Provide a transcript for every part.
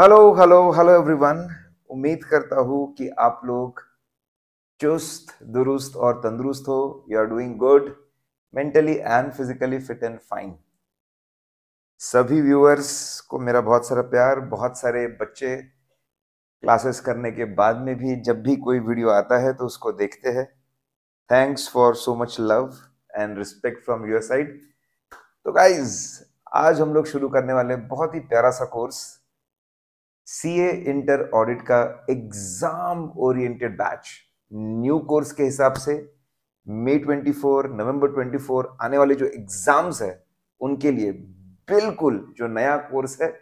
Hello hello hello everyone उम्मीद करता हूँ कि आप लोग चुस्त दुरुस्त और तंदुरुस्त हो you are doing good mentally and physically fit and fine सभी व्यूअर्स को मेरा बहुत सारा प्यार बहुत सारे बच्चे क्लासेस करने के बाद में भी जब भी कोई वीडियो आता है तो उसको देखते हैं thanks for so much love and respect from your side तो गाइज आज हम लोग शुरू करने वाले बहुत ही प्यारा सा course C A inter audit का exam oriented batch new course के हिसाब से मई 24 नवंबर 24 आने वाले जो एग्जाम्स है उनके लिए बिल्कुल जो नया कोर्स है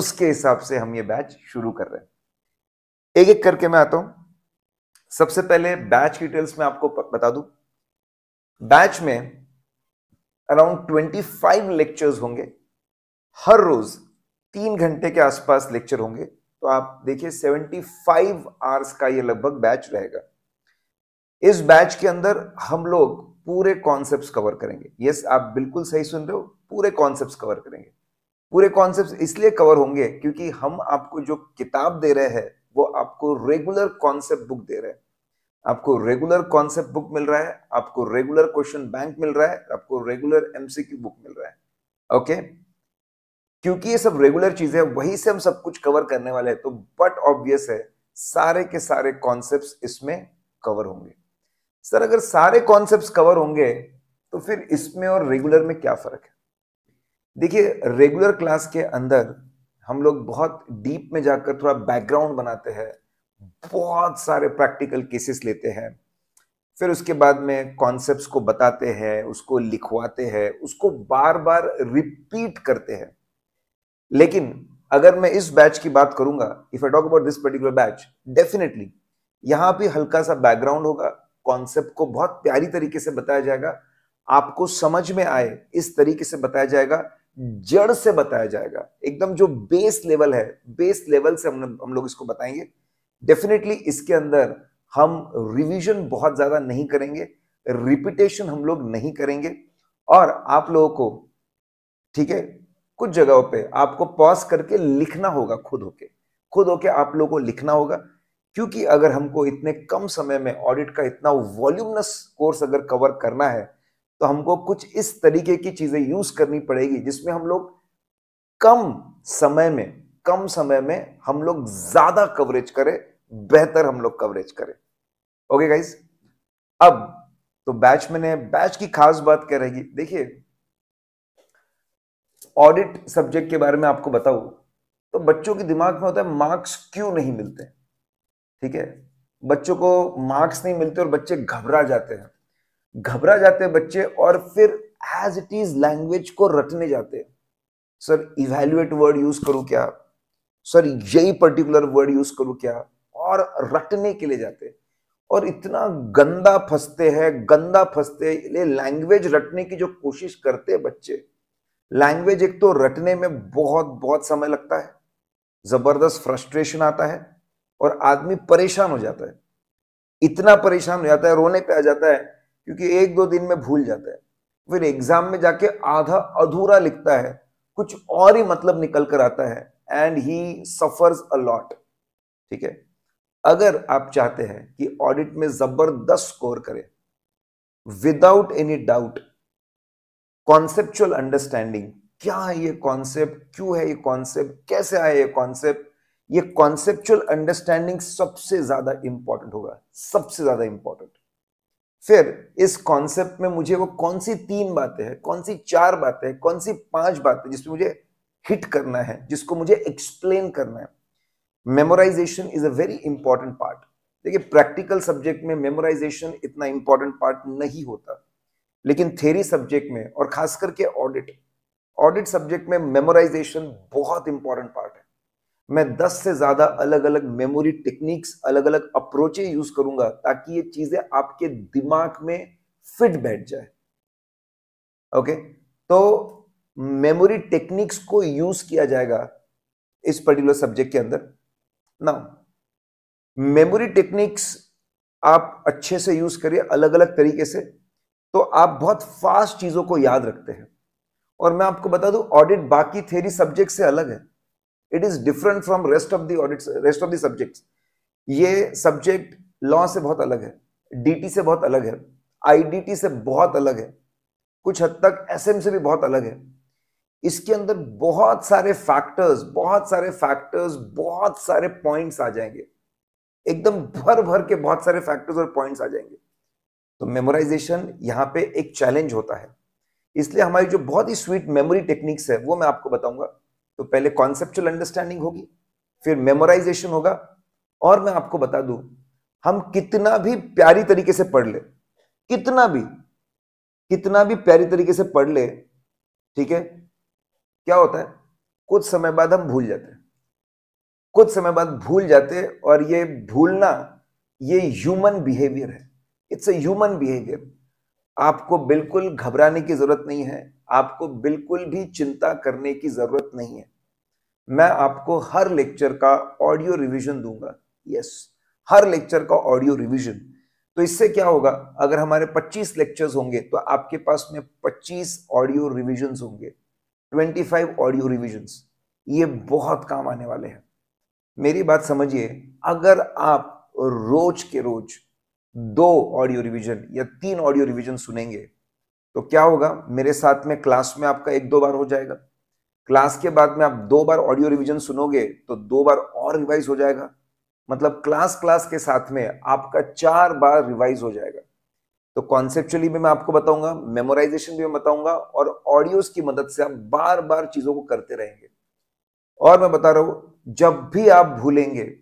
उसके हिसाब से हम ये बैच शुरू कर रहे हैं एक एक करके मैं आता हूं सबसे पहले बैच डिटेल्स में आपको बता दू बैच में अराउंड 25 लेक्चर्स होंगे हर रोज तीन घंटे के आसपास लेक्चर होंगे तो आप देखिए 75 फाइव आवर्स का ये लगभग बैच रहेगा इस बैच के अंदर हम लोग पूरे कॉन्सेप्ट्स कवर करेंगे यस yes, आप बिल्कुल सही सुन रहे हो पूरे कॉन्सेप्ट्स कवर करेंगे पूरे कॉन्सेप्ट्स इसलिए कवर होंगे क्योंकि हम आपको जो किताब दे रहे हैं वो आपको रेगुलर कॉन्सेप्ट बुक दे रहे हैं आपको रेगुलर कॉन्सेप्ट बुक मिल रहा है आपको रेगुलर क्वेश्चन बैंक मिल रहा है आपको रेगुलर एमसीक्यू बुक मिल रहा है ओके okay? क्योंकि ये सब रेगुलर चीजें हैं वहीं से हम सब कुछ कवर करने वाले हैं तो बट ऑब्वियस है सारे के सारे कॉन्सेप्ट्स इसमें कवर होंगे सर अगर सारे कॉन्सेप्ट्स कवर होंगे तो फिर इसमें और रेगुलर में क्या फर्क है देखिए रेगुलर क्लास के अंदर हम लोग बहुत डीप में जाकर थोड़ा बैकग्राउंड बनाते हैं बहुत सारे प्रैक्टिकल केसेस लेते हैं फिर उसके बाद में कॉन्सेप्ट्स को बताते हैं उसको लिखवाते हैं उसको बार बार रिपीट करते हैं लेकिन अगर मैं इस बैच की बात करूंगा if I talk about this particular batch definitely यहां पे हल्का सा बैकग्राउंड होगा कॉन्सेप्ट को बहुत प्यारी तरीके से बताया जाएगा आपको समझ में आए इस तरीके से बताया जाएगा जड़ से बताया जाएगा एकदम जो बेस लेवल है बेस लेवल से हम हम लोग इसको बताएंगे डेफिनेटली इसके अंदर हम रिवीजन बहुत ज्यादा नहीं करेंगे रिपीटेशन हम लोग नहीं करेंगे और आप लोगों को ठीक है कुछ जगहों पे आपको पॉज करके लिखना होगा खुद होके खुद होके आप लोगों को लिखना होगा क्योंकि अगर हमको इतने कम समय में ऑडिट का इतना वॉल्यूमनस कोर्स अगर कवर करना है तो हमको कुछ इस तरीके की चीजें यूज करनी पड़ेगी जिसमें हम लोग कम समय में कम समय में हम लोग ज्यादा कवरेज करें बेहतर हम लोग कवरेज करें ओके गाइज अब तो बैच में बैच की खास बात क्या रहेगी देखिए ऑडिट सब्जेक्ट के बारे में आपको बताऊं तो बच्चों के दिमाग में होता है मार्क्स क्यों नहीं मिलते ठीक है बच्चों को मार्क्स नहीं मिलते और बच्चे घबरा जाते हैं घबरा जाते हैं बच्चे और फिर एज इट इज लैंग्वेज को रटने जाते हैं सर इवेल्युएट वर्ड यूज करूं क्या सर यही पर्टिकुलर वर्ड यूज करूं क्या और रटने के लिए जाते हैं और इतना गंदा फंसते हैं गंदा फंसते लैंग्वेज रटने की जो कोशिश करते हैं बच्चे लैंग्वेज एक तो रटने में बहुत बहुत समय लगता है जबरदस्त फ्रस्ट्रेशन आता है और आदमी परेशान हो जाता है इतना परेशान हो जाता है रोने पे आ जाता है क्योंकि एक दो दिन में भूल जाता है फिर एग्जाम में जाके आधा अधूरा लिखता है कुछ और ही मतलब निकल कर आता है and he suffers a lot ठीक है अगर आप चाहते हैं कि ऑडिट में जबरदस्त स्कोर करें without any doubt conceptual understanding क्या है ये कॉन्सेप्ट क्यों है ये कॉन्सेप्ट कैसे आया ये कॉन्सेप्ट ये कॉन्सेप्चुअल अंडरस्टैंडिंग सबसे ज्यादा इंपॉर्टेंट होगा सबसे ज्यादा इंपॉर्टेंट फिर इस कॉन्सेप्ट में मुझे वो कौन सी तीन बातें हैं कौन सी चार बातें हैं कौन सी पांच बातें जिसमें मुझे हिट करना है जिसको मुझे एक्सप्लेन करना है memorisation is a very important part देखिए प्रैक्टिकल सब्जेक्ट में मेमोराइजेशन इतना इंपॉर्टेंट पार्ट नहीं होता लेकिन थेरी सब्जेक्ट में और खास करके ऑडिट ऑडिट सब्जेक्ट में मेमोराइजेशन बहुत इंपॉर्टेंट पार्ट है मैं 10 से ज्यादा अलग अलग मेमोरी टेक्निक्स अलग अलग अप्रोचे यूज करूंगा ताकि ये चीजें आपके दिमाग में फिट बैठ जाए ओके तो मेमोरी टेक्निक्स को यूज किया जाएगा इस पर्टिकुलर सब्जेक्ट के अंदर ना मेमोरी टेक्निक्स आप अच्छे से यूज करिए अलग अलग तरीके से तो आप बहुत फास्ट चीज़ों को याद रखते हैं और मैं आपको बता दूं ऑडिट बाकी थेरी सब्जेक्ट से अलग है it is different from rest of the audit rest of subjects ये सब्जेक्ट लॉ से बहुत अलग है डीटी से बहुत अलग है आईडीटी से बहुत अलग है कुछ हद तक एसएम से भी बहुत अलग है इसके अंदर बहुत सारे फैक्टर्स बहुत सारे फैक्टर्स बहुत सारे पॉइंट्स आ जाएंगे एकदम भर भर के बहुत सारे फैक्टर्स और पॉइंट्स आ जाएंगे तो मेमोराइजेशन यहाँ पे एक चैलेंज होता है इसलिए हमारी जो बहुत ही स्वीट मेमोरी टेक्निक्स है वो मैं आपको बताऊंगा तो पहले कॉन्सेप्चुअल अंडरस्टैंडिंग होगी फिर मेमोराइजेशन होगा और मैं आपको बता दू हम कितना भी प्यारी तरीके से पढ़ ले कितना भी कितना भी प्यारी तरीके से पढ़ ले ठीक है क्या होता है कुछ समय बाद हम भूल जाते हैं कुछ समय बाद भूल जाते और ये भूलना ये ह्यूमन बिहेवियर है इट्स अ ह्यूमन बिहेवियर आपको बिल्कुल घबराने की जरूरत नहीं है आपको बिल्कुल भी चिंता करने की जरूरत नहीं है मैं आपको हर लेक्चर का ऑडियो रिवीजन दूंगा यस हर लेक्चर का ऑडियो रिवीजन तो इससे क्या होगा अगर हमारे 25 लेक्चर्स होंगे तो आपके पास में 25 ऑडियो रिविजन होंगे 25 ऑडियो रिविजन ये बहुत काम आने वाले हैं मेरी बात समझिए अगर आप रोज के रोज दो ऑडियो रिवीजन या तीन ऑडियो रिवीजन सुनेंगे तो क्या होगा मेरे साथ में क्लास में आपका एक दो बार हो जाएगा क्लास के बाद में आप दो बार ऑडियो रिवीजन सुनोगे तो दो बार और रिवाइज हो जाएगा मतलब क्लास क्लास के साथ में आपका चार बार रिवाइज हो जाएगा तो कॉन्सेप्चुअली भी मैं आपको बताऊंगा मेमोराइजेशन भी मैं बताऊंगा और ऑडियोज की मदद से आप बार बार चीजों को करते रहेंगे और मैं बता रहा हूं जब भी आप भूलेंगे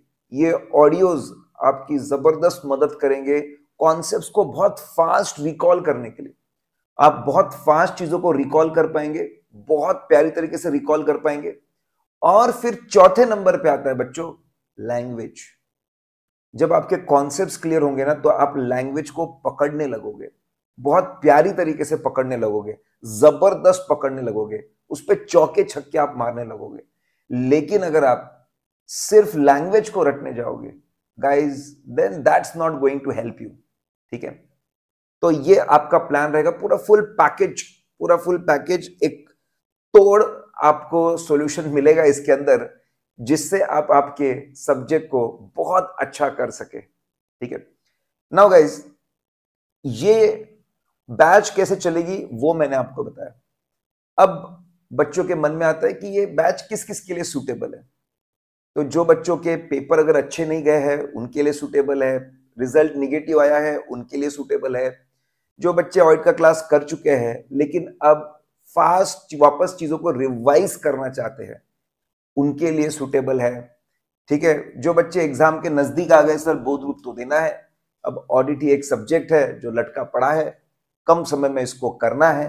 ये ऑडियोज आपकी जबरदस्त मदद करेंगे कॉन्सेप्ट को बहुत फास्ट रिकॉल करने के लिए आप बहुत फास्ट चीजों को रिकॉल कर पाएंगे बहुत प्यारी तरीके से रिकॉल कर पाएंगे और फिर चौथे नंबर पे आता है बच्चों लैंग्वेज जब आपके कॉन्सेप्ट्स क्लियर होंगे ना तो आप लैंग्वेज को पकड़ने लगोगे बहुत प्यारी तरीके से पकड़ने लगोगे जबरदस्त पकड़ने लगोगे उस पर चौके छक्के आप मारने लगोगे लेकिन अगर आप सिर्फ लैंग्वेज को रटने जाओगे guys then that's not going to help you ठीक है तो ये आपका प्लान रहेगा पूरा फुल पैकेज पूरा फुल पैकेज एक तोड़ आपको सॉल्यूशन मिलेगा इसके अंदर जिससे आप आपके सब्जेक्ट को बहुत अच्छा कर सके ठीक है नाउ गाइज ये बैच कैसे चलेगी वो मैंने आपको बताया अब बच्चों के मन में आता है कि ये बैच किस किस के लिए सूटेबल है तो जो बच्चों के पेपर अगर अच्छे नहीं गए हैं उनके लिए सुटेबल है रिजल्ट निगेटिव आया है उनके लिए सुटेबल है जो बच्चे ऑइट का क्लास कर चुके हैं लेकिन अब फास्ट वापस चीज़ों को रिवाइज करना चाहते हैं उनके लिए सुटेबल है ठीक है जो बच्चे एग्जाम के नज़दीक आ गए सर बोध रूप तो देना है अब ऑडिट ही एक सब्जेक्ट है जो लटका पड़ा है कम समय में इसको करना है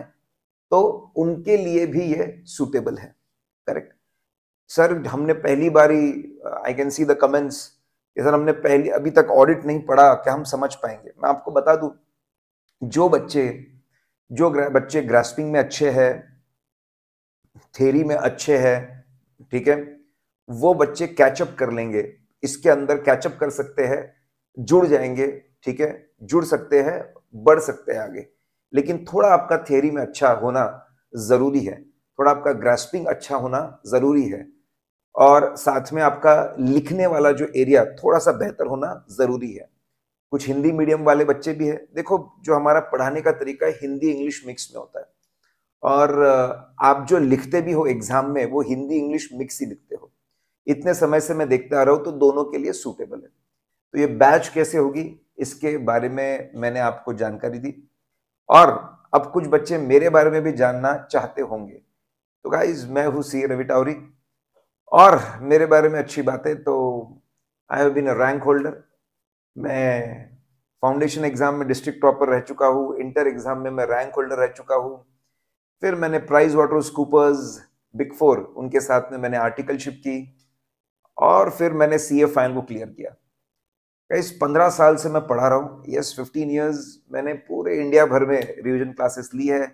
तो उनके लिए भी ये सुटेबल है करेक्ट सर हमने पहली बारी I can see the comments sir हमने पहली अभी तक ऑडिट नहीं पढ़ा क्या हम समझ पाएंगे मैं आपको बता दूं जो बच्चे जो बच्चे ग्रास्पिंग में अच्छे है थेरी में अच्छे है ठीक है वो बच्चे कैचअप कर लेंगे इसके अंदर कैचअप कर सकते हैं जुड़ जाएंगे ठीक है जुड़ सकते हैं बढ़ सकते हैं आगे लेकिन थोड़ा आपका थेरी में अच्छा होना जरूरी है थोड़ा आपका ग्रास्पिंग अच्छा होना जरूरी है और साथ में आपका लिखने वाला जो एरिया थोड़ा सा बेहतर होना ज़रूरी है कुछ हिंदी मीडियम वाले बच्चे भी है देखो जो हमारा पढ़ाने का तरीका है हिंदी इंग्लिश मिक्स में होता है और आप जो लिखते भी हो एग्जाम में वो हिंदी इंग्लिश मिक्स ही लिखते हो इतने समय से मैं देखता आ रहा हूँ तो दोनों के लिए सूटेबल है तो ये बैच कैसे होगी इसके बारे में मैंने आपको जानकारी दी और अब कुछ बच्चे मेरे बारे में भी जानना चाहते होंगे तो गाइज मैं हूँ सी रवि टावरी और मेरे बारे में अच्छी बातें तो I have been a rank holder मैं फाउंडेशन एग्ज़ाम में डिस्ट्रिक्ट टॉपर रह चुका हूँ इंटर एग्ज़ाम में मैं रैंक होल्डर रह चुका हूँ फिर मैंने PricewaterhouseCoopers big four उनके साथ में मैंने आर्टिकलशिप की और फिर मैंने सी ए फाइनल को क्लियर किया इस पंद्रह साल से मैं पढ़ा रहा हूँ यस फिफ्टीन ईयर्स मैंने पूरे इंडिया भर में रिविजन क्लासेस ली है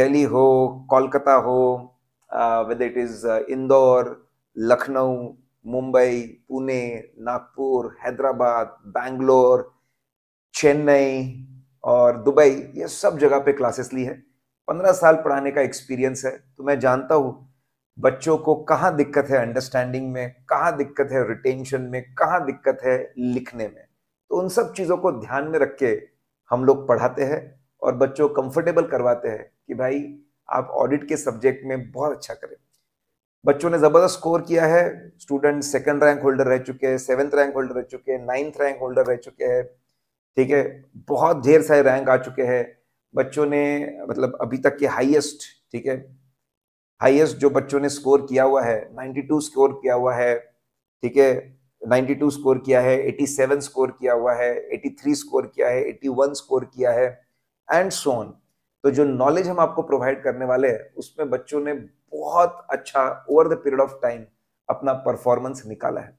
दिल्ली हो कोलकाता हो whether it is Indore Lucknow Mumbai Pune Nagpur Hyderabad Bangalore Chennai और दुबई ये सब जगह पे क्लासेस ली है पंद्रह साल पढ़ाने का एक्सपीरियंस है तो मैं जानता हूँ बच्चों को कहाँ दिक्कत है अंडरस्टैंडिंग में कहाँ दिक्कत है रिटेंशन में कहाँ दिक्कत है लिखने में तो उन सब चीज़ों को ध्यान में रख के हम लोग पढ़ाते हैं और बच्चों कंफर्टेबल करवाते हैं कि भाई आप ऑडिट के सब्जेक्ट में बहुत अच्छा करें बच्चों ने जबरदस्त स्कोर किया है स्टूडेंट सेकंड रैंक होल्डर रह चुके हैं सेवन्थ रैंक होल्डर रह चुके हैं नाइन्थ रैंक होल्डर रह चुके हैं ठीक है बहुत ढेर सारे रैंक आ चुके हैं बच्चों ने मतलब अभी तक के हाईएस्ट ठीक है हाईएस्ट जो बच्चों ने स्कोर किया हुआ है 92 स्कोर किया हुआ है ठीक है 92 स्कोर किया है 87 स्कोर किया हुआ है 83 स्कोर किया है 81 स्कोर किया है एंड सोन तो जो नॉलेज हम आपको प्रोवाइड करने वाले हैं उसमें बच्चों ने बहुत अच्छा over the period of time अपना परफॉर्मेंस निकाला है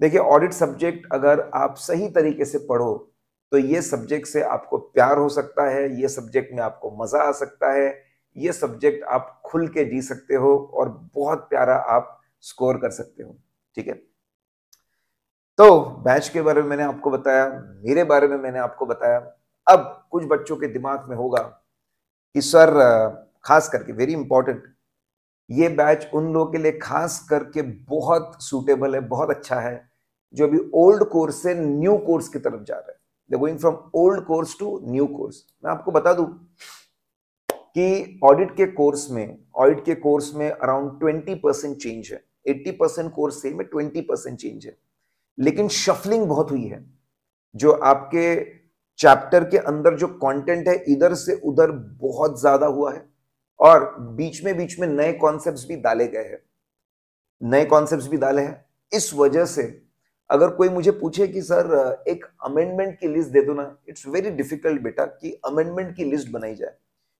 देखिए ऑडिट सब्जेक्ट अगर आप सही तरीके से पढ़ो तो ये सब्जेक्ट से आपको प्यार हो सकता है ये सब्जेक्ट में आपको मजा आ सकता है ये सब्जेक्ट आप खुल के जी सकते हो और बहुत प्यारा आप स्कोर कर सकते हो ठीक है तो बैच के बारे में मैंने आपको बताया मेरे बारे में मैंने आपको बताया अब कुछ बच्चों के दिमाग में होगा इस खास करके वेरी इंपॉर्टेंट ये बैच उन लोगों के लिए खास करके बहुत सूटेबल है बहुत अच्छा है जो अभी ओल्ड कोर्स से न्यू कोर्स की तरफ जा रहे हैं going from old course to new course मैं आपको बता दू कि ऑडिट के कोर्स में ऑडिट के कोर्स में अराउंड ट्वेंटी परसेंट चेंज है एट्टी परसेंट कोर्स सेम है ट्वेंटी परसेंट चेंज है लेकिन शफलिंग बहुत हुई है जो आपके चैप्टर के अंदर जो कंटेंट है इधर से उधर बहुत ज्यादा हुआ है और बीच में बीच में नए कॉन्सेप्ट्स भी डाले गए हैं नए कॉन्सेप्ट्स भी डाले हैं इस वजह से अगर कोई मुझे पूछे कि सर एक अमेंडमेंट की लिस्ट दे दो ना इट्स वेरी डिफिकल्ट बेटा कि अमेंडमेंट की लिस्ट बनाई जाए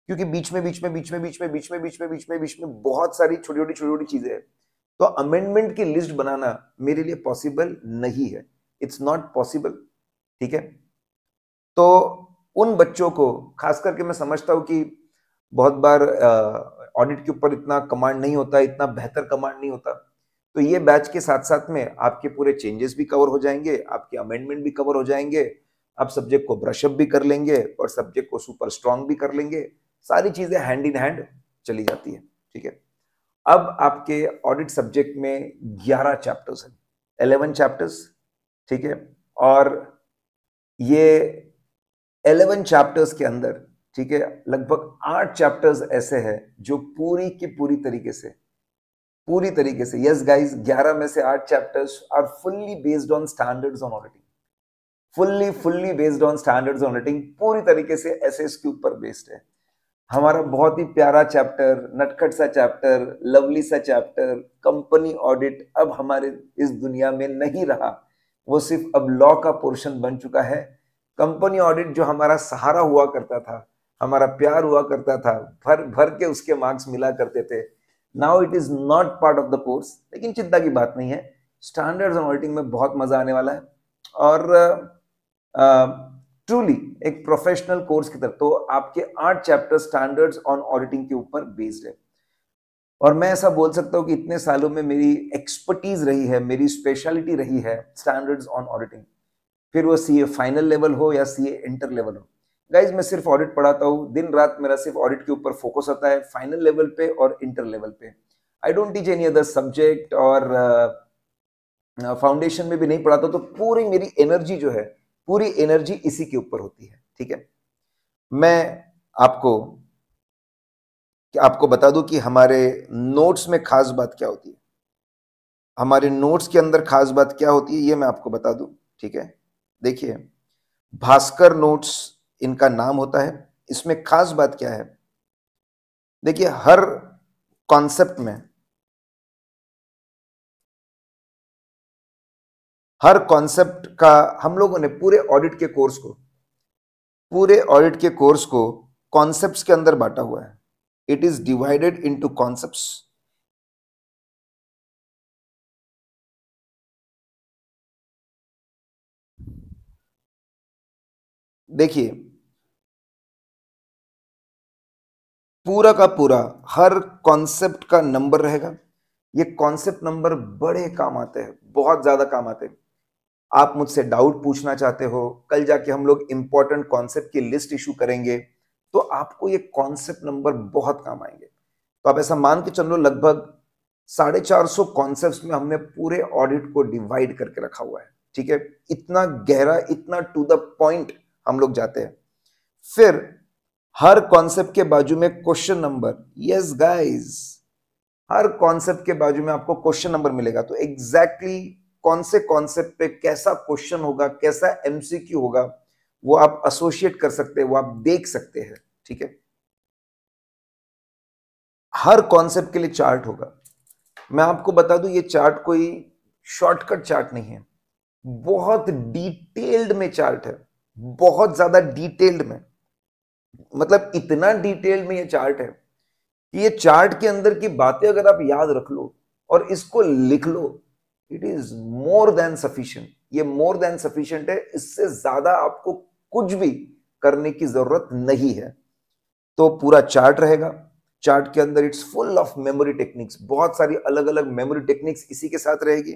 क्योंकि बीच में बीच में बीच में बीच में बीच में बीच में बीच में बीच में बहुत सारी छोटी छोटी छोटी छोटी चीजें हैं तो अमेंडमेंट की लिस्ट बनाना मेरे लिए पॉसिबल नहीं है इट्स नॉट पॉसिबल ठीक है तो उन बच्चों को खास करके मैं समझता हूँ कि बहुत बार ऑडिट के ऊपर इतना कमांड नहीं होता इतना बेहतर कमांड नहीं होता तो ये बैच के साथ साथ में आपके पूरे चेंजेस भी कवर हो जाएंगे आपके अमेंडमेंट भी कवर हो जाएंगे आप सब्जेक्ट को ब्रशअप भी कर लेंगे और सब्जेक्ट को सुपर स्ट्रांग भी कर लेंगे सारी चीज़ें हैंड इन हैंड चली जाती है ठीक है अब आपके ऑडिट सब्जेक्ट में 11 चैप्टर्स हैं 11 चैप्टर्स ठीक है और ये 11 चैप्टर्स के अंदर ठीक है लगभग आठ चैप्टर्स ऐसे हैं जो पूरी की पूरी तरीके से पूरी तरीके से यस गाइस 11 में से आठ chapters are fully based on standards on auditing fully fully based on standards on auditing पूरी तरीके से एस के ऊपर बेस्ड है हमारा बहुत ही प्यारा चैप्टर नटखट सा चैप्टर लवली सा चैप्टर कंपनी ऑडिट अब हमारे इस दुनिया में नहीं रहा वो सिर्फ अब लॉ का पोर्शन बन चुका है कंपनी ऑडिट जो हमारा सहारा हुआ करता था हमारा प्यार हुआ करता था भर भर के उसके मार्क्स मिला करते थे now it is not part of the course लेकिन चिंता की बात नहीं है स्टैंडर्ड्स एंड ऑडिटिंग में बहुत मजा आने वाला है और ट्रूली uh, एक प्रोफेशनल कोर्स की तरफ तो आपके आठ चैप्टर स्टैंडर्ड्स ऑन ऑडिटिंग के ऊपर बेस्ड है और मैं ऐसा बोल सकता हूँ कि इतने सालों में मेरी एक्सपर्टीज रही है मेरी स्पेशलिटी रही है स्टैंडर्ड्स ऑन ऑडिटिंग फिर वो सी फाइनल लेवल हो या सी इंटर लेवल हो गाइज मैं सिर्फ ऑडिट पढ़ाता हूँ दिन रात मेरा सिर्फ ऑडिट के ऊपर फोकस होता है फाइनल लेवल पे और इंटर लेवल पे I don't teach any other subject और फाउंडेशन uh, में भी नहीं पढ़ाता तो पूरी मेरी एनर्जी जो है पूरी एनर्जी इसी के ऊपर होती है ठीक है मैं आपको कि आपको बता दूं कि हमारे नोट्स में खास बात क्या होती है हमारे नोट्स के अंदर खास बात क्या होती है ये मैं आपको बता दूं ठीक है देखिए भास्कर नोट्स इनका नाम होता है इसमें खास बात क्या है देखिए हर कॉन्सेप्ट में हर कॉन्सेप्ट का हम लोगों ने पूरे ऑडिट के कोर्स को पूरे ऑडिट के कोर्स को कॉन्सेप्ट्स के अंदर बांटा हुआ है it is divided into concepts देखिए पूरा का पूरा हर कॉन्सेप्ट का नंबर रहेगा ये कॉन्सेप्ट नंबर बड़े काम आते हैं बहुत ज्यादा काम आते हैं आप मुझसे डाउट पूछना चाहते हो कल जाके हम लोग इंपॉर्टेंट कॉन्सेप्ट की लिस्ट इशू करेंगे तो आपको ये कॉन्सेप्ट नंबर बहुत काम आएंगे तो आप ऐसा मान के चलो लगभग साढ़े चार सौ कॉन्सेप्ट में हमने पूरे ऑडिट को डिवाइड करके रखा हुआ है ठीक है इतना गहरा इतना टू द पॉइंट हम लोग जाते हैं फिर हर कॉन्सेप्ट के बाजू में क्वेश्चन नंबर यस गाइस हर कॉन्सेप्ट के बाजू में आपको क्वेश्चन नंबर मिलेगा तो एग्जैक्टली exactly कौन से कॉन्सेप्ट पे कैसा क्वेश्चन होगा कैसा एमसीक्यू होगा वो आप एसोसिएट कर सकते हैं वो आप देख सकते हैं ठीक है हर कॉन्सेप्ट के लिए चार्ट होगा मैं आपको बता दूं ये चार्ट कोई शॉर्टकट चार्ट नहीं है बहुत डिटेल्ड में चार्ट है बहुत ज्यादा डिटेल्ड में मतलब इतना डिटेल्ड में ये चार्ट है कि ये चार्ट के अंदर की बातें अगर आप याद रख लो और इसको लिख लो it is more than sufficient ये मोर देन सफिशियंट है इससे ज्यादा आपको कुछ भी करने की जरूरत नहीं है तो पूरा चार्ट रहेगा चार्ट के अंदर it's full of memory techniques बहुत सारी अलग अलग मेमोरी टेक्निक्स इसी के साथ रहेगी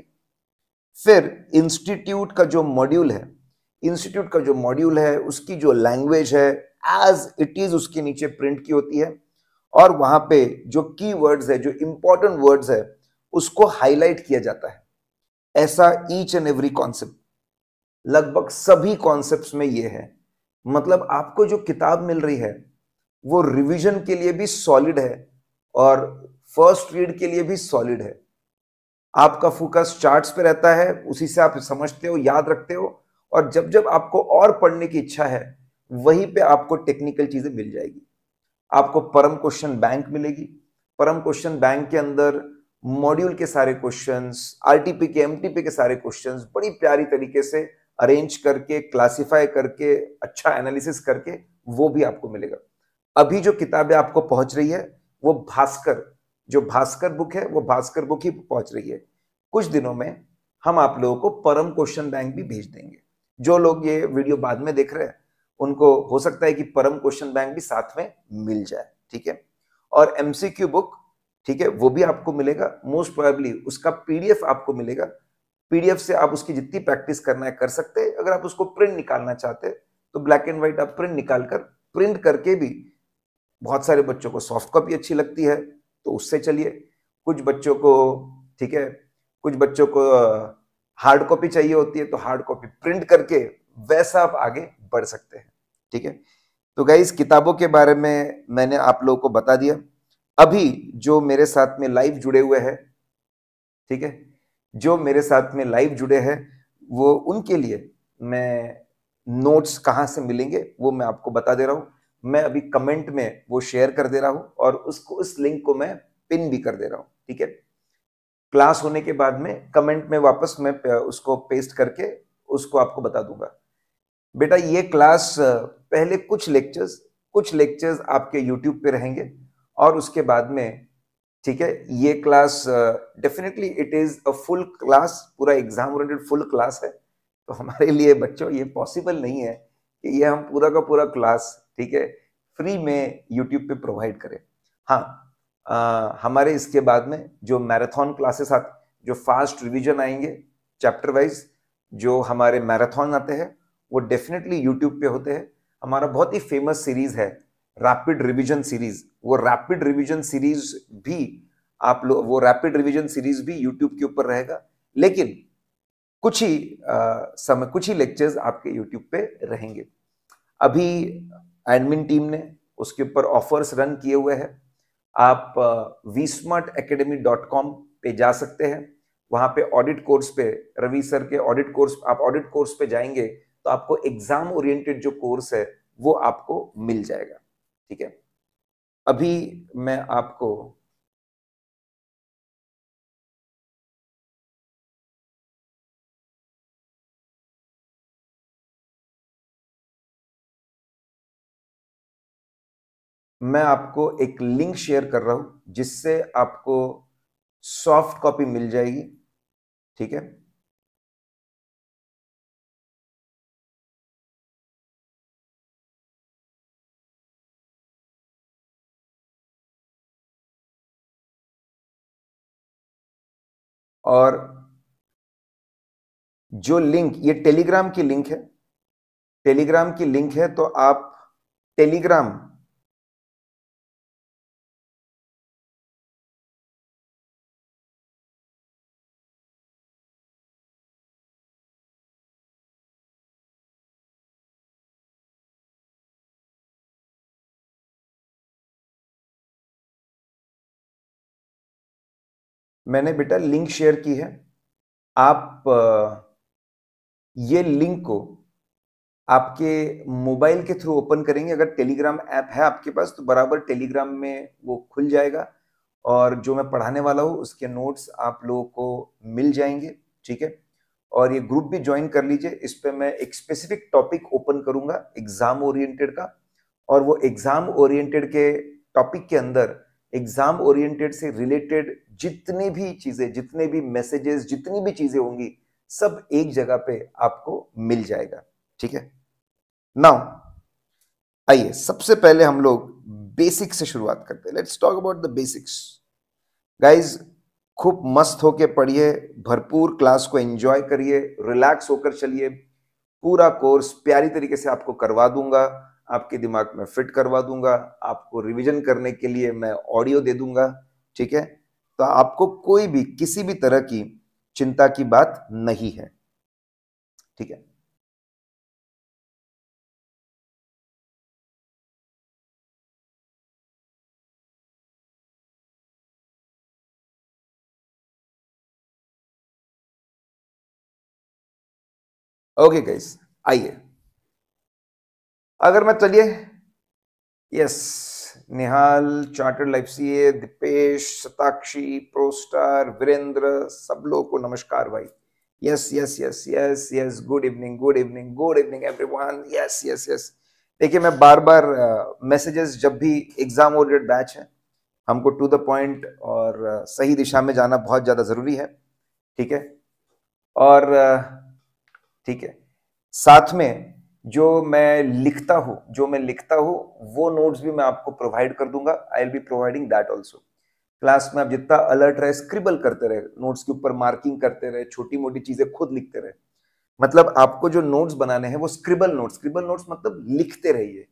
फिर इंस्टीट्यूट का जो मॉड्यूल है इंस्टीट्यूट का जो मॉड्यूल है उसकी जो लैंग्वेज है एज इट इज उसके नीचे प्रिंट की होती है और वहां पे जो की वर्ड्स है जो इंपॉर्टेंट वर्ड्स है उसको हाईलाइट किया जाता है ऐसा ईच एंड एवरी कॉन्सेप्ट लगभग सभी कॉन्सेप्ट में ये है मतलब आपको जो किताब मिल रही है वो रिविजन के लिए भी सॉलिड है और फर्स्ट रीड के लिए भी सॉलिड है आपका फोकस चार्ट्स पे रहता है उसी से आप समझते हो याद रखते हो और जब जब आपको और पढ़ने की इच्छा है वहीं पे आपको टेक्निकल चीजें मिल जाएगी आपको परम क्वेश्चन बैंक मिलेगी परम क्वेश्चन बैंक के अंदर मॉड्यूल के सारे क्वेश्चंस आरटीपी के एमटीपी के सारे क्वेश्चंस बड़ी प्यारी तरीके से अरेंज करके क्लासिफाई करके अच्छा एनालिसिस करके वो भी आपको मिलेगा अभी जो किताबें आपको पहुंच रही है वो भास्कर जो भास्कर बुक है वो भास्कर बुक ही पहुंच रही है कुछ दिनों में हम आप लोगों को परम क्वेश्चन बैंक भी भेज देंगे जो लोग ये वीडियो बाद में देख रहे हैं उनको हो सकता है कि परम क्वेश्चन बैंक भी साथ में मिल जाए ठीक है और एमसीक्यू बुक ठीक है वो भी आपको मिलेगा मोस्ट प्रोबेबली उसका पीडीएफ आपको मिलेगा पीडीएफ से आप उसकी जितनी प्रैक्टिस करना है कर सकते हैं अगर आप उसको प्रिंट निकालना चाहते हैं तो ब्लैक एंड व्हाइट आप प्रिंट निकाल कर प्रिंट करके भी बहुत सारे बच्चों को सॉफ्ट कॉपी अच्छी लगती है तो उससे चलिए कुछ बच्चों को ठीक है कुछ बच्चों को हार्ड कॉपी चाहिए होती है तो हार्ड कॉपी प्रिंट करके वैसा आप आगे बढ़ सकते हैं ठीक है तो गाइज किताबों के बारे में मैंने आप लोगों को बता दिया अभी जो मेरे साथ में लाइव जुड़े हुए हैं ठीक है जो मेरे साथ में लाइव जुड़े हैं वो उनके लिए मैं नोट्स कहाँ से मिलेंगे वो मैं आपको बता दे रहा हूँ मैं अभी कमेंट में वो शेयर कर दे रहा हूँ और उसको उस लिंक को मैं पिन भी कर दे रहा हूँ ठीक है क्लास होने के बाद में कमेंट में वापस मैं उसको पेस्ट करके उसको आपको बता दूंगा बेटा ये क्लास पहले कुछ लेक्चर्स कुछ लेक्चर्स आपके यूट्यूब पे रहेंगे और उसके बाद में ठीक है ये class definitely it is a full class पूरा एग्जाम ओरिएंटेड फुल क्लास है तो हमारे लिए बच्चों ये पॉसिबल नहीं है कि ये हम पूरा का पूरा क्लास ठीक है फ्री में यूट्यूब पे प्रोवाइड करें हाँ आ, हमारे इसके बाद में जो मैराथन क्लासेस आते जो फास्ट रिवीजन आएंगे चैप्टर वाइज जो हमारे मैराथन आते हैं वो डेफिनेटली यूट्यूब पे होते हैं हमारा बहुत ही फेमस सीरीज है रैपिड रिवीजन सीरीज वो रैपिड रिवीजन सीरीज भी आप लोग वो रैपिड रिवीजन सीरीज भी यूट्यूब के ऊपर रहेगा लेकिन कुछ ही आ, समय कुछ ही लेक्चर्स आपके यूट्यूब पे रहेंगे अभी एडमिन टीम ने उसके ऊपर ऑफर्स रन किए हुए हैं आप V smart academy dot com पे जा सकते हैं वहां पे ऑडिट कोर्स पे रवि सर के ऑडिट कोर्स आप ऑडिट कोर्स पे जाएंगे तो आपको एग्जाम ओरिएंटेड जो कोर्स है वो आपको मिल जाएगा ठीक है अभी मैं आपको मैं आपको एक लिंक शेयर कर रहा हूं जिससे आपको सॉफ्ट कॉपी मिल जाएगी ठीक है और जो लिंक ये टेलीग्राम की लिंक है टेलीग्राम की लिंक है तो आप टेलीग्राम मैंने बेटा लिंक शेयर की है आप ये लिंक को आपके मोबाइल के थ्रू ओपन करेंगे अगर टेलीग्राम ऐप है आपके पास तो बराबर टेलीग्राम में वो खुल जाएगा और जो मैं पढ़ाने वाला हूँ उसके नोट्स आप लोगों को मिल जाएंगे ठीक है और ये ग्रुप भी ज्वाइन कर लीजिए इस पर मैं एक स्पेसिफिक टॉपिक ओपन करूंगा एग्जाम ओरिएंटेड का और वो एग्जाम ओरिएंटेड के टॉपिक के अंदर एग्जाम ओरिएंटेड से रिलेटेड जितनी भी चीजें जितने भी मैसेजेस जितनी भी चीजें होंगी सब एक जगह पे आपको मिल जाएगा ठीक है नाउ आइए सबसे पहले हम लोग बेसिक से शुरुआत करते हैं let's talk about the basics guys खूब मस्त होके पढ़िए भरपूर क्लास को एंजॉय करिए रिलैक्स होकर चलिए पूरा कोर्स प्यारी तरीके से आपको करवा दूंगा आपके दिमाग में फिट करवा दूंगा आपको रिवीजन करने के लिए मैं ऑडियो दे दूंगा ठीक है तो आपको कोई भी किसी भी तरह की चिंता की बात नहीं है ठीक है ओके गाइस आइए अगर मैं चलिए yes Nihal chartered life C A Deepesh Satakshi प्रोस्टर वीरेंद्र सब लोगों को नमस्कार भाई yes yes yes yes yes good evening good evening good evening everyone yes yes yes देखिए मैं बार बार मैसेजेस जब भी एग्जाम ओरिएंटेड बैच है हमको टू द पॉइंट और सही दिशा में जाना बहुत ज़्यादा ज़रूरी है ठीक है और ठीक है साथ में जो मैं लिखता हूँ जो मैं लिखता हूँ वो नोट्स भी मैं आपको प्रोवाइड कर दूंगा I'll be providing that also class में आप जितना अलर्ट रहे स्क्रिबल करते रहे नोट्स के ऊपर मार्किंग करते रहे छोटी मोटी चीजें खुद लिखते रहे मतलब आपको जो नोट्स बनाने हैं वो स्क्रिबल नोट्स स्क्रिबल नोट्स मतलब लिखते रहिए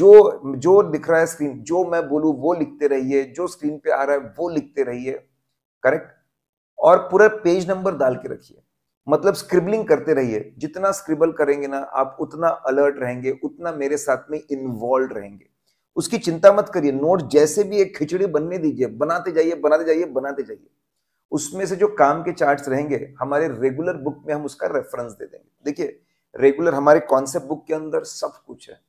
जो जो दिख रहा है स्क्रीन जो मैं बोलूँ वो लिखते रहिए जो स्क्रीन पे आ रहा है वो लिखते रहिए करेक्ट और पूरा पेज नंबर डाल के रखिए मतलब स्क्रिबलिंग करते रहिए जितना स्क्रिबल करेंगे ना आप उतना अलर्ट रहेंगे उतना मेरे साथ में इन्वॉल्व रहेंगे उसकी चिंता मत करिए नोट जैसे भी एक खिचड़ी बनने दीजिए बनाते जाइए बनाते जाइए बनाते जाइए उसमें से जो काम के चार्ट्स रहेंगे हमारे रेगुलर बुक में हम उसका रेफरेंस दे देंगे देखिए रेगुलर हमारे कॉन्सेप्ट बुक के अंदर सब कुछ है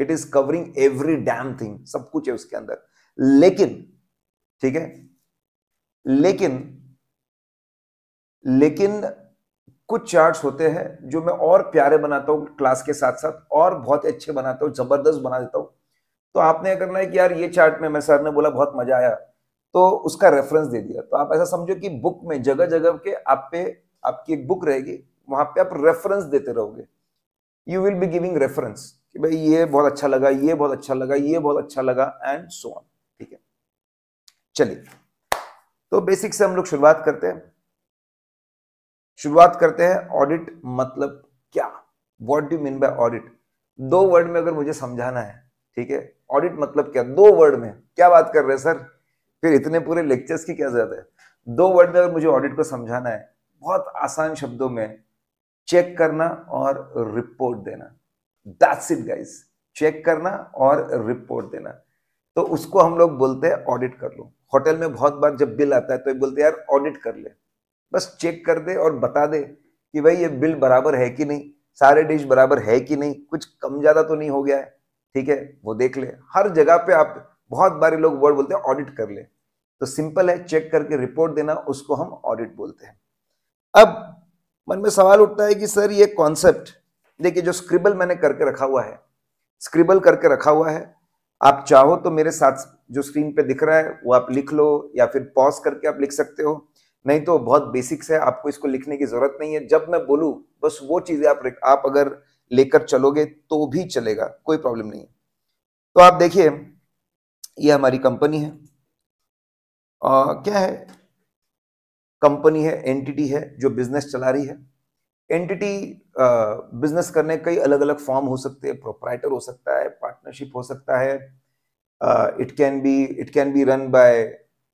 it is covering every damn thing सब कुछ है उसके अंदर लेकिन ठीक है लेकिन लेकिन कुछ चार्ट्स होते हैं जो मैं और प्यारे बनाता हूँ क्लास के साथ साथ और बहुत अच्छे बनाता हूँ जबरदस्त बना देता हूँ तो आपने करना है कि यार ये चार्ट में मैं सर ने बोला बहुत मजा आया तो उसका रेफरेंस दे दिया तो आप ऐसा समझो कि बुक में जगह जगह के आप पे आपकी एक बुक रहेगी वहां पे आप रेफरेंस देते रहोगे you will be giving reference कि भाई ये बहुत अच्छा लगा ये बहुत अच्छा लगा ये बहुत अच्छा लगा एंड सो ऑन ठीक है चलिए तो बेसिक से हम लोग शुरुआत करते हैं शुरुआत करते हैं ऑडिट मतलब क्या what do mean by audit दो वर्ड में अगर मुझे समझाना है ठीक है ऑडिट मतलब क्या दो वर्ड में क्या बात कर रहे हैं सर फिर इतने पूरे लेक्चर्स की क्या जरूरत है दो वर्ड में अगर मुझे ऑडिट को समझाना है बहुत आसान शब्दों में चेक करना और रिपोर्ट देना दैट्स इट गाइस चेक करना और रिपोर्ट देना तो उसको हम लोग बोलते हैं ऑडिट कर लो होटल में बहुत बार जब बिल आता है तो बोलते हैं यार ऑडिट कर ले बस चेक कर दे और बता दे कि भाई ये बिल बराबर है कि नहीं सारे डिश बराबर है कि नहीं कुछ कम ज़्यादा तो नहीं हो गया है ठीक है वो देख ले हर जगह पे आप बहुत बारे लोग वर्ड बोलते हैं ऑडिट कर ले तो सिंपल है चेक करके रिपोर्ट देना उसको हम ऑडिट बोलते हैं अब मन में सवाल उठता है कि सर ये कॉन्सेप्ट देखिए जो स्क्रिबल मैंने करके रखा हुआ है स्क्रिबल करके रखा हुआ है आप चाहो तो मेरे साथ जो स्क्रीन पे दिख रहा है वो आप लिख लो या फिर पॉज करके आप लिख सकते हो नहीं तो बहुत बेसिक्स है आपको इसको लिखने की जरूरत नहीं है जब मैं बोलूँ बस वो चीज़ें आप आप अगर लेकर चलोगे तो भी चलेगा कोई प्रॉब्लम नहीं है तो आप देखिए ये हमारी कंपनी है आ, क्या है कंपनी है एंटिटी है जो बिजनेस चला रही है एंटिटी बिजनेस करने कई अलग अलग फॉर्म हो सकते हैं प्रोपराइटर हो सकता है पार्टनरशिप हो सकता है it can be it can be run by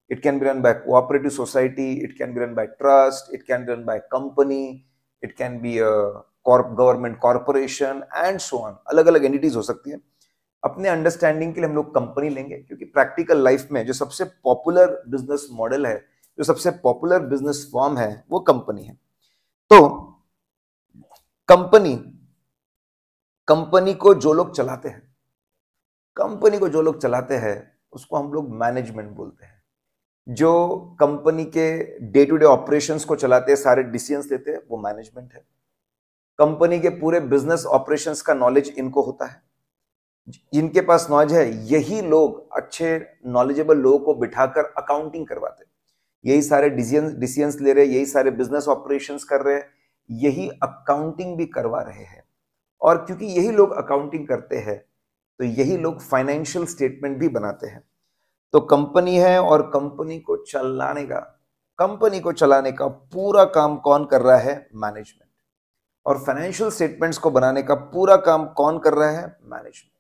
It can be run by cooperative society. It can be run by trust. It can be run by company. It can be a corp government corporation and so on. अलग अलग entities हो सकती है अपने understanding के लिए हम लोग कंपनी लेंगे क्योंकि प्रैक्टिकल लाइफ में जो सबसे पॉपुलर बिजनेस मॉडल है जो सबसे पॉपुलर बिजनेस फॉर्म है वो कंपनी है तो कंपनी कंपनी को जो लोग चलाते हैं कंपनी को जो लोग चलाते हैं उसको हम लोग मैनेजमेंट बोलते हैं जो कंपनी के डे टू डे ऑपरेशंस को चलाते हैं सारे डिसीजंस लेते हैं वो मैनेजमेंट है कंपनी के पूरे बिजनेस ऑपरेशंस का नॉलेज इनको होता है जिनके पास नॉलेज है यही लोग अच्छे नॉलेजेबल लोगों को बिठाकर अकाउंटिंग करवाते यही सारे डिसीजन ले रहे यही सारे बिजनेस ऑपरेशंस कर रहे हैं यही अकाउंटिंग भी करवा रहे हैं और क्योंकि यही लोग अकाउंटिंग करते हैं तो यही लोग फाइनेंशियल स्टेटमेंट भी बनाते हैं तो कंपनी है और कंपनी को चलाने का कंपनी को चलाने का पूरा काम कौन कर रहा है मैनेजमेंट और फाइनेंशियल स्टेटमेंट्स को बनाने का पूरा काम कौन कर रहा है मैनेजमेंट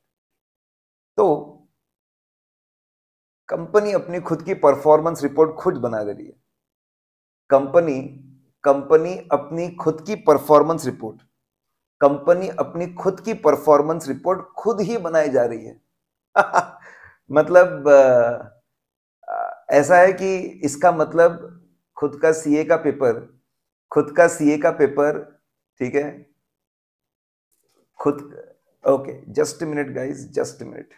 तो कंपनी अपनी खुद की परफॉर्मेंस रिपोर्ट खुद बना दे रही है कंपनी कंपनी अपनी खुद की परफॉर्मेंस रिपोर्ट कंपनी अपनी खुद की परफॉर्मेंस रिपोर्ट खुद ही बनाई जा रही है मतलब ऐसा है कि इसका मतलब खुद का सीए का पेपर खुद का सीए का पेपर ठीक है खुद okay just minute guys just minute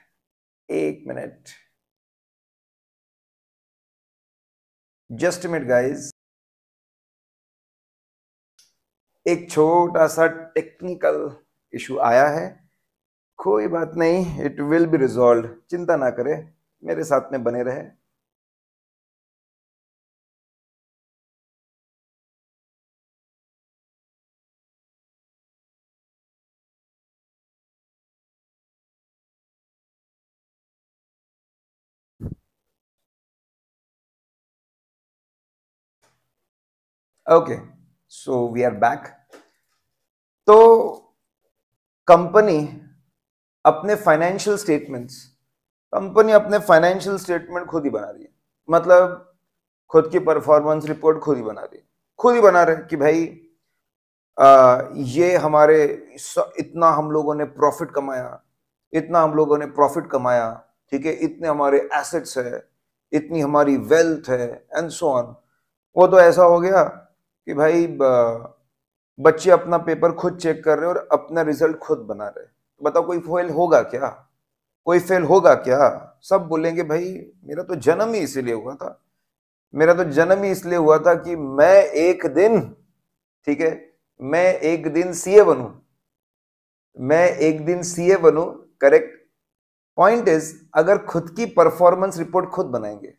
एक मिनट जस्ट मिनट गाइस एक छोटा सा टेक्निकल इशू आया है कोई बात नहीं इट विल बी रिजॉल्व चिंता ना करें मेरे साथ में बने रहे okay so we are back तो कंपनी अपने फाइनेंशियल स्टेटमेंट्स कंपनी अपने फाइनेंशियल स्टेटमेंट खुद ही बना रही है मतलब खुद की परफॉर्मेंस रिपोर्ट खुद ही बना रही है खुद ही बना रहे कि भाई आ, ये हमारे इतना हम लोगों ने प्रॉफिट कमाया इतना हम लोगों ने प्रॉफिट कमाया ठीक है इतने हमारे एसेट्स है इतनी हमारी वेल्थ है एंड सो ऑन वो तो ऐसा हो गया कि भाई बच्चे अपना पेपर खुद चेक कर रहे हैं और अपना रिजल्ट खुद बना रहे हैं बताओ कोई फेल होगा क्या कोई फेल होगा क्या सब बोलेंगे भाई मेरा तो जन्म ही इसलिए हुआ था मेरा तो जन्म ही इसलिए हुआ था कि मैं एक दिन ठीक है मैं एक दिन सीए बनू मैं एक दिन सीए बनू करेक्ट पॉइंट इज अगर खुद की परफॉर्मेंस रिपोर्ट खुद बनाएंगे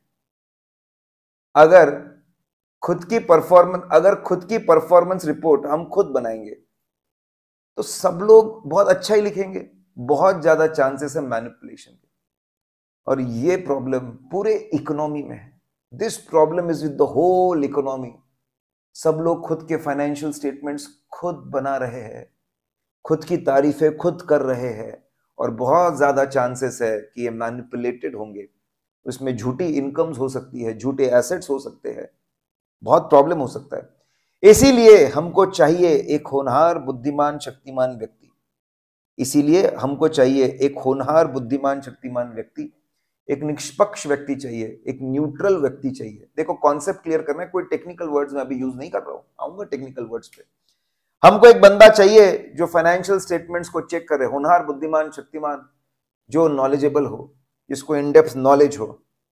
अगर खुद की परफॉर्मेंस अगर खुद की परफॉर्मेंस रिपोर्ट हम खुद बनाएंगे तो सब लोग बहुत अच्छा ही लिखेंगे बहुत ज़्यादा चांसेस है मैनिपुलेशन के और ये प्रॉब्लम पूरे इकोनॉमी में है this problem is with the whole economy सब लोग खुद के फाइनेंशियल स्टेटमेंट्स खुद बना रहे हैं खुद की तारीफें खुद कर रहे हैं और बहुत ज़्यादा चांसेस है कि ये मैनिपुलेटेड होंगे उसमें झूठी इनकम्स हो सकती है झूठे एसेट्स हो सकते हैं बहुत प्रॉब्लम हो सकता है इसीलिए हमको चाहिए एक होनहार बुद्धिमान शक्तिमान व्यक्ति इसीलिए हमको चाहिए एक होनहार बुद्धिमान शक्तिमान व्यक्ति एक निष्पक्ष व्यक्ति चाहिए एक न्यूट्रल व्यक्ति चाहिए देखो कॉन्सेप्ट क्लियर करना है कोई टेक्निकल वर्ड्स में अभी यूज नहीं कर रहा हूं आऊंगा टेक्निकल वर्ड्स पे हमको एक बंदा चाहिए जो फाइनेंशियल स्टेटमेंट्स को चेक करे होनहार बुद्धिमान शक्तिमान जो नॉलेजेबल हो जिसको इनडेप्थ नॉलेज हो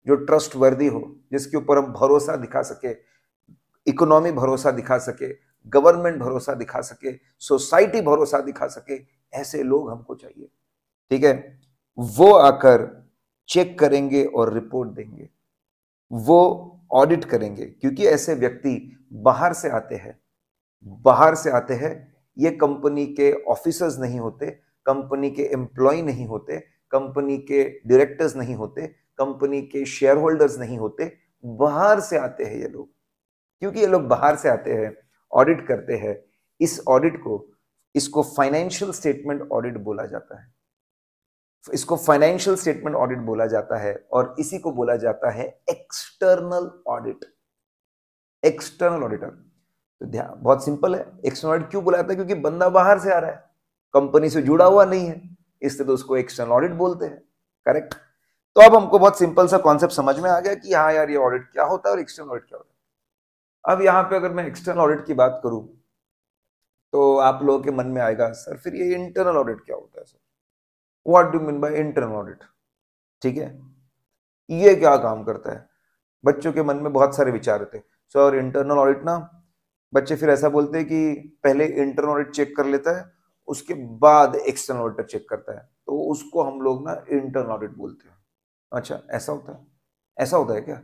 जो ट्रस्ट वर्दी हो जिसके ऊपर हम भरोसा दिखा सके इकोनॉमी भरोसा दिखा सके गवर्नमेंट भरोसा दिखा सके सोसाइटी भरोसा दिखा सके ऐसे लोग हमको चाहिए ठीक है वो आकर चेक करेंगे और रिपोर्ट देंगे वो ऑडिट करेंगे क्योंकि ऐसे व्यक्ति बाहर से आते हैं बाहर से आते हैं ये कंपनी के ऑफिसर्स नहीं होते कंपनी के एम्प्लॉय नहीं होते कंपनी के डायरेक्टर्स नहीं होते कंपनी के शेयर होल्डर्स नहीं होते बाहर से आते हैं ये लोग क्योंकि ये लोग बाहर से आते हैं ऑडिट करते हैं इस ऑडिट को इसको फाइनेंशियल स्टेटमेंट ऑडिट बोला जाता है इसको फाइनेंशियल स्टेटमेंट ऑडिट बोला जाता है और इसी को बोला जाता है एक्सटर्नल ऑडिट एक्सटर्नल ऑडिटर तो ध्यान बहुत सिंपल है एक्सटर्नल ऑडिट क्यों बोला जाता है क्योंकि बंदा बाहर से आ रहा है कंपनी से जुड़ा हुआ नहीं है इसलिए तो उसको एक्सटर्नल ऑडिट बोलते हैं करेक्ट तो अब हमको बहुत सिंपल सा कॉन्सेप्ट समझ में आ गया कि हाँ यार ये ऑडिट क्या होता है और एक्सटर्नल ऑडिट क्या होता है अब यहाँ पे अगर मैं एक्सटर्नल ऑडिट की बात करूँ तो आप लोगों के मन में आएगा सर फिर ये इंटरनल ऑडिट क्या होता है sir what do mean by internal audit ठीक है ये क्या काम करता है बच्चों के मन में बहुत सारे विचार होते हैं सो और इंटरनल ऑडिट ना बच्चे फिर ऐसा बोलते हैं कि पहले इंटरनल ऑडिट चेक कर लेता है उसके बाद एक्सटर्नल ऑडिटर चेक करता है तो उसको हम लोग ना इंटरनल ऑडिट बोलते हैं अच्छा ऐसा होता है ऐसा होता है क्या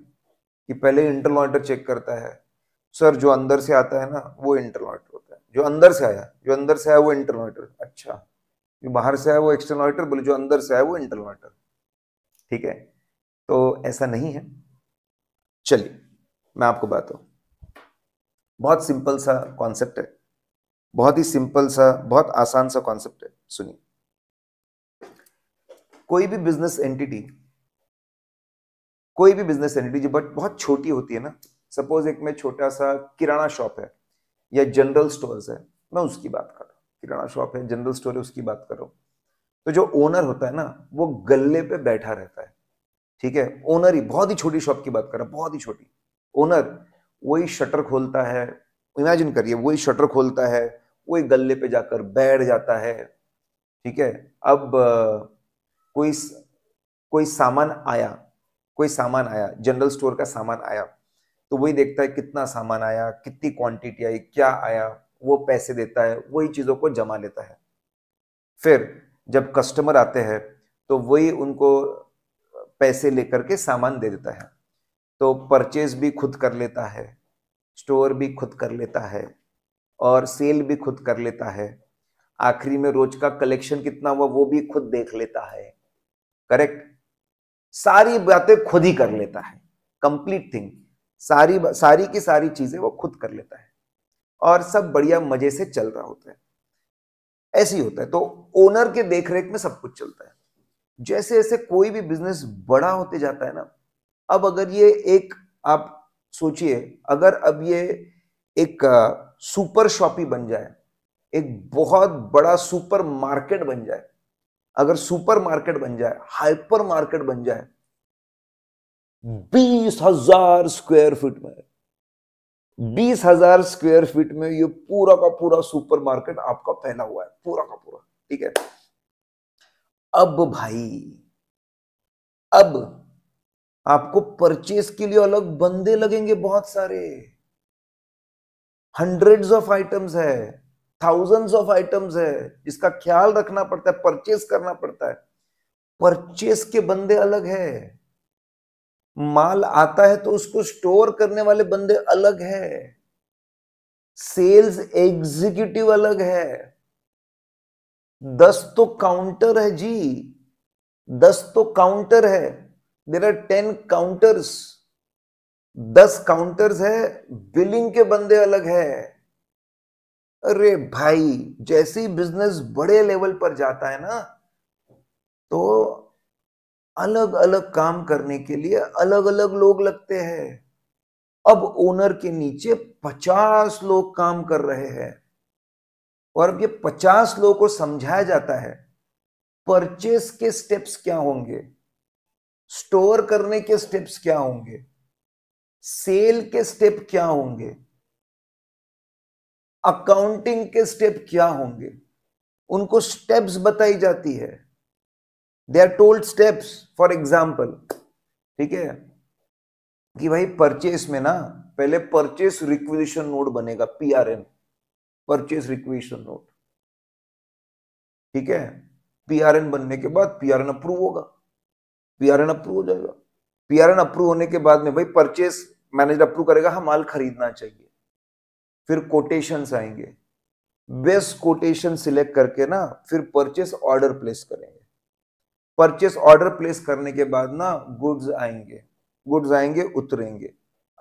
कि पहले इंटरनल ऑडिटर चेक करता है सर जो अंदर से आता है ना वो इंटरनॉइटर होता है जो अंदर से आया जो अंदर से आया वो इंटरनॉइटर अच्छा जो बाहर से आया वो एक्सटर्नॉइटर बोले जो अंदर से आया वो इंटरनॉइटर ठीक है तो ऐसा नहीं है चलिए मैं आपको बताऊँ बहुत सिंपल सा कॉन्सेप्ट है बहुत ही सिंपल सा बहुत आसान सा कॉन्सेप्ट है सुनिए कोई भी बिजनेस एंटिटी कोई भी बिजनेस एंटिटी जो बट बहुत छोटी होती है ना सपोज एक में छोटा सा किराना शॉप है या जनरल स्टोर है मैं उसकी बात कर रहा हूँ किराना शॉप है जनरल स्टोर है उसकी बात कर रहा हूँ तो जो ओनर होता है ना वो गले पे बैठा रहता है ठीक है ओनर ही बहुत ही छोटी शॉप की बात कर रहा हूँ बहुत ही छोटी ओनर वही शटर खोलता है इमेजिन करिए वही शटर खोलता है वही गले पे जाकर बैठ जाता है ठीक है अब कोई कोई सामान आया कोई सामान आया जनरल स्टोर का सामान आया तो वही देखता है कितना सामान आया कितनी क्वांटिटी आई क्या आया वो पैसे देता है वही चीज़ों को जमा लेता है फिर जब कस्टमर आते हैं तो वही उनको पैसे लेकर के सामान दे देता है तो परचेज भी खुद कर लेता है स्टोर भी खुद कर लेता है और सेल भी खुद कर लेता है आखिरी में रोज का कलेक्शन कितना हुआ वो भी खुद देख लेता है करेक्ट सारी बातें खुद ही कर लेता है कंप्लीट थिंग सारी सारी की सारी चीजें वो खुद कर लेता है और सब बढ़िया मजे से चल रहा होता है ऐसे ही होता है तो ओनर के देखरेख में सब कुछ चलता है जैसे जैसे कोई भी बिजनेस बड़ा होते जाता है ना अब अगर ये एक आप सोचिए अगर अब ये एक सुपर शॉपी बन जाए एक बहुत बड़ा सुपर मार्केट बन जाए अगर सुपर मार्केट बन जाए हाइपर मार्केट बन जाए बीस हजार स्क्वायर फीट में बीस हजार स्क्वायर फीट में ये पूरा का पूरा सुपरमार्केट आपका फैला हुआ है पूरा का पूरा ठीक है अब भाई अब आपको परचेस के लिए अलग बंदे लगेंगे बहुत सारे हंड्रेड्स ऑफ आइटम्स है थाउजेंड्स ऑफ आइटम्स है इसका ख्याल रखना पड़ता है परचेस करना पड़ता है परचेस के बंदे अलग है माल आता है तो उसको स्टोर करने वाले बंदे अलग है सेल्स एग्जीक्यूटिव अलग है दस तो काउंटर है जी दस तो काउंटर है देर आर टेन काउंटर्स दस काउंटर्स है बिलिंग के बंदे अलग है अरे भाई जैसे ही बिजनेस बड़े लेवल पर जाता है ना तो अलग अलग काम करने के लिए अलग अलग लोग लगते हैं अब ओनर के नीचे पचास लोग काम कर रहे हैं और अब ये पचास लोगों को समझाया जाता है परचेस के स्टेप्स क्या होंगे स्टोर करने के स्टेप्स क्या होंगे सेल के स्टेप क्या होंगे अकाउंटिंग के स्टेप क्या होंगे उनको स्टेप्स बताई जाती है they are told steps for example ठीक है कि भाई परचेस में ना पहले परचेस रिक्विजिशन नोट बनेगा पीआरएन परचेस रिक्विजिशन नोट ठीक है पीआरएन बनने के बाद पीआरएन अप्रूव होगा पीआरएन अप्रूव हो जाएगा पीआरएन अप्रूव होने के बाद में भाई परचेस मैनेजर अप्रूव करेगा हाँ माल खरीदना चाहिए फिर कोटेशन आएंगे बेस्ट कोटेशन सिलेक्ट करके ना फिर परचेस ऑर्डर प्लेस करेंगे परचेस ऑर्डर प्लेस करने के बाद ना गुड्स आएंगे गुड्स आएंगे उतरेंगे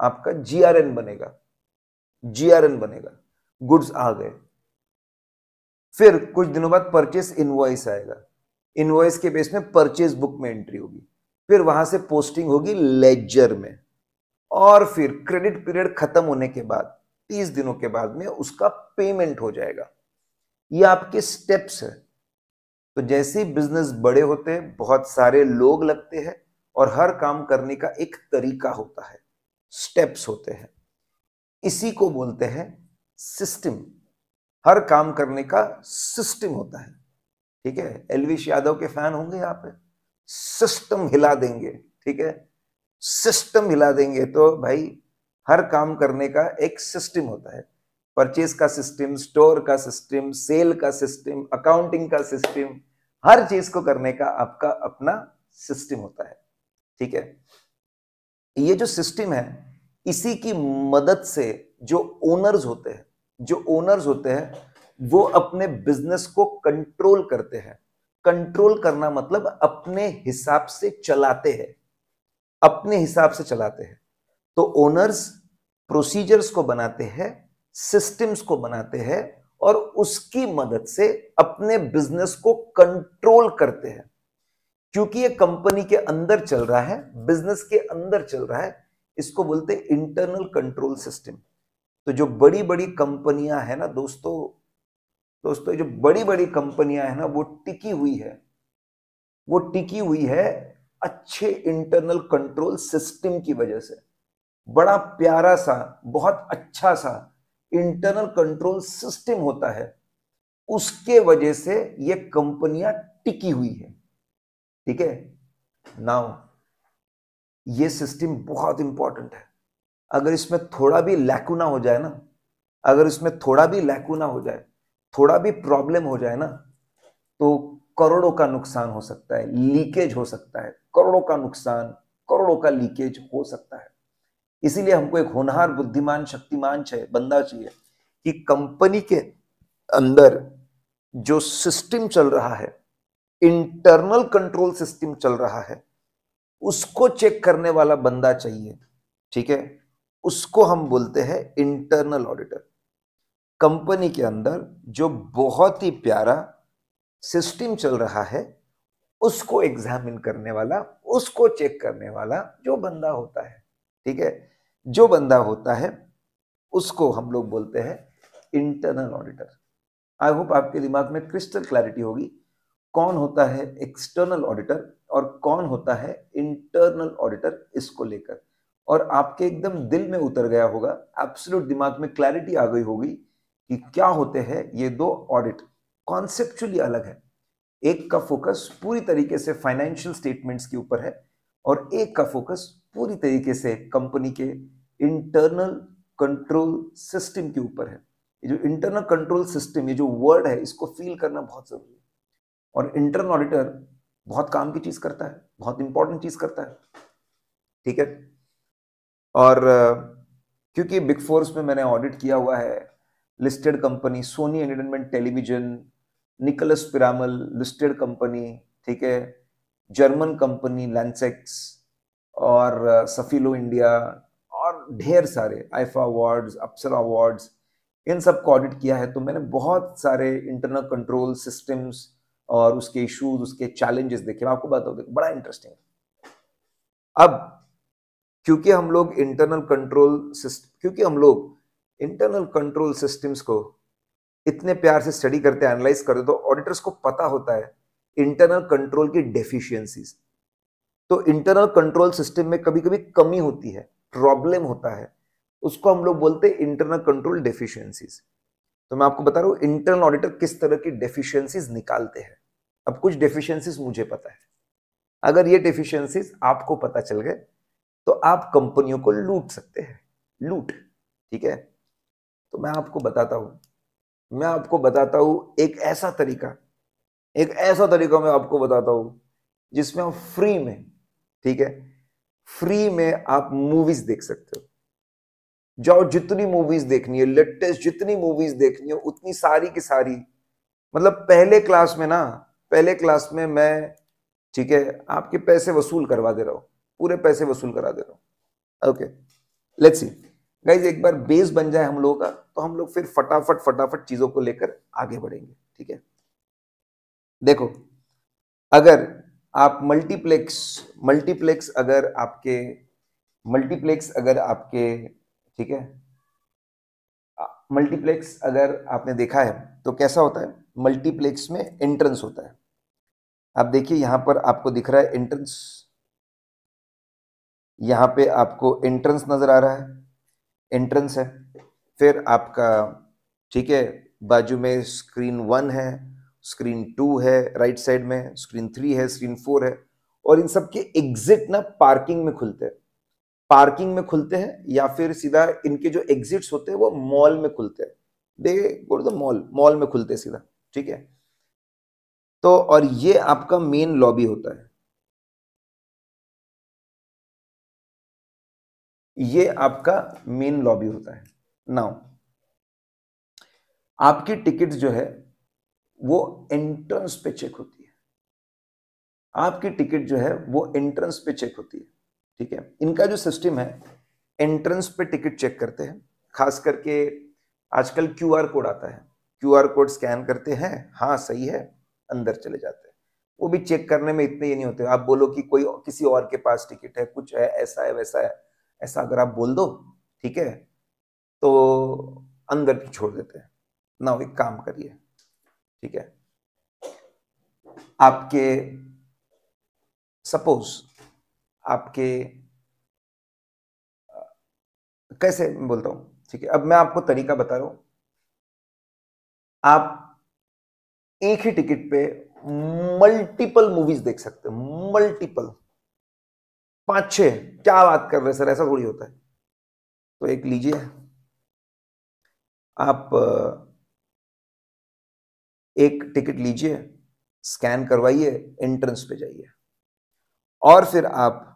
आपका जीआरएन बनेगा जीआरएन बनेगा गुड्स आ गए फिर कुछ दिनों बाद परचेस इनवॉइस आएगा इनवॉइस के बेस में परचेस बुक में एंट्री होगी फिर वहां से पोस्टिंग होगी लेजर में और फिर क्रेडिट पीरियड खत्म होने के बाद तीस दिनों के बाद में उसका पेमेंट हो जाएगा ये आपके स्टेप्स है तो जैसे बिजनेस बड़े होते हैं बहुत सारे लोग लगते हैं और हर काम करने का एक तरीका होता है स्टेप्स होते हैं इसी को बोलते हैं सिस्टम हर काम करने का सिस्टम होता है ठीक है एलविश यादव के फैन होंगे यहां पे सिस्टम हिला देंगे ठीक है सिस्टम हिला देंगे तो भाई हर काम करने का एक सिस्टम होता है परचेज का सिस्टम स्टोर का सिस्टम सेल का सिस्टम अकाउंटिंग का सिस्टम हर चीज को करने का आपका अपना सिस्टम होता है ठीक है ये जो सिस्टम है इसी की मदद से जो ओनर्स होते हैं जो ओनर्स होते हैं वो अपने बिजनेस को कंट्रोल करते हैं कंट्रोल करना मतलब अपने हिसाब से चलाते हैं अपने हिसाब से चलाते हैं तो ओनर्स प्रोसीजर्स को बनाते हैं सिस्टम्स को बनाते हैं और उसकी मदद से अपने बिजनेस को कंट्रोल करते हैं क्योंकि ये कंपनी के अंदर चल रहा है बिजनेस के अंदर चल रहा है इसको बोलते हैं इंटरनल कंट्रोल सिस्टम तो जो बड़ी बड़ी कंपनियां है ना दोस्तों दोस्तों जो बड़ी बड़ी कंपनियां है ना वो टिकी हुई है वो टिकी हुई है अच्छे इंटरनल कंट्रोल सिस्टम की वजह से बड़ा प्यारा सा बहुत अच्छा सा इंटरनल कंट्रोल सिस्टम होता है उसके वजह से ये कंपनियां टिकी हुई है ठीक है नाउ ये सिस्टम बहुत इंपॉर्टेंट है अगर इसमें थोड़ा भी लैकुना हो जाए ना अगर इसमें थोड़ा भी लैकुना हो जाए थोड़ा भी प्रॉब्लम हो जाए ना तो करोड़ों का नुकसान हो सकता है लीकेज हो सकता है करोड़ों का नुकसान करोड़ों का लीकेज हो सकता है इसीलिए हमको एक होनहार बुद्धिमान शक्तिमान चाहिए बंदा चाहिए कि कंपनी के अंदर जो सिस्टम चल रहा है इंटरनल कंट्रोल सिस्टम चल रहा है उसको चेक करने वाला बंदा चाहिए ठीक है उसको हम बोलते हैं इंटरनल ऑडिटर कंपनी के अंदर जो बहुत ही प्यारा सिस्टम चल रहा है उसको एग्जामिन करने वाला उसको चेक करने वाला जो बंदा होता है ठीक है जो बंदा होता है उसको हम लोग बोलते हैं इंटरनल ऑडिटर आई होप आपके दिमाग में क्रिस्टल क्लैरिटी होगी कौन होता है एक्सटर्नल ऑडिटर और कौन होता है इंटरनल ऑडिटर इसको लेकर और आपके एकदम दिल में उतर गया होगा एब्सोल्यूट दिमाग में क्लैरिटी आ गई होगी कि क्या होते हैं ये दो ऑडिट कॉन्सेप्चुअली अलग है एक का फोकस पूरी तरीके से फाइनेंशियल स्टेटमेंट्स के ऊपर है और एक का फोकस पूरी तरीके से कंपनी के इंटरनल कंट्रोल सिस्टम के ऊपर है ये जो इंटरनल कंट्रोल सिस्टम ये जो वर्ड है इसको फील करना बहुत जरूरी है और इंटरनल ऑडिटर बहुत काम की चीज करता है बहुत इंपॉर्टेंट चीज करता है ठीक है और क्योंकि बिग फोर्स में मैंने ऑडिट किया हुआ है listed company Sony entertainment television Nicholas Piramal listed company ठीक है जर्मन कंपनी लैंसेक्स और सफ़ीलो इंडिया और ढेर सारे आइफा अवार्ड्स अप्सरा अवार्ड्स इन सब को ऑडिट किया है तो मैंने बहुत सारे इंटरनल कंट्रोल सिस्टम्स और उसके इश्यूज उसके चैलेंजेस देखे मैं आपको बताऊँ देखो बड़ा इंटरेस्टिंग अब क्योंकि हम लोग इंटरनल कंट्रोल सिस्टम क्योंकि हम लोग इंटरनल कंट्रोल सिस्टम्स को इतने प्यार से स्टडी करते एनालाइज करते तो ऑडिटर्स को पता होता है इंटरनल कंट्रोल की डेफिशिएंसीज तो इंटरनल कंट्रोल सिस्टम में कभी कभी कमी होती है प्रॉब्लम होता है उसको हम लोग बोलते हैं इंटरनल कंट्रोल डेफिशिएंसीज तो मैं आपको बता रहा हूं इंटरनल ऑडिटर किस तरह की डेफिशिएंसीज निकालते हैं अब कुछ डेफिशिएंसीज मुझे पता है अगर ये डेफिशिएंसीज आपको पता चल गए तो आप कंपनियों को लूट सकते हैं लूट ठीक है तो मैं आपको बताता हूं मैं आपको बताता हूं एक ऐसा तरीका एक ऐसा तरीका मैं आपको बताता हूं जिसमें हम फ्री में ठीक है फ्री में आप मूवीज देख सकते हो जाओ जितनी मूवीज देखनी है लेटेस्ट जितनी मूवीज देखनी हो उतनी सारी की सारी मतलब पहले क्लास में ना पहले क्लास में मैं ठीक है आपके पैसे वसूल करवा दे रहा हूं पूरे पैसे वसूल करा दे रहा हूं ओके लेट्स सी गाइज एक बार बेस बन जाए हम लोगों का तो हम लोग फिर फटाफट फटाफट चीजों को लेकर आगे बढ़ेंगे ठीक है देखो अगर आप मल्टीप्लेक्स मल्टीप्लेक्स अगर आपके मल्टीप्लेक्स अगर आपके ठीक है मल्टीप्लेक्स अगर आपने देखा है तो कैसा होता है मल्टीप्लेक्स में एंट्रेंस होता है आप देखिए यहां पर आपको दिख रहा है एंट्रेंस यहां पे आपको एंट्रेंस नज़र आ रहा है एंट्रेंस है फिर आपका ठीक है बाजू में स्क्रीन वन है स्क्रीन टू है राइट साइड में स्क्रीन थ्री है स्क्रीन फोर है और इन सब के एग्जिट ना पार्किंग में खुलते हैं पार्किंग में खुलते हैं या फिर सीधा इनके जो एग्जिट्स होते हैं वो मॉल में खुलते हैं they go to the mall mall में खुलते हैं सीधा ठीक है तो और ये आपका मेन लॉबी होता है ये आपका मेन लॉबी होता है नाउ आपकी टिकट जो है वो एंट्रेंस पे चेक होती है आपकी टिकट जो है वो एंट्रेंस पे चेक होती है ठीक है इनका जो सिस्टम है एंट्रेंस पे टिकट चेक करते हैं खास करके आजकल क्यू आर कोड आता है क्यू आर कोड स्कैन करते हैं हाँ सही है अंदर चले जाते हैं वो भी चेक करने में इतने ये नहीं होते आप बोलो कि कोई किसी और के पास टिकट है कुछ है ऐसा है वैसा है ऐसा अगर आप बोल दो ठीक है तो अंदर छोड़ देते हैं ना एक काम करिए ठीक है आपके सपोज आपके कैसे बोलता हूं ठीक है अब मैं आपको तरीका बता रहा हूं आप एक ही टिकट पे मल्टीपल मूवीज देख सकते हो मल्टीपल पांच छह क्या बात कर रहे सर ऐसा थोड़ी होता है तो एक लीजिए आप एक टिकट लीजिए स्कैन करवाइए एंट्रेंस पे जाइए और फिर आप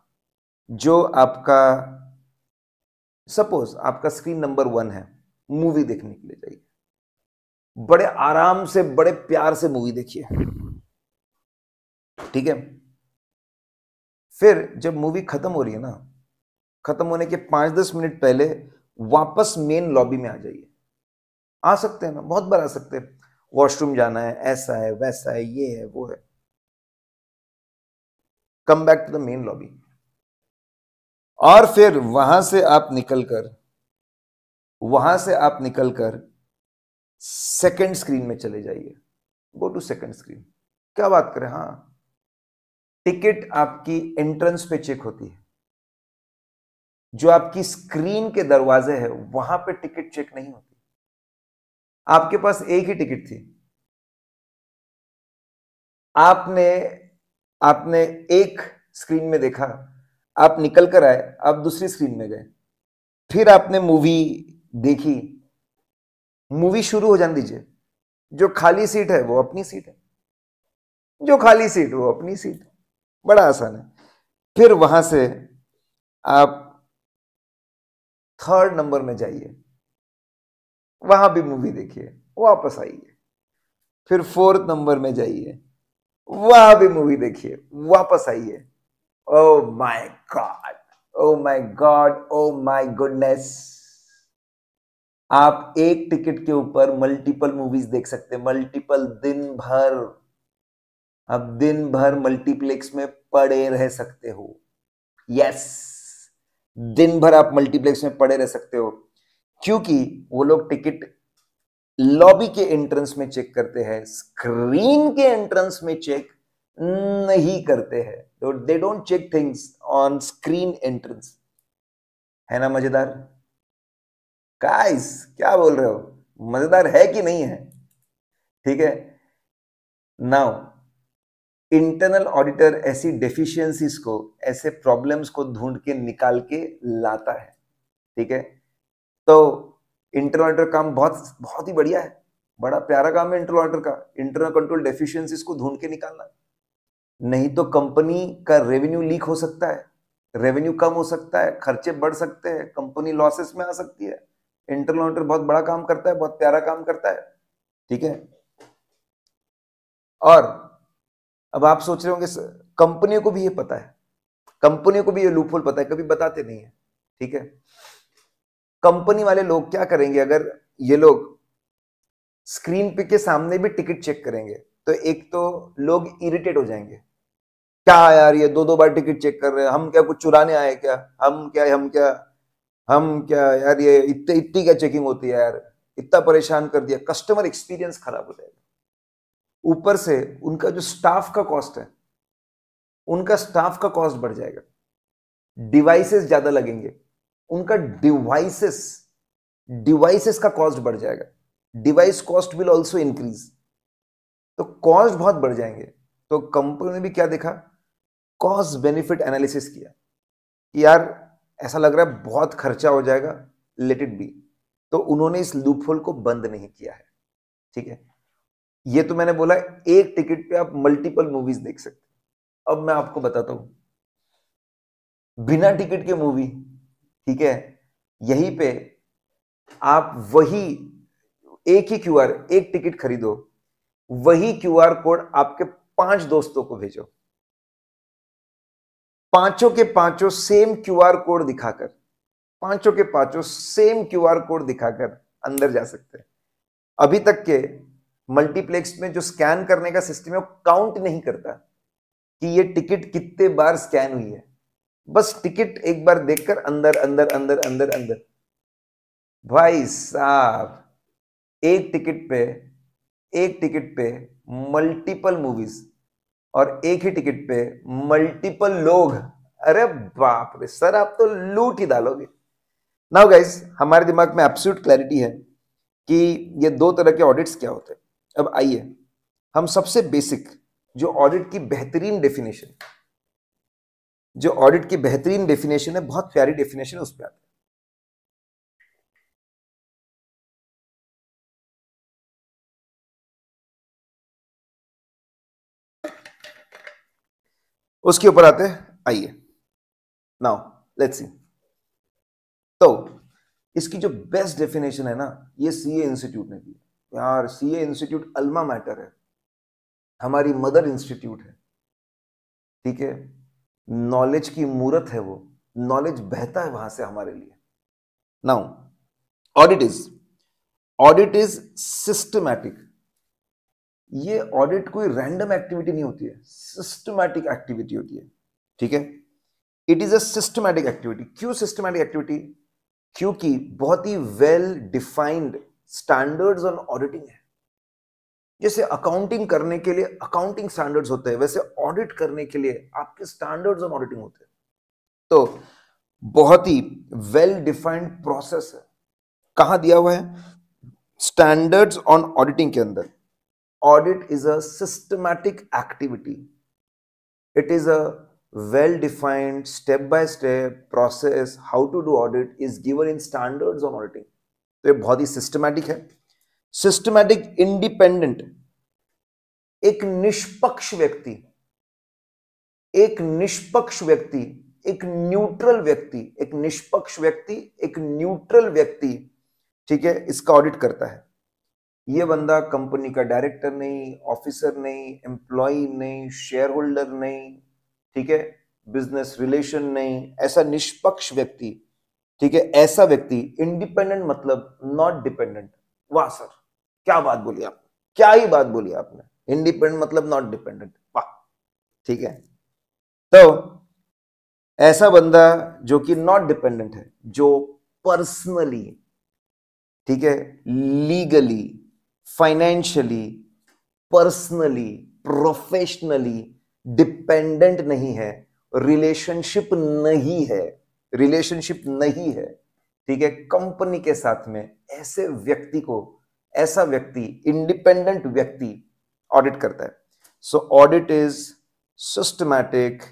जो आपका सपोज आपका स्क्रीन नंबर वन है मूवी देखने के लिए जाइए बड़े आराम से बड़े प्यार से मूवी देखिए ठीक है फिर जब मूवी खत्म हो रही है ना खत्म होने के पांच दस मिनट पहले वापस मेन लॉबी में आ जाइए आ सकते हैं ना बहुत बार आ सकते हैं वॉशरूम जाना है ऐसा है वैसा है ये है वो है come back to the main lobby और फिर वहां से आप निकलकर वहां से आप निकलकर सेकंड स्क्रीन में चले जाइए गो टू सेकंड स्क्रीन क्या बात करें हाँ टिकट आपकी एंट्रेंस पे चेक होती है जो आपकी स्क्रीन के दरवाजे है वहां पे टिकट चेक नहीं होती आपके पास एक ही टिकट थी आपने आपने एक स्क्रीन में देखा आप निकल कर आए आप दूसरी स्क्रीन में गए फिर आपने मूवी देखी मूवी शुरू हो जाने दीजिए जो खाली सीट है वो अपनी सीट है जो खाली सीट वो अपनी सीट है बड़ा आसान है फिर वहां से आप थर्ड नंबर में जाइए वहां भी मूवी देखिए वापस आइए फिर फोर्थ नंबर में जाइए वहां भी मूवी देखिए वापस आइए oh my God oh my God oh my goodness आप एक टिकट के ऊपर मल्टीपल मूवीज देख सकते हैं मल्टीपल दिन भर आप दिन भर मल्टीप्लेक्स में पड़े रह सकते हो यस yes! दिन भर आप मल्टीप्लेक्स में पड़े रह सकते हो क्योंकि वो लोग टिकट लॉबी के एंट्रेंस में चेक करते हैं स्क्रीन के एंट्रेंस में चेक नहीं करते हैं तो they don't check things on screen entrance है ना मजेदार गाइस क्या बोल रहे हो मजेदार है कि नहीं है ठीक है नाउ इंटरनल ऑडिटर ऐसी डेफिशिएंसीज को ऐसे प्रॉब्लम्स को ढूंढ के निकाल के लाता है ठीक है तो इंटरलॉटर काम बहुत बहुत ही बढ़िया है बड़ा प्यारा काम है इंटरलॉटर का इंटरनल कंट्रोल डेफिशिएंसीज को ढूंढ के निकालना नहीं तो कंपनी का रेवेन्यू लीक हो सकता है रेवेन्यू कम हो सकता है खर्चे बढ़ सकते हैं कंपनी लॉसेस में आ सकती है इंटरनल ऑडिटर बहुत बड़ा काम करता है बहुत प्यारा काम करता है ठीक है और अब आप सोच रहे होंगे कंपनियों को भी ये पता है कंपनियों को भी ये लूपहोल पता है कभी बताते नहीं है ठीक है कंपनी वाले लोग क्या करेंगे अगर ये लोग स्क्रीन पे के सामने भी टिकट चेक करेंगे तो एक तो लोग इरिटेट हो जाएंगे क्या यार ये दो दो बार टिकट चेक कर रहे हैं हम क्या कुछ चुराने आए क्या हम क्या हम क्या हम क्या यार ये इतनी इतनी क्या चेकिंग होती है यार इतना परेशान कर दिया कस्टमर एक्सपीरियंस खराब हो जाएगा ऊपर से उनका जो स्टाफ का कॉस्ट है उनका स्टाफ का कॉस्ट बढ़ जाएगा डिवाइसेस ज्यादा लगेंगे उनका डिवाइसेस डिवाइसेस का कॉस्ट बढ़ जाएगा device cost will also increase तो कॉस्ट बहुत बढ़ जाएंगे तो कंपनी ने भी क्या देखा कॉस्ट बेनिफिट एनालिसिस किया कि यार ऐसा लग रहा है बहुत खर्चा हो जाएगा लेट इट बी तो उन्होंने इस लूपहोल को बंद नहीं किया है ठीक है ये तो मैंने बोला एक टिकट पे आप मल्टीपल मूवीज देख सकते अब मैं आपको बताता हूं बिना टिकट के मूवी ठीक है यहीं पे आप वही एक ही क्यूआर एक टिकट खरीदो वही क्यूआर कोड आपके पांच दोस्तों को भेजो पांचों के पांचों सेम क्यूआर कोड दिखाकर पांचों के पांचों सेम क्यूआर कोड दिखाकर अंदर जा सकते हैं अभी तक के मल्टीप्लेक्स में जो स्कैन करने का सिस्टम है वो काउंट नहीं करता कि ये टिकट कितने बार स्कैन हुई है बस टिकट एक बार देखकर अंदर अंदर अंदर अंदर अंदर भाई साहब एक टिकट पे एक टिकट पे मल्टीपल मूवीज और एक ही टिकट पे मल्टीपल लोग अरे बाप रे सर आप तो लूट ही डालोगे नाउ गाइस हमारे दिमाग में एब्सोल्यूट क्लैरिटी है कि ये दो तरह के ऑडिट्स क्या होते हैं अब आइए हम सबसे बेसिक जो ऑडिट की बेहतरीन डेफिनेशन जो ऑडिट की बेहतरीन डेफिनेशन है बहुत प्यारी डेफिनेशन है उस पर आते हैं उसके ऊपर आते हैं आइए नाउ लेट्स सी तो इसकी जो बेस्ट डेफिनेशन है ना ये सीए इंस्टीट्यूट ने दी यार सीए इंस्टीट्यूट अल्मा मैटर है हमारी मदर इंस्टीट्यूट है ठीक है नॉलेज की मूर्त है वो नॉलेज बहता है वहां से हमारे लिए now audit is audit is systematic ये ऑडिट कोई रैंडम एक्टिविटी नहीं होती है सिस्टमैटिक एक्टिविटी होती है ठीक है it is a systematic activity क्यों सिस्टमैटिक एक्टिविटी क्योंकि बहुत ही well defined standards on auditing है जैसे अकाउंटिंग करने के लिए अकाउंटिंग स्टैंडर्ड्स होते हैं वैसे ऑडिट करने के लिए आपके स्टैंडर्ड्स ऑन ऑडिटिंग होते हैं तो बहुत ही वेल डिफाइंड प्रोसेस है कहा दिया हुआ है स्टैंडर्ड्स ऑन ऑडिटिंग के अंदर audit is a systematic activity it is a well defined step by step process how to do audit is given in standards on auditing तो ये बहुत ही सिस्टमैटिक है सिस्टमैटिक इंडिपेंडेंट एक निष्पक्ष व्यक्ति एक निष्पक्ष व्यक्ति एक न्यूट्रल व्यक्ति एक निष्पक्ष व्यक्ति एक न्यूट्रल व्यक्ति ठीक है इसका ऑडिट करता है ये बंदा कंपनी का डायरेक्टर नहीं ऑफिसर नहीं एम्प्लॉ नहीं शेयर होल्डर नहीं ठीक है बिजनेस रिलेशन नहीं ऐसा निष्पक्ष व्यक्ति ठीक है ऐसा व्यक्ति इंडिपेंडेंट मतलब नॉट डिपेंडेंट वाह सर क्या बात बोली आप क्या ही बात बोली आपने इंडिपेंडेंट मतलब नॉट डिपेंडेंट वाह ठीक है तो ऐसा बंदा जो कि नॉट डिपेंडेंट है जो पर्सनली ठीक है legally financially personally professionally dependent नहीं है रिलेशनशिप नहीं है रिलेशनशिप नहीं है ठीक है कंपनी के साथ में ऐसे व्यक्ति को ऐसा व्यक्ति इंडिपेंडेंट व्यक्ति ऑडिट करता है so audit is systematic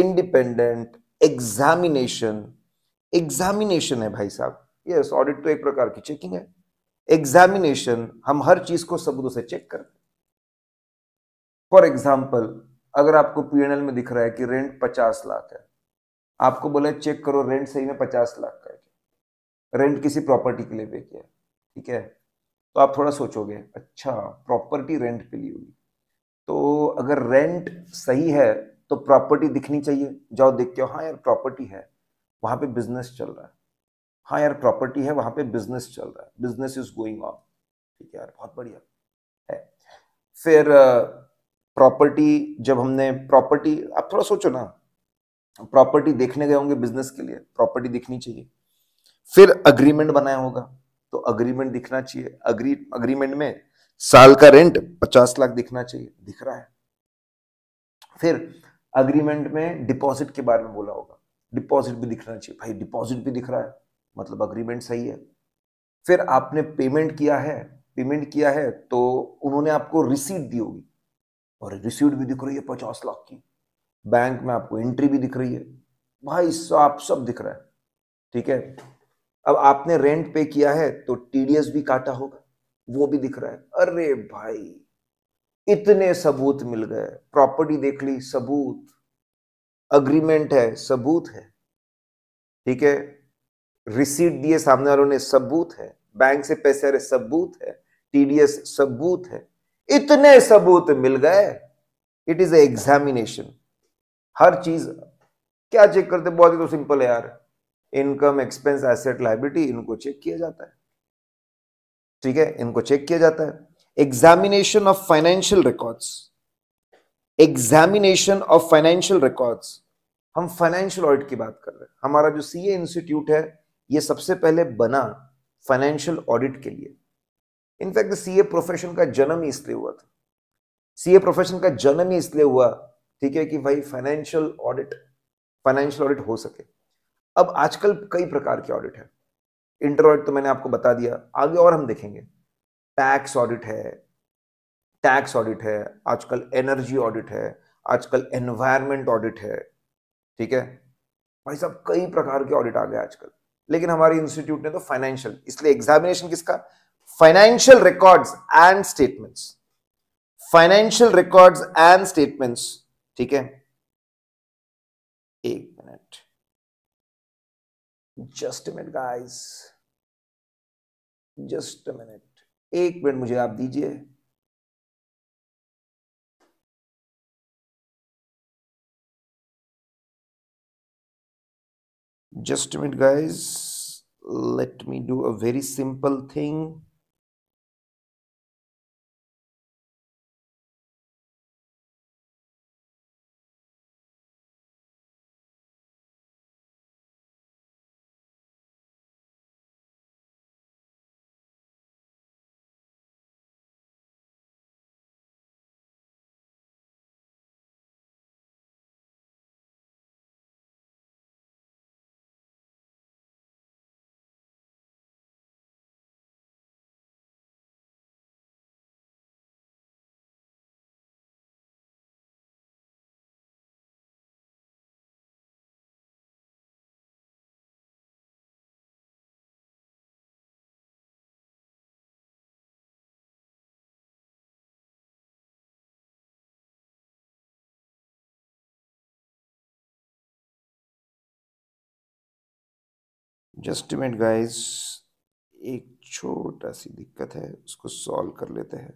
independent examination examination है भाई साहब यस ऑडिट तो एक प्रकार की चेकिंग है एग्जामिनेशन हम हर चीज को सबूतों से चेक करते फॉर एग्जाम्पल अगर आपको पीएनएल में दिख रहा है कि रेंट पचास लाख है आपको बोले चेक करो रेंट सही में पचास लाख का है रेंट किसी प्रॉपर्टी के लिए पे किया ठीक है तो आप थोड़ा सोचोगे अच्छा प्रॉपर्टी रेंट पे ली होगी तो अगर रेंट सही है तो प्रॉपर्टी दिखनी चाहिए जाओ देखते हो हाँ यार प्रॉपर्टी है वहाँ पे बिजनेस चल रहा है हाँ यार प्रॉपर्टी है वहाँ पे बिजनेस चल रहा है बिजनेस इज गोइंग ऑन ठीक है यार बहुत बढ़िया है फिर प्रॉपर्टी जब हमने प्रॉपर्टी आप थोड़ा सोचो ना प्रॉपर्टी देखने गए होंगे बिजनेस के लिए प्रॉपर्टी दिखनी चाहिए फिर अग्रीमेंट बनाया होगा तो अग्रीमेंट दिखना चाहिए अग्री अग्रीमेंट में साल का रेंट पचास लाख दिखना चाहिए दिख रहा है फिर अग्रीमेंट में डिपॉजिट के बारे में बोला होगा डिपॉजिट भी दिखना चाहिए भाई डिपॉजिट भी दिख रहा है मतलब अग्रीमेंट सही है फिर आपने पेमेंट किया है पेमेंट किया है तो उन्होंने आपको रिसीट दी होगी और रिसीट भी दिख रही है पचास लाख की बैंक में आपको एंट्री भी दिख रही है भाई सब सब दिख रहा है ठीक है अब आपने रेंट पे किया है तो टीडीएस भी काटा होगा वो भी दिख रहा है अरे भाई इतने सबूत मिल गए प्रॉपर्टी देख ली सबूत अग्रीमेंट है सबूत है ठीक है रिसीट दिए सामने वालों ने सबूत है बैंक से पैसे अरे सबूत है टीडीएस सबूत है इतने सबूत मिल गए इट इज एग्जामिनेशन हर चीज क्या चेक करते बहुत ही तो सिंपल है यार इनकम एक्सपेंस एसेट लाइबिलिटी इनको चेक किया जाता है ठीक है इनको चेक किया जाता है examination of financial records examination of financial records हम फाइनेंशियल ऑडिट की बात कर रहे हैं हमारा जो सी इंस्टीट्यूट है ये सबसे पहले बना फाइनेंशियल ऑडिट के लिए इनफैक्ट सीए प्रोफेशन का जन्म ही इसलिए हुआ था सीए प्रोफेशन का जन्म ही इसलिए हुआ ठीक है कि भाई फाइनेंशियल ऑडिट फाइनेंशियल ऑडिट हो सके अब आजकल कई प्रकार के ऑडिट है इंटर ऑडिट तो मैंने आपको बता दिया आगे और हम देखेंगे टैक्स ऑडिट है टैक्स ऑडिट है आजकल एनर्जी ऑडिट है आजकल एनवायरमेंट ऑडिट है ठीक है भाई साहब कई प्रकार के ऑडिट आ गए आजकल लेकिन हमारे इंस्टीट्यूट ने तो फाइनेंशियल इसलिए एग्जामिनेशन किसका financial records and statements financial records and statements ठीक है एक just a minute guys just a minute एक मिनट मुझे आप दीजिए just minute guys let me do a very simple thing just minute guys एक छोटा सी दिक्कत है उसको सॉल्व कर लेते हैं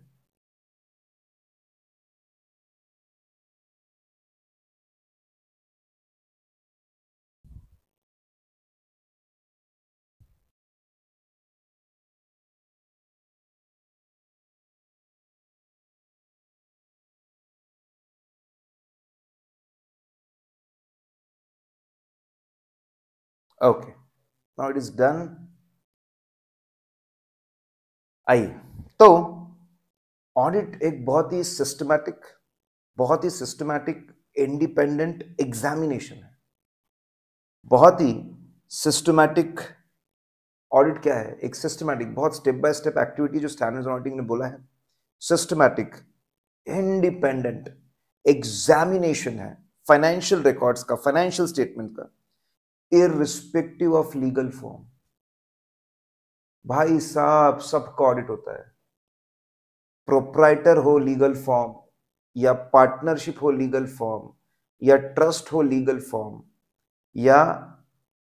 okay okay. now it is done I तो ऑडिट एक बहुत ही सिस्टमैटिक बहुत ही सिस्टमैटिक इंडिपेंडेंट एग्जामिनेशन है बहुत ही सिस्टमैटिक ऑडिट क्या है एक सिस्टमैटिक बहुत स्टेप बाय स्टेप एक्टिविटी जो स्टैंडर्ड ऑडिटिंग ने बोला है सिस्टमैटिक इंडिपेंडेंट एग्जामिनेशन है फाइनेंशियल रिकॉर्ड्स का फाइनेंशियल स्टेटमेंट का इरिस्पेक्टिव ऑफ लीगल फॉर्म भाई साहब सबका ऑडिट होता है प्रोप्राइटर हो लीगल फॉर्म या पार्टनरशिप हो लीगल फॉर्म या ट्रस्ट हो लीगल फॉर्म या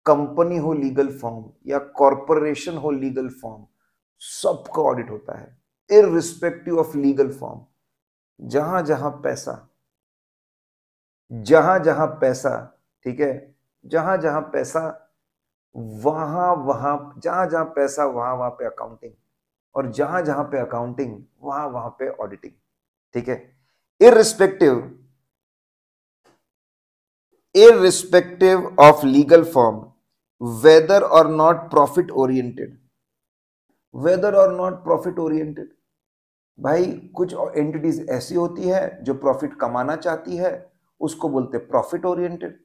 कंपनी हो लीगल फॉर्म या कॉरपोरेशन हो लीगल फॉर्म सबका ऑडिट होता है इरिस्पेक्टिव ऑफ लीगल फॉर्म जहां जहां पैसा जहां जहां पैसा ठीक है जहां जहां पैसा वहां वहां जहां जहां पैसा वहां वहां पे अकाउंटिंग और जहां जहां पे अकाउंटिंग वहां वहां पे ऑडिटिंग ठीक है irrespective irrespective of legal form whether or not profit oriented whether or not profit oriented भाई कुछ एंटिटीज ऐसी होती है जो प्रॉफिट कमाना चाहती है उसको बोलते प्रॉफिट ओरिएंटेड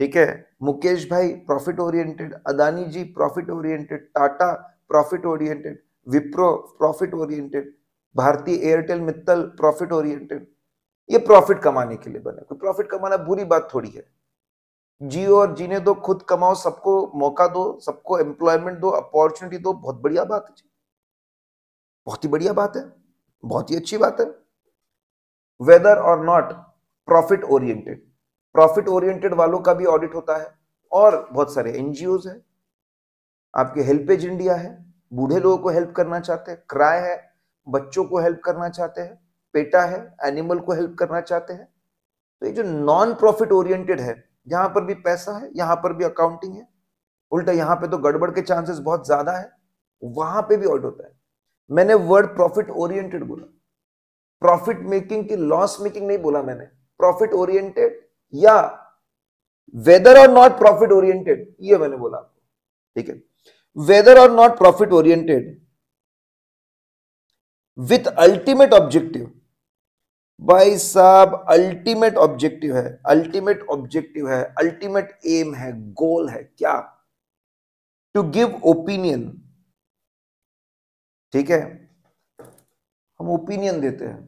ठीक है मुकेश भाई profit oriented Adani ji profit oriented Tata profit oriented Wipro profit oriented Bharti Airtel Mittal profit oriented ये प्रॉफिट कमाने के लिए बने कोई प्रॉफिट कमाना बुरी बात थोड़ी है जियो और जीने दो खुद कमाओ सबको मौका दो सबको एम्प्लॉयमेंट दो अपॉर्चुनिटी दो बहुत बढ़िया बात है जी बहुत ही बढ़िया बात है बहुत ही अच्छी बात है whether or not profit oriented profit oriented वालों का भी ऑडिट होता है और बहुत सारे एनजीओ है आपके हेल्पेज इंडिया है बूढ़े लोगों को हेल्प करना चाहते हैं क्राय है बच्चों को हेल्प करना चाहते हैं पेटा है एनिमल को हेल्प करना चाहते हैं तो ये जो नॉन प्रॉफिट ओरिएंटेड है यहां पर भी पैसा है यहाँ पर भी अकाउंटिंग है उल्टा यहाँ पे तो गड़बड़ के चांसेस बहुत ज्यादा है वहां पे भी ऑडिट होता है मैंने वर्ड प्रॉफिट ओरिएंटेड बोला प्रॉफिट मेकिंग की लॉस मेकिंग नहीं बोला मैंने प्रॉफिट ओरिएंटेड या whether or not profit oriented ये मैंने बोला आपको ठीक है whether or not profit oriented with ultimate objective भाई साहब अल्टीमेट ऑब्जेक्टिव है अल्टीमेट ऑब्जेक्टिव है अल्टीमेट एम है गोल है क्या टू गिव ओपिनियन ठीक है हम ओपिनियन देते हैं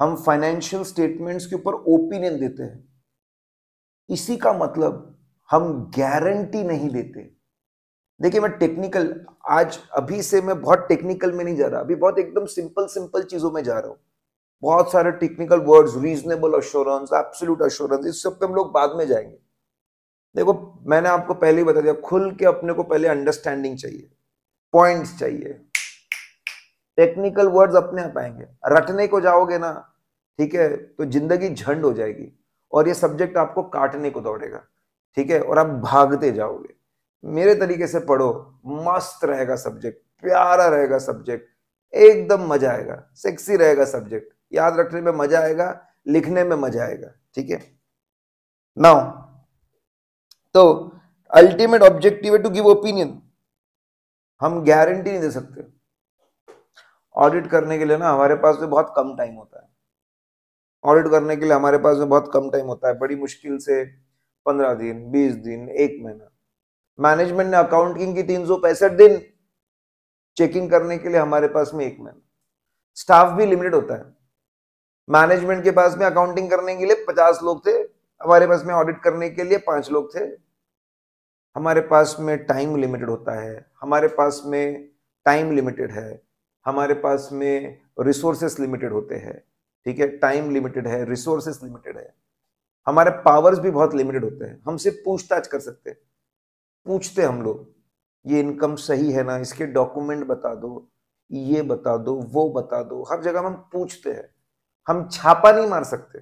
हम फाइनेंशियल स्टेटमेंट्स के ऊपर ओपिनियन देते हैं इसी का मतलब हम गारंटी नहीं देते देखिए मैं टेक्निकल आज अभी से मैं बहुत टेक्निकल में नहीं जा रहा अभी बहुत एकदम सिंपल सिंपल चीजों में जा रहा हूं बहुत सारे technical words reasonable assurance absolute assurance इस सब पे हम लोग बाद में जाएंगे देखो मैंने आपको पहले ही बता दिया खुल के अपने को पहले अंडरस्टैंडिंग चाहिए पॉइंट्स चाहिए टेक्निकल वर्ड्स अपने आप आएंगे रटने को जाओगे ना ठीक है तो जिंदगी झंड हो जाएगी और ये सब्जेक्ट आपको काटने को दौड़ेगा ठीक है और आप भागते जाओगे मेरे तरीके से पढ़ो मस्त रहेगा सब्जेक्ट प्यारा रहेगा सब्जेक्ट एकदम मजा आएगा सेक्सी रहेगा सब्जेक्ट याद रखने में मजा आएगा लिखने में मजा आएगा ठीक है नाउ तो अल्टीमेट ऑब्जेक्टिव है टू गिव ओपिनियन हम गारंटी नहीं दे सकते ऑडिट करने के लिए ना हमारे पास तो बहुत कम टाइम होता है ऑडिट करने के लिए हमारे पास में बहुत कम टाइम होता है बड़ी मुश्किल से पंद्रह दिन बीस दिन एक महीना मैनेजमेंट ने अकाउंटिंग की तीन दिन चेकिंग करने के लिए हमारे पास में एक महीना स्टाफ भी लिमिटेड होता है मैनेजमेंट के पास में अकाउंटिंग करने के लिए पचास लोग थे हमारे पास में ऑडिट करने के लिए पांच लोग थे हमारे पास में टाइम लिमिटेड होता है हमारे पास में टाइम लिमिटेड है हमारे पास में रिसोर्सेस लिमिटेड होते हैं ठीक है टाइम लिमिटेड है रिसोर्सेस लिमिटेड है हमारे पावर्स भी बहुत लिमिटेड होते हैं हमसे पूछताछ कर सकते हैं पूछते हम लोग ये इनकम सही है ना इसके डॉक्यूमेंट बता दो ये बता दो वो बता दो हर जगह हम पूछते हैं हम छापा नहीं मार सकते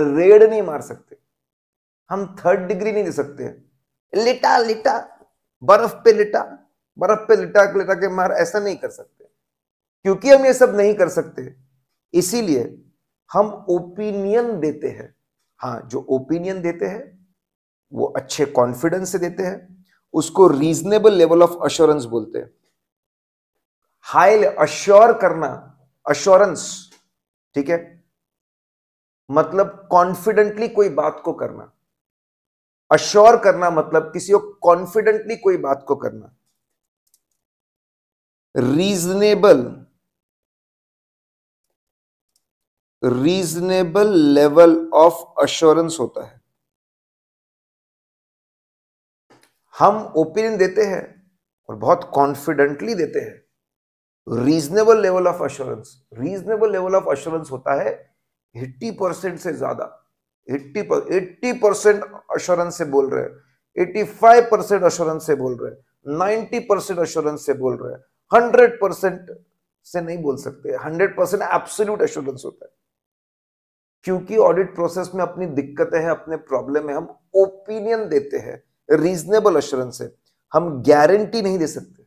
रेड नहीं मार सकते हम थर्ड डिग्री नहीं दे सकते लिटा लिटा बर्फ पे लिटा बर्फ पे लिटा लिटा के मार ऐसा नहीं कर सकते क्योंकि हम ये सब नहीं कर सकते इसीलिए हम ओपिनियन देते हैं हाँ जो ओपिनियन देते हैं वो अच्छे कॉन्फिडेंस से देते हैं उसको रीजनेबल लेवल ऑफ अश्योरेंस बोलते हैं हाई अश्योर करना अश्योरेंस ठीक है मतलब कॉन्फिडेंटली कोई बात को करना अश्योर करना मतलब किसी को कॉन्फिडेंटली कोई बात को करना reasonable reasonable level of assurance होता है हम ओपिनियन देते हैं और बहुत कॉन्फिडेंटली देते हैं reasonable level of assurance reasonable level of assurance होता है 80 परसेंट से ज्यादा 80 एट्टी परसेंट अश्योरेंस से बोल रहे हैं 85 परसेंट अश्योरेंस से बोल रहे हैं 90 परसेंट अश्योरेंस से बोल रहे हैं 100 परसेंट से नहीं बोल सकते 100 परसेंट एब्सोल्यूट अश्योरेंस होता है क्योंकि ऑडिट प्रोसेस में अपनी दिक्कतें हैं अपने प्रॉब्लम है हम ओपिनियन देते हैं रीजनेबल अश्योरेंस है हम गारंटी नहीं दे सकते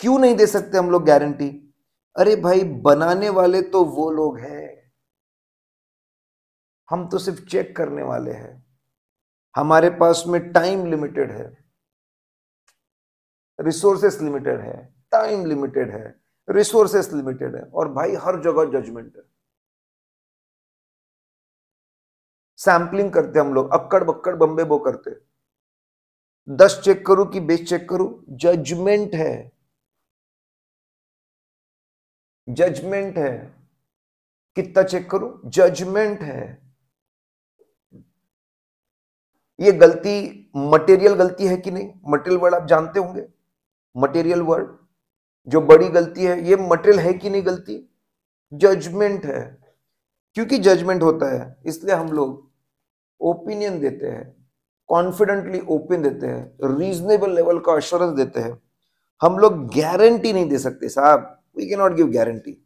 क्यों नहीं दे सकते हम लोग गारंटी अरे भाई बनाने वाले तो वो लोग हैं हम तो सिर्फ चेक करने वाले हैं हमारे पास में टाइम लिमिटेड है रिसोर्सेस लिमिटेड है टाइम लिमिटेड है रिसोर्सेस लिमिटेड है और भाई हर जगह जजमेंट है सैम्पलिंग करते हम लोग अक्कड़ बक्कड़ बम्बे बो करते दस चेक करूं कि बीस चेक करूं जजमेंट है जजमेंट है कितना चेक करूं जजमेंट है ये गलती मटेरियल गलती है कि नहीं मटेरियल वर्ड आप जानते होंगे मटेरियल वर्ड जो बड़ी गलती है ये मटेरियल है कि नहीं गलती जजमेंट है क्योंकि जजमेंट होता है इसलिए हम लोग ओपिनियन देते हैं कॉन्फिडेंटली ओपिन देते हैं रीजनेबल लेवल का अश्योरेंस देते हैं हम लोग गारंटी नहीं दे सकते साहब we can not give guarantee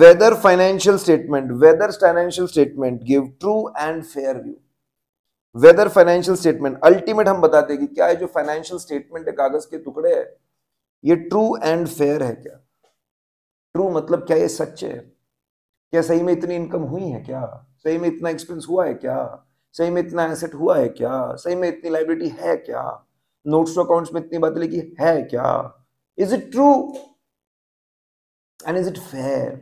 whether financial statement whether financial statement give true and fair view whether financial statement ultimate हम बताते हैं कि क्या है जो फाइनेंशियल स्टेटमेंट है कागज के टुकड़े है ये ट्रू एंड फेयर है क्या ट्रू मतलब क्या ये सच्चे है क्या सही में इतनी इनकम हुई है क्या सही में इतना एक्सपेंस हुआ है क्या सही में इतना एसेट हुआ है क्या सही में इतनी लाइबिलिटी है क्या नोट्स टू अकाउंट्स में इतनी बात लिखी है क्या is it true and is it fair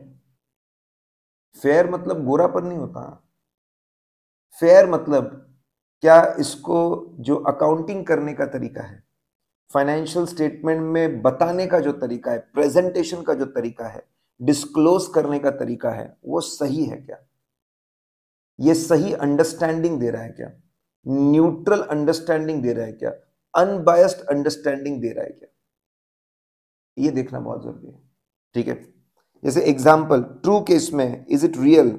fair मतलब गोरापन नहीं होता फेयर मतलब क्या इसको जो अकाउंटिंग करने का तरीका है फाइनेंशियल स्टेटमेंट में बताने का जो तरीका है प्रेजेंटेशन का जो तरीका है डिस्क्लोज करने का तरीका है वो सही है क्या ये सही अंडरस्टैंडिंग दे रहा है क्या न्यूट्रल अंडरस्टैंडिंग दे रहा है क्या अनबायस्ड अंडरस्टैंडिंग दे रहा है क्या ये देखना बहुत जरूरी है ठीक है जैसे एग्जाम्पल ट्रू केस में इज इट रियल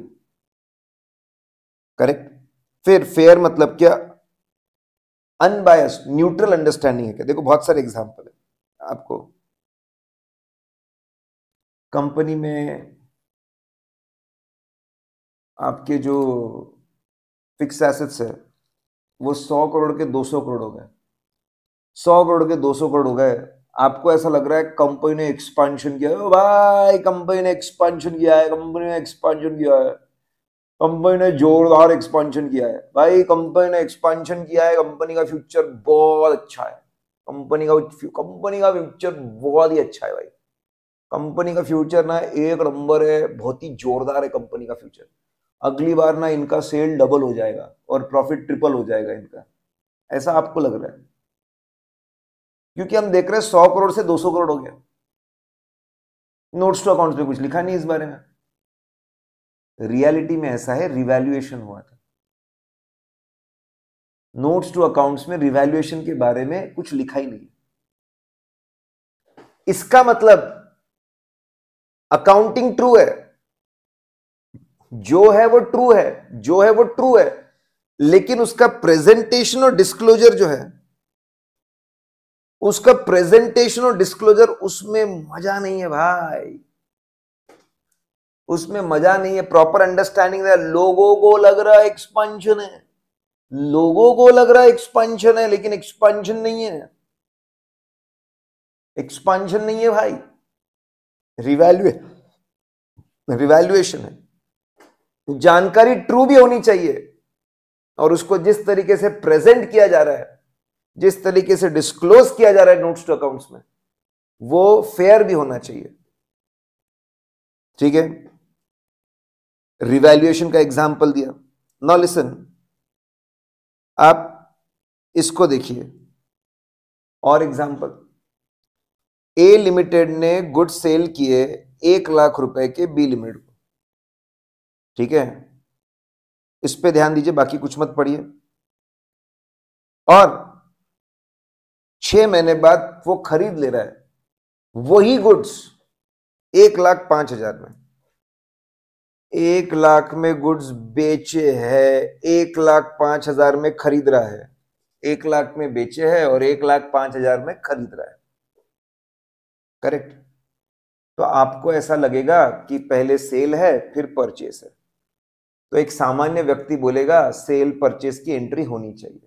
करेक्ट फिर फेयर मतलब क्या अनबायस्ड न्यूट्रल अंडरस्टैंडिंग है क्या देखो बहुत सारे एग्जाम्पल है आपको कंपनी में आपके जो फिक्स एसेट्स है वो सौ करोड़ के दो सौ करोड़ हो गए सौ करोड़ के दो सौ करोड़ हो गए आपको ऐसा लग रहा है कंपनी ने एक्सपांशन किया है भाई कंपनी ने एक्सपांशन किया है कंपनी ने एक्सपांशन किया है कंपनी ने जोरदार एक्सपांशन किया है भाई कंपनी ने एक्सपांशन किया है कंपनी का फ्यूचर बहुत अच्छा है कंपनी का कंपनी का फ्यूचर बहुत ही अच्छा है भाई कंपनी का फ्यूचर ना एक नंबर है बहुत ही जोरदार है कंपनी का फ्यूचर अगली बार ना इनका सेल डबल हो जाएगा और प्रॉफिट ट्रिपल हो जाएगा इनका ऐसा आपको लग रहा है क्योंकि हम देख रहे हैं सौ करोड़ से दो सौ करोड़ हो गया नोट्स टू अकाउंट्स में कुछ लिखा नहीं इस बारे में रियलिटी में ऐसा है रिवैल्यूएशन हुआ था नोट्स टू अकाउंट्स में रिवैल्यूएशन के बारे में कुछ लिखा ही नहीं इसका मतलब अकाउंटिंग ट्रू है जो है वो ट्रू है जो है वो ट्रू है लेकिन उसका प्रेजेंटेशन और डिस्क्लोजर जो है उसका प्रेजेंटेशन और डिस्क्लोजर उसमें मजा नहीं है भाई उसमें मजा नहीं है प्रॉपर अंडरस्टैंडिंग है लोगों को लग रहा है एक्सपांशन है लोगों को लग रहा है एक्सपांशन है लेकिन एक्सपांशन नहीं है एक्सपांशन नहीं है भाई रिवैल्यू रिवैल्युएशन है जानकारी ट्रू भी होनी चाहिए और उसको जिस तरीके से प्रेजेंट किया जा रहा है जिस तरीके से डिस्क्लोज किया जा रहा है नोट्स टू अकाउंट्स में वो फेयर भी होना चाहिए ठीक है रिवैल्युएशन का एग्जाम्पल दिया नॉ लिसन आप इसको देखिए और एग्जाम्पल ए लिमिटेड ने गुड सेल किए एक लाख रुपए के बी लिमिटेड को ठीक है इस पे ध्यान दीजिए बाकी कुछ मत पढ़िए और छह महीने बाद वो खरीद ले रहा है वही गुड्स एक लाख पांच हजार में एक लाख में गुड्स बेचे है एक लाख पांच हजार में खरीद रहा है एक लाख में बेचे है और एक लाख पांच हजार में खरीद रहा है करेक्ट तो आपको ऐसा लगेगा कि पहले सेल है फिर परचेस है तो एक सामान्य व्यक्ति बोलेगा सेल परचेस की एंट्री होनी चाहिए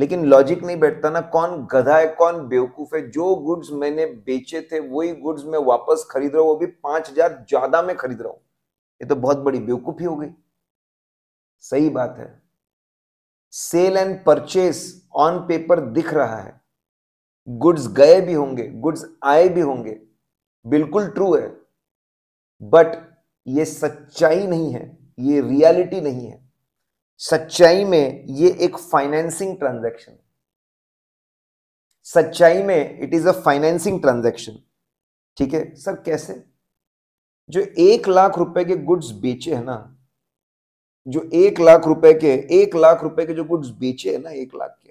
लेकिन लॉजिक नहीं बैठता ना कौन गधा है कौन बेवकूफ है जो गुड्स मैंने बेचे थे वही गुड्स मैं वापस खरीद रहा हूं वो भी पांच हजार ज्यादा में खरीद रहा हूं ये तो बहुत बड़ी बेवकूफी हो गई सही बात है sale and purchase on paper दिख रहा है गुड्स गए भी होंगे गुड्स आए भी होंगे बिल्कुल ट्रू है बट ये सच्चाई नहीं है ये रियलिटी नहीं है सच्चाई में ये एक फाइनेंसिंग ट्रांजैक्शन है सच्चाई में it is a financing transaction ठीक है सर कैसे जो एक लाख रुपए के गुड्स बेचे हैं ना जो एक लाख रुपए के एक लाख रुपए के जो गुड्स बेचे हैं ना एक लाख के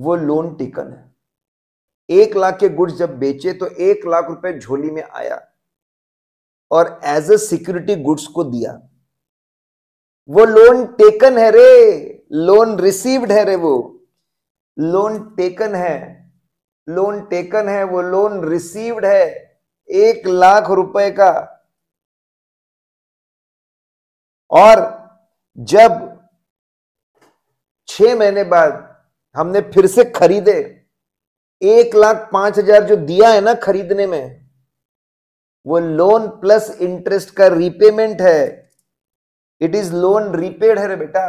वो लोन टेकन है एक लाख के गुड्स जब बेचे तो एक लाख रुपए झोली में आया और एज ए सिक्योरिटी गुड्स को दिया वो लोन टेकन है रे लोन रिसीव्ड है रे वो लोन टेकन है लोन टेकन है वो लोन रिसीव्ड है एक लाख रुपए का और जब छह महीने बाद हमने फिर से खरीदे एक लाख पांच हजार जो दिया है ना खरीदने में वो लोन प्लस इंटरेस्ट का रीपेमेंट है इट इज लोन रिपेड है रे बेटा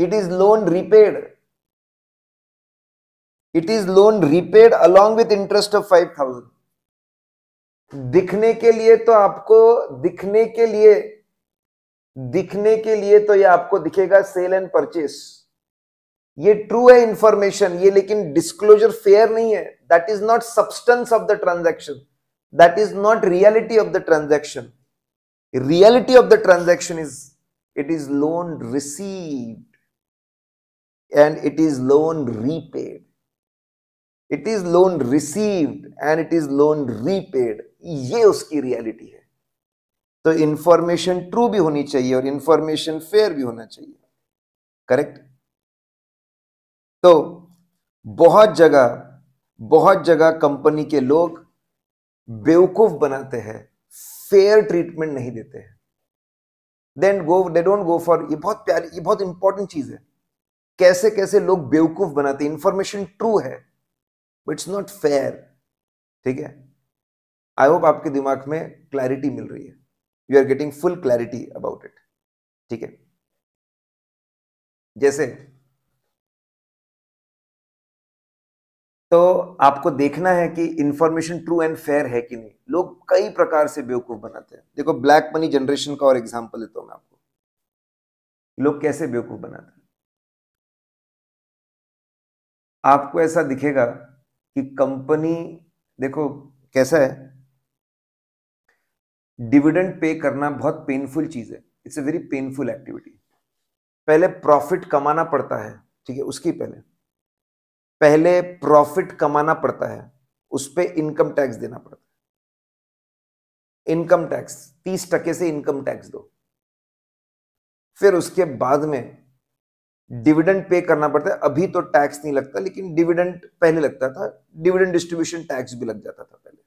it is loan repaid it is loan repaid along with interest of five thousand दिखने के लिए तो आपको दिखने के लिए दिखने के लिए तो ये आपको दिखेगा सेल एंड परचेस ये ट्रू है इंफॉर्मेशन ये लेकिन डिस्क्लोजर फेयर नहीं है that is not substance of the transaction that is not reality of the transaction reality of the transaction is it is loan receive and it is loan repaid it is loan received and it is loan repaid ये उसकी reality है तो information true भी होनी चाहिए और information fair भी होना चाहिए करेक्ट तो बहुत जगह बहुत जगह कंपनी के लोग बेवकूफ बनाते हैं फेयर ट्रीटमेंट नहीं देते हैं then go they don't go for ये बहुत प्यारी ये बहुत इंपॉर्टेंट चीज है कैसे कैसे लोग बेवकूफ बनाते हैं इंफॉर्मेशन ट्रू है बट इट्स नॉट फेयर ठीक है आई होप आपके दिमाग में क्लैरिटी मिल रही है you are getting full clarity about it ठीक है जैसे तो आपको देखना है कि इंफॉर्मेशन ट्रू एंड फेयर है कि नहीं लोग कई प्रकार से बेवकूफ बनाते हैं देखो ब्लैक मनी जनरेशन का और एग्जांपल देता हूं मैं आपको लोग कैसे बेवकूफ बनाते हैं आपको ऐसा दिखेगा कि कंपनी देखो कैसा है डिविडेंड पे करना बहुत पेनफुल चीज़ है it's a very painful activity पहले प्रॉफिट कमाना पड़ता है ठीक है उसकी पहले पहले प्रॉफिट कमाना पड़ता है उस पर इनकम टैक्स देना पड़ता है इनकम टैक्स तीस टके से इनकम टैक्स दो फिर उसके बाद में डिविडेंड पे करना पड़ता है अभी तो टैक्स नहीं लगता लेकिन डिविडेंड पहले लगता था डिविडेंड डिस्ट्रीब्यूशन टैक्स भी लग जाता था पहले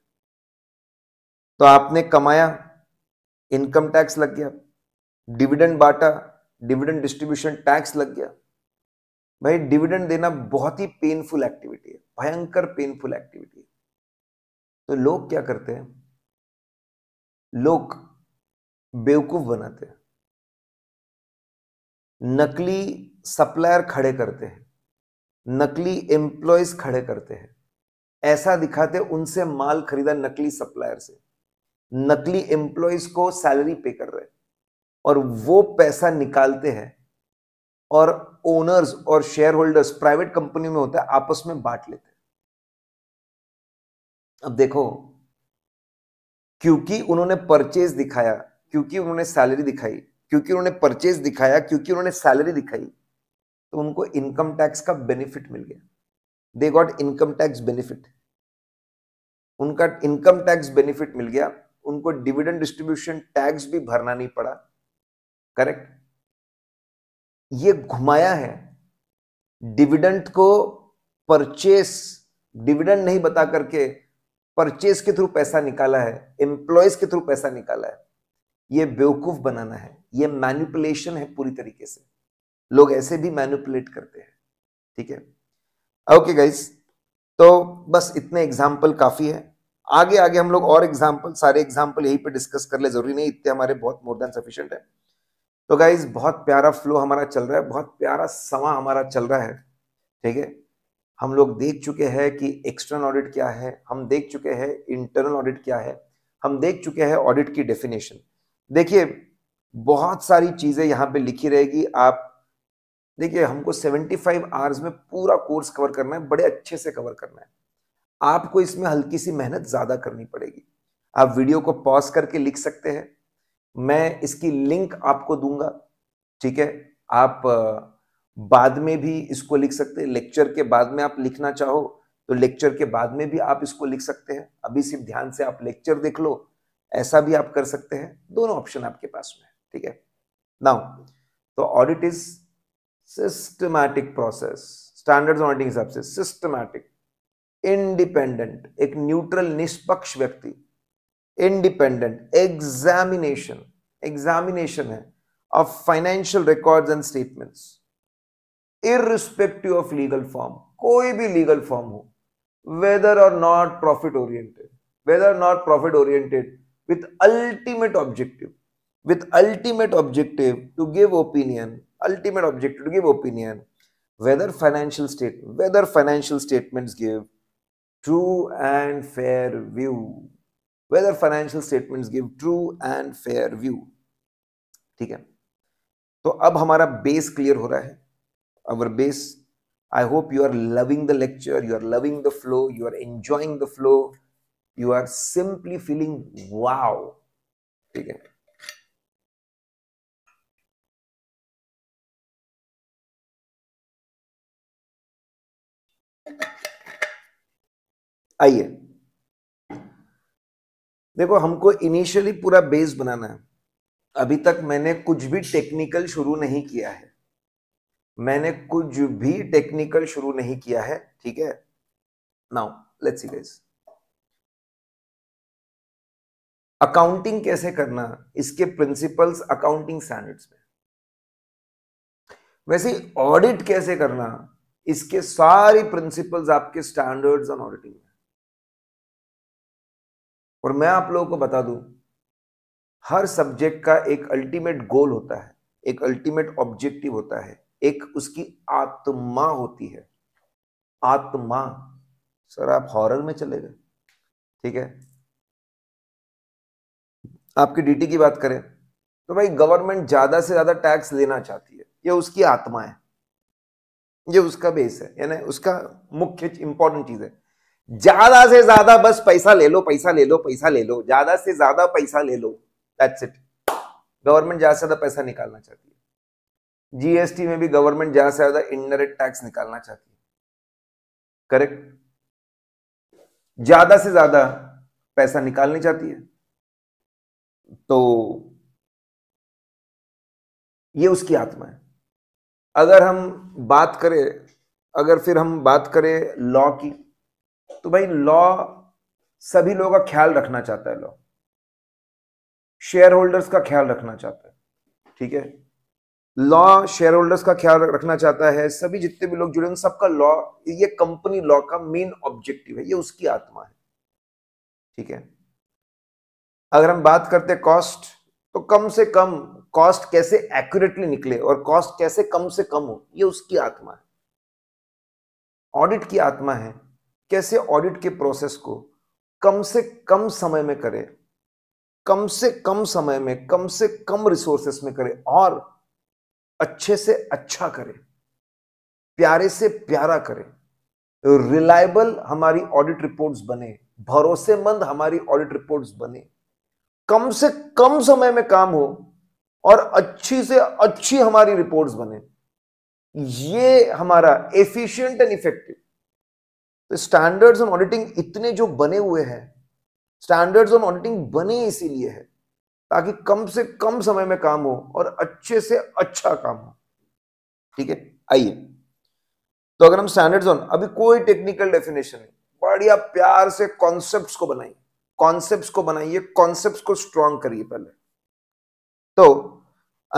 तो आपने कमाया इनकम टैक्स लग गया डिविडेंड बांटा डिविडेंड डिस्ट्रीब्यूशन टैक्स लग गया भाई डिविडेंड देना बहुत ही पेनफुल एक्टिविटी है भयंकर पेनफुल एक्टिविटी है तो लोग क्या करते हैं लोग बेवकूफ बनाते हैं नकली सप्लायर खड़े करते हैं नकली एम्प्लॉयज खड़े करते हैं ऐसा दिखाते उनसे माल खरीदा नकली सप्लायर से नकली एम्प्लॉयज को सैलरी पे कर रहे हैं और वो पैसा निकालते हैं और ओनर्स और शेयर होल्डर्स प्राइवेट कंपनी में होता है आपस में बांट लेते हैं अब देखो क्योंकि उन्होंने परचेज दिखाया क्योंकि उन्होंने सैलरी दिखाई क्योंकि उन्होंने परचेज दिखाया क्योंकि उन्होंने सैलरी दिखाई तो उनको इनकम टैक्स का बेनिफिट मिल गया they got income tax benefit उनका इनकम टैक्स बेनिफिट मिल गया उनको डिविडेंड डिस्ट्रीब्यूशन टैक्स भी भरना नहीं पड़ा करेक्ट ये घुमाया है डिविडेंड को परचेस डिविडेंड नहीं बता करके परचेस के थ्रू पैसा निकाला है एम्प्लॉयज के थ्रू पैसा निकाला है ये बेवकूफ बनाना है ये मैन्युपुलेशन है पूरी तरीके से लोग ऐसे भी मैन्युपुलेट करते हैं ठीक है ओके गाइस तो बस इतने एग्जाम्पल काफी है आगे आगे हम लोग और एग्जाम्पल सारे एग्जाम्पल यहीं पे डिस्कस कर ले जरूरी नहीं इतने हमारे बहुत मोर देन सफिशियंट है तो गाइज बहुत प्यारा फ्लो हमारा चल रहा है बहुत प्यारा समा हमारा चल रहा है ठीक है हम लोग देख चुके हैं कि एक्सटर्नल ऑडिट क्या है हम देख चुके हैं इंटरनल ऑडिट क्या है हम देख चुके हैं ऑडिट की डेफिनेशन देखिए बहुत सारी चीज़ें यहाँ पे लिखी रहेगी आप देखिए हमको 75 आवर्स में पूरा कोर्स कवर करना है बड़े अच्छे से कवर करना है आपको इसमें हल्की सी मेहनत ज़्यादा करनी पड़ेगी आप वीडियो को पॉज करके लिख सकते हैं मैं इसकी लिंक आपको दूंगा ठीक है आप बाद में भी इसको लिख सकते हैं लेक्चर के बाद में आप लिखना चाहो तो लेक्चर के बाद में भी आप इसको लिख सकते हैं अभी सिर्फ ध्यान से आप लेक्चर देख लो ऐसा भी आप कर सकते हैं दोनों ऑप्शन आपके पास में ठीक है नाउ तो audit is systematic process standard auditing हिसाब से सिस्टमैटिक इंडिपेंडेंट एक न्यूट्रल निष्पक्ष व्यक्ति इंडिपेंडेंट एग्जामिनेशन एग्जामिनेशन है of financial records and statements irrespective of legal form कोई भी लीगल फॉर्म हो whether or not profit oriented whether not profit oriented with ultimate objective with ultimate objective to give opinion ultimate objective to give opinion whether financial statement whether financial statement give true and fair view whether financial statements give true and fair view ठीक है तो अब हमारा base clear हो रहा है our base I hope you are loving the lecture you are loving the flow you are enjoying the flow you are simply feeling wow ठीक है आइए देखो हमको इनिशियली पूरा बेस बनाना है अभी तक मैंने कुछ भी टेक्निकल शुरू नहीं किया है मैंने कुछ भी टेक्निकल शुरू नहीं किया है ठीक है now let's see guys accounting कैसे करना इसके प्रिंसिपल्स अकाउंटिंग स्टैंडर्ड्स में वैसे ऑडिट कैसे करना इसके सारी प्रिंसिपल्स आपके स्टैंडर्ड्स ऑन ऑडिटिंग में और मैं आप लोगों को बता दूं हर सब्जेक्ट का एक अल्टीमेट गोल होता है एक अल्टीमेट ऑब्जेक्टिव होता है एक उसकी आत्मा होती है आत्मा सर आप हॉरर में चले गए ठीक है आपकी डीटी की बात करें तो भाई गवर्नमेंट ज्यादा से ज्यादा टैक्स लेना चाहती है ये उसकी आत्मा है ये उसका बेस है यानी उसका मुख्य इंपॉर्टेंट चीज है ज्यादा से ज्यादा बस पैसा ले लो पैसा ले लो पैसा ले लो ज्यादा से ज्यादा पैसा ले लो दैट्स इट गवर्नमेंट ज्यादा से ज्यादा पैसा निकालना चाहती है जीएसटी में भी गवर्नमेंट ज्यादा से ज्यादा इनडायरेक्ट टैक्स निकालना चाहती है करेक्ट ज्यादा से ज्यादा पैसा निकालनी चाहती है तो ये उसकी आत्मा है अगर हम बात करें अगर फिर हम बात करें लॉ की तो भाई लॉ सभी लोगों का ख्याल रखना चाहता है लॉ शेयर होल्डर्स का ख्याल रखना चाहता है ठीक है लॉ शेयर होल्डर्स का ख्याल रखना चाहता है सभी जितने भी लोग जुड़े हैं सबका लॉ ये कंपनी लॉ का मेन ऑब्जेक्टिव है ये उसकी आत्मा है ठीक है अगर हम बात करते हैं कॉस्ट तो कम से कम कॉस्ट कैसे एक्यूरेटली निकले और कॉस्ट कैसे कम से कम हो ये उसकी आत्मा है ऑडिट की आत्मा है कैसे ऑडिट के प्रोसेस को कम से कम समय में करें कम से कम समय में कम से कम रिसोर्सेस में करें और अच्छे से अच्छा करें प्यारे से प्यारा करें रिलायबल हमारी ऑडिट रिपोर्ट्स बने भरोसेमंद हमारी ऑडिट रिपोर्ट्स बने कम से कम समय में काम हो और अच्छी से अच्छी हमारी रिपोर्ट्स बने ये हमारा एफिशिएंट एंड इफेक्टिव तो स्टैंडर्ड्स ऑन ऑडिटिंग इतने जो बने हुए हैं स्टैंडर्ड्स ऑन ऑडिटिंग बने इसीलिए है ताकि कम से कम समय में काम हो और अच्छे से अच्छा काम हो ठीक है आइए तो अगर हम स्टैंडर्ड्स ऑन अभी कोई टेक्निकल डेफिनेशन नहीं बढ़िया प्यार से कॉन्सेप्ट्स को बनाइए कॉन्सेप्ट को बनाइए कॉन्सेप्ट को स्ट्रॉन्ग करिए पहले तो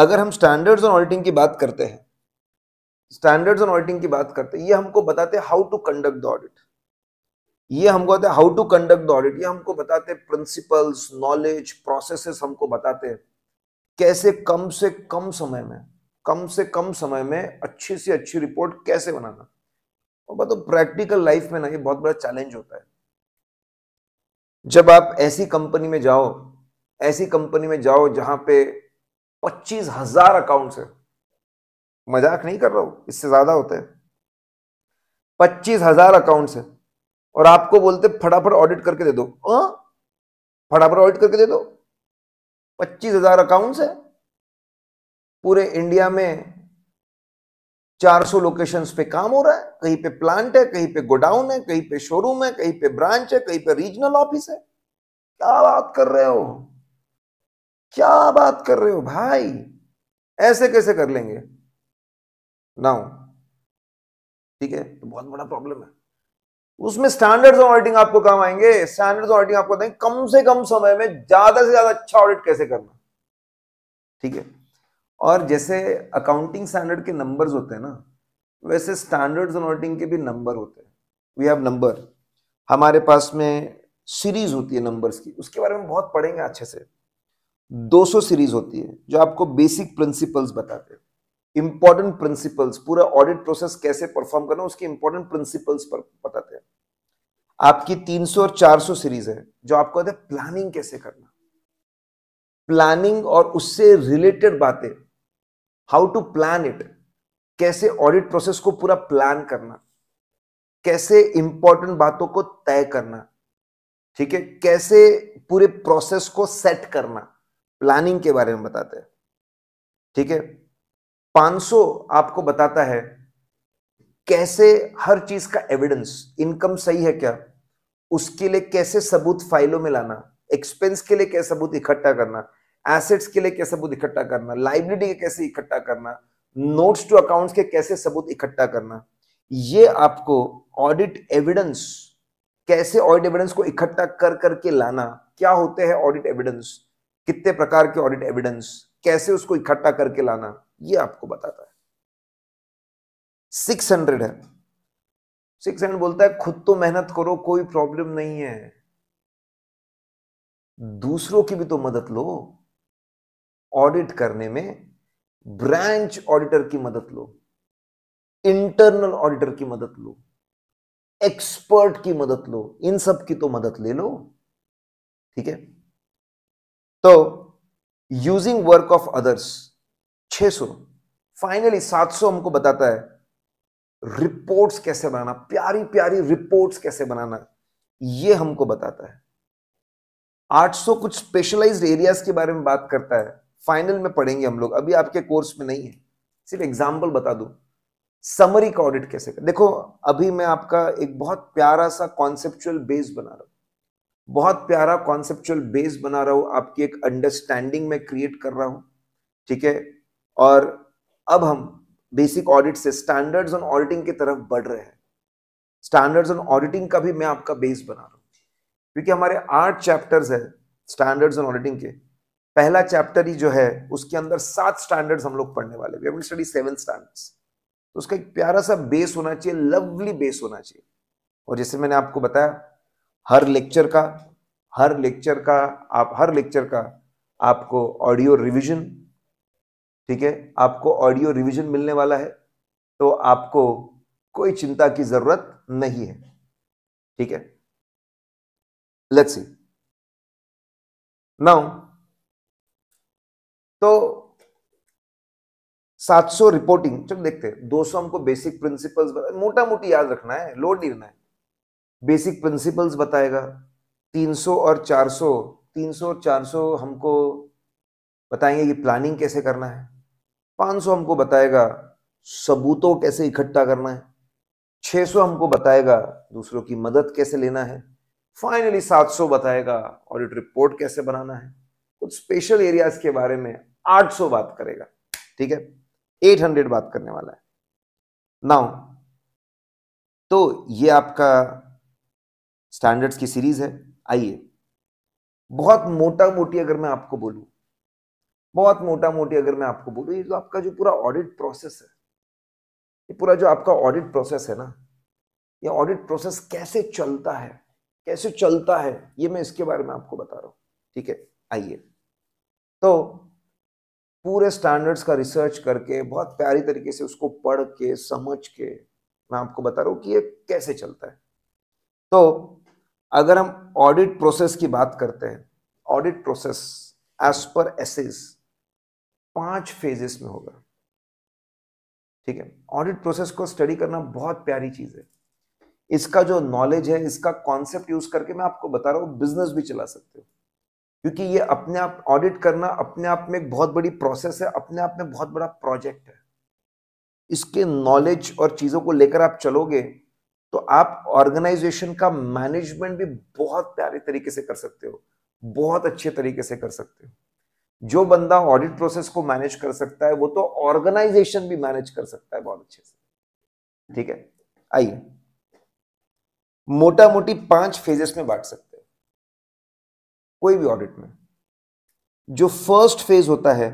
अगर हम स्टैंडर्ड्स ऑन ऑडिटिंग की बात करते हैं स्टैंडर्ड्स ऑन ऑडिटिंग की बात करते हैं ये हमको बताते हैं how to conduct the audit ये हमको आता है how to conduct the audit ये हमको बताते हैं प्रिंसिपल्स नॉलेज प्रोसेसेस हमको बताते हैं कैसे कम से कम समय में कम से कम समय में अच्छी से अच्छी रिपोर्ट कैसे बनाना और बताओ प्रैक्टिकल लाइफ में ना ये बहुत बड़ा चैलेंज होता है जब आप ऐसी कंपनी में जाओ ऐसी कंपनी में जाओ जहां पे पच्चीस हजार अकाउंट्स है मजाक नहीं कर रहा हूं इससे ज्यादा होते हैं पच्चीस हजार अकाउंट्स है और आपको बोलते फटाफट ऑडिट करके दे दो फटाफट ऑडिट करके दे दो पच्चीस हजार अकाउंट्स है पूरे इंडिया में 400 लोकेशंस पे काम हो रहा है कहीं पे प्लांट है कहीं पे गोडाउन है कहीं पे शोरूम है कहीं पे ब्रांच है कहीं पे रीजनल ऑफिस है क्या बात कर रहे हो क्या बात कर रहे हो भाई ऐसे कैसे कर लेंगे नाउ ठीक है तो बहुत बड़ा प्रॉब्लम है उसमें स्टैंडर्ड्स ऑडिटिंग आपको काम आएंगे स्टैंडर्ड्स ऑडिटिंग आपको बताएंगे कम से कम समय में ज्यादा से ज्यादा अच्छा ऑडिट कैसे करना ठीक है और जैसे अकाउंटिंग स्टैंडर्ड के नंबर्स होते हैं ना वैसे स्टैंडर्ड्स ऑडिटिंग के भी नंबर होते हैं वी हैव नंबर हमारे पास में सीरीज होती है नंबर्स की उसके बारे में बहुत पढ़ेंगे अच्छे से 200 सीरीज होती है जो आपको बेसिक प्रिंसिपल्स बताते हैं इंपॉर्टेंट प्रिंसिपल्स पूरा ऑडिट प्रोसेस कैसे परफॉर्म करना उसके इंपॉर्टेंट प्रिंसिपल्स पर बताते हैं आपकी 300 और 400 सीरीज है जो आपको आता है प्लानिंग कैसे करना प्लानिंग और उससे रिलेटेड बातें हाउ टू प्लान इट कैसे ऑडिट प्रोसेस को पूरा प्लान करना कैसे इंपॉर्टेंट बातों को तय करना ठीक है कैसे पूरे प्रोसेस को सेट करना प्लानिंग के बारे में बताते हैं ठीक है 500 आपको बताता है कैसे हर चीज का एविडेंस इनकम सही है क्या उसके लिए कैसे सबूत फाइलों में लाना एक्सपेंस के लिए कैसे सबूत इकट्ठा करना एसेट्स के लिए कैसे सबूत इकट्ठा करना लाइब्रेरी के कैसे इकट्ठा करना नोट्स टू अकाउंट्स के कैसे सबूत इकट्ठा करना ये आपको ऑडिट एविडेंस कैसे ऑडिट एविडेंस को इकट्ठा कर करके लाना क्या होते हैं ऑडिट एविडेंस कितने प्रकार के ऑडिट एविडेंस कैसे उसको इकट्ठा करके लाना ये आपको बताता है सिक्स हंड्रेड है सिक्स हंड्रेड बोलता है खुद तो मेहनत करो कोई प्रॉब्लम नहीं है दूसरों की भी तो मदद लो ऑडिट करने में ब्रांच ऑडिटर की मदद लो इंटरनल ऑडिटर की मदद लो एक्सपर्ट की मदद लो इन सब की तो मदद ले लो ठीक है तो यूजिंग वर्क ऑफ अदर्स 600 सौ फाइनली सात सौ हमको बताता है रिपोर्ट्स कैसे बनाना प्यारी प्यारी रिपोर्ट्स कैसे बनाना ये हमको बताता है 800 कुछ स्पेशलाइज्ड एरियाज के बारे में बात करता है फाइनल में पढ़ेंगे हम लोग अभी आपके कोर्स में नहीं है सिर्फ एग्जाम्पल बता दू समरी का ऑडिट कैसे कर देखो अभी मैं आपका एक बहुत प्यारा सा कॉन्सेप्चुअल बेस बना रहा हूं बहुत प्यारा कॉन्सेप्चुअल बेस बना रहा हूं आपकी एक अंडरस्टैंडिंग में क्रिएट कर रहा हूं ठीक है और अब हम बेसिक ऑडिट से स्टैंडर्ड्स ऑन ऑडिटिंग की तरफ बढ़ रहे हैं स्टैंडर्ड्स ऑन ऑडिटिंग का भी मैं आपका बेस बना रहा हूँ क्योंकि हमारे आठ चैप्टर्स है स्टैंडर्ड्स ऑन ऑडिटिंग के पहला चैप्टर ही जो है उसके अंदर सात स्टैंडर्ड्स हम लोग पढ़ने वाले वी स्टडी सेवन स्टैंडर्ड्स तो उसका एक प्यारा सा बेस होना चाहिए लवली बेस होना चाहिए और जैसे मैंने आपको बताया हर लेक्चर का हर लेक्चर का आप हर लेक्चर का आपको ऑडियो रिवीजन ठीक है आपको ऑडियो रिवीजन मिलने वाला है तो आपको कोई चिंता की जरूरत नहीं है ठीक है लेट्स सी नाउ तो 700 रिपोर्टिंग चलो देखते हैं 200 हमको बेसिक प्रिंसिपल्स मोटा मोटी याद रखना है लोड नहीं लेना है बेसिक प्रिंसिपल्स बताएगा 300 और 400 300 और 400 हमको बताएंगे कि प्लानिंग कैसे करना है 500 हमको बताएगा सबूतों कैसे इकट्ठा करना है 600 हमको बताएगा दूसरों की मदद कैसे लेना है फाइनली 700 बताएगा ऑडिट रिपोर्ट कैसे बनाना है कुछ स्पेशल एरियाज के बारे में 800 बात करेगा ठीक है 800 बात करने वाला है नाउ तो ये आपका स्टैंडर्ड्स की सीरीज है आइए बहुत मोटा मोटी अगर मैं आपको बोलूं बहुत मोटा मोटी अगर मैं आपको बोलूँ ये जो आपका जो पूरा ऑडिट प्रोसेस है ये पूरा जो आपका ऑडिट प्रोसेस है ना ये ऑडिट प्रोसेस कैसे चलता है कैसे चलता है ये मैं इसके बारे में आपको बता रहा हूँ ठीक है आइए तो पूरे स्टैंडर्ड्स का रिसर्च करके बहुत प्यारी तरीके से उसको पढ़ के समझ के मैं आपको बता रहा हूँ कि ये कैसे चलता है तो अगर हम ऑडिट प्रोसेस की बात करते हैं audit process as per SAs पांच फेजेस में होगा ठीक है ऑडिट प्रोसेस को स्टडी करना बहुत प्यारी चीज है इसका जो नॉलेज है इसका कॉन्सेप्ट यूज करके मैं आपको बता रहा हूं बिजनेस भी चला सकते हो क्योंकि ये अपने आप ऑडिट करना अपने आप में एक बहुत बड़ी प्रोसेस है अपने आप में बहुत बड़ा प्रोजेक्ट है इसके नॉलेज और चीजों को लेकर आप चलोगे तो आप ऑर्गेनाइजेशन का मैनेजमेंट भी बहुत प्यारे तरीके से कर सकते हो बहुत अच्छे तरीके से कर सकते हो जो बंदा ऑडिट प्रोसेस को मैनेज कर सकता है वो तो ऑर्गेनाइजेशन भी मैनेज कर सकता है बहुत अच्छे से ठीक है आइए मोटा मोटी पांच फेजेस में बांट सकते हैं कोई भी ऑडिट में जो फर्स्ट फेज होता है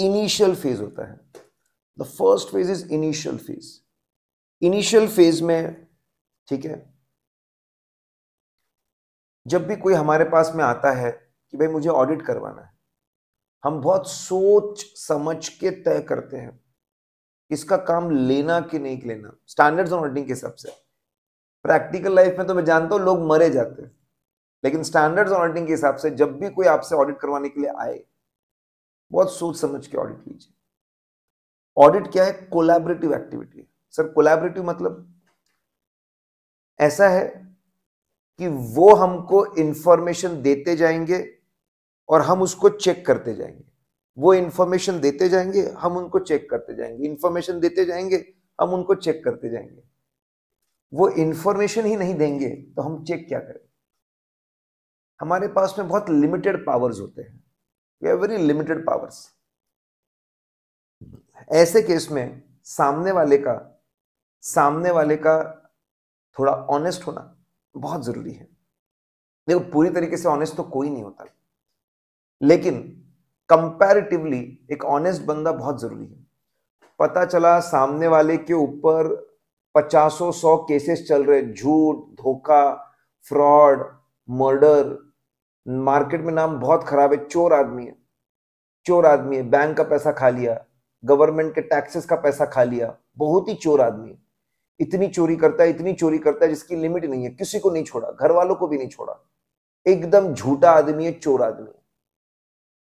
इनिशियल फेज होता है the first phase is initial phase initial phase में ठीक है जब भी कोई हमारे पास में आता है कि भाई मुझे ऑडिट करवाना है हम बहुत सोच समझ के तय करते हैं इसका काम लेना कि नहीं लेना स्टैंडर्ड्स ऑन ऑर्डरिंग के हिसाब से प्रैक्टिकल लाइफ में तो मैं जानता हूं लोग मरे जाते हैं लेकिन स्टैंडर्ड्स ऑन ऑडिटिंग के हिसाब से जब भी कोई आपसे ऑडिट करवाने के लिए आए बहुत सोच समझ के ऑडिट कीजिए ऑडिट क्या है कोलैबोरेटिव एक्टिविटी सर कोलैबोरेटिव मतलब ऐसा है कि वो हमको इंफॉर्मेशन देते जाएंगे और हम उसको चेक करते जाएंगे वो इन्फॉर्मेशन देते जाएंगे हम उनको चेक करते जाएंगे इन्फॉर्मेशन देते जाएंगे हम उनको चेक करते जाएंगे वो इन्फॉर्मेशन ही नहीं देंगे तो हम चेक क्या करें हमारे पास में बहुत लिमिटेड पावर्स होते हैं आर वेरी लिमिटेड पावर्स ऐसे केस में सामने वाले का सामने वाले का थोड़ा ऑनेस्ट होना बहुत जरूरी है देखो पूरी तरीके से ऑनेस्ट तो कोई नहीं होता लेकिन कंपैरेटिवली एक ऑनेस्ट बंदा बहुत जरूरी है पता चला सामने वाले के ऊपर पचासों सौ केसेस चल रहे झूठ धोखा फ्रॉड मर्डर मार्केट में नाम बहुत खराब है चोर आदमी है चोर आदमी है बैंक का पैसा खा लिया गवर्नमेंट के टैक्सेस का पैसा खा लिया बहुत ही चोर आदमी है इतनी चोरी करता है इतनी चोरी करता है जिसकी लिमिट नहीं है किसी को नहीं छोड़ा घर वालों को भी नहीं छोड़ा एकदम झूठा आदमी है चोर आदमी है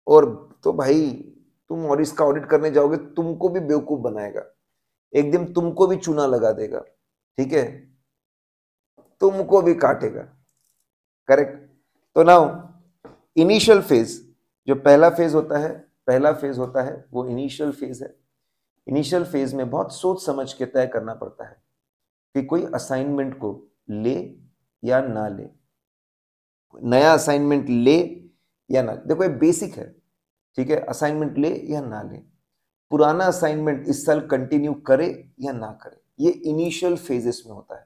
और तो भाई तुम और इसका ऑडिट करने जाओगे तुमको भी बेवकूफ बनाएगा एक दिन तुमको भी चूना लगा देगा ठीक है तुमको भी काटेगा करेक्ट तो नाउ इनिशियल फेज जो पहला फेज होता है पहला फेज होता है वो इनिशियल फेज है इनिशियल फेज में बहुत सोच समझ के तय करना पड़ता है कि कोई असाइनमेंट को ले या ना ले नया असाइनमेंट ले या ना देखो ये बेसिक है ठीक है असाइनमेंट ले या ना ले पुराना असाइनमेंट इस साल कंटिन्यू करे या ना करे ये इनिशियल फेजेस में होता है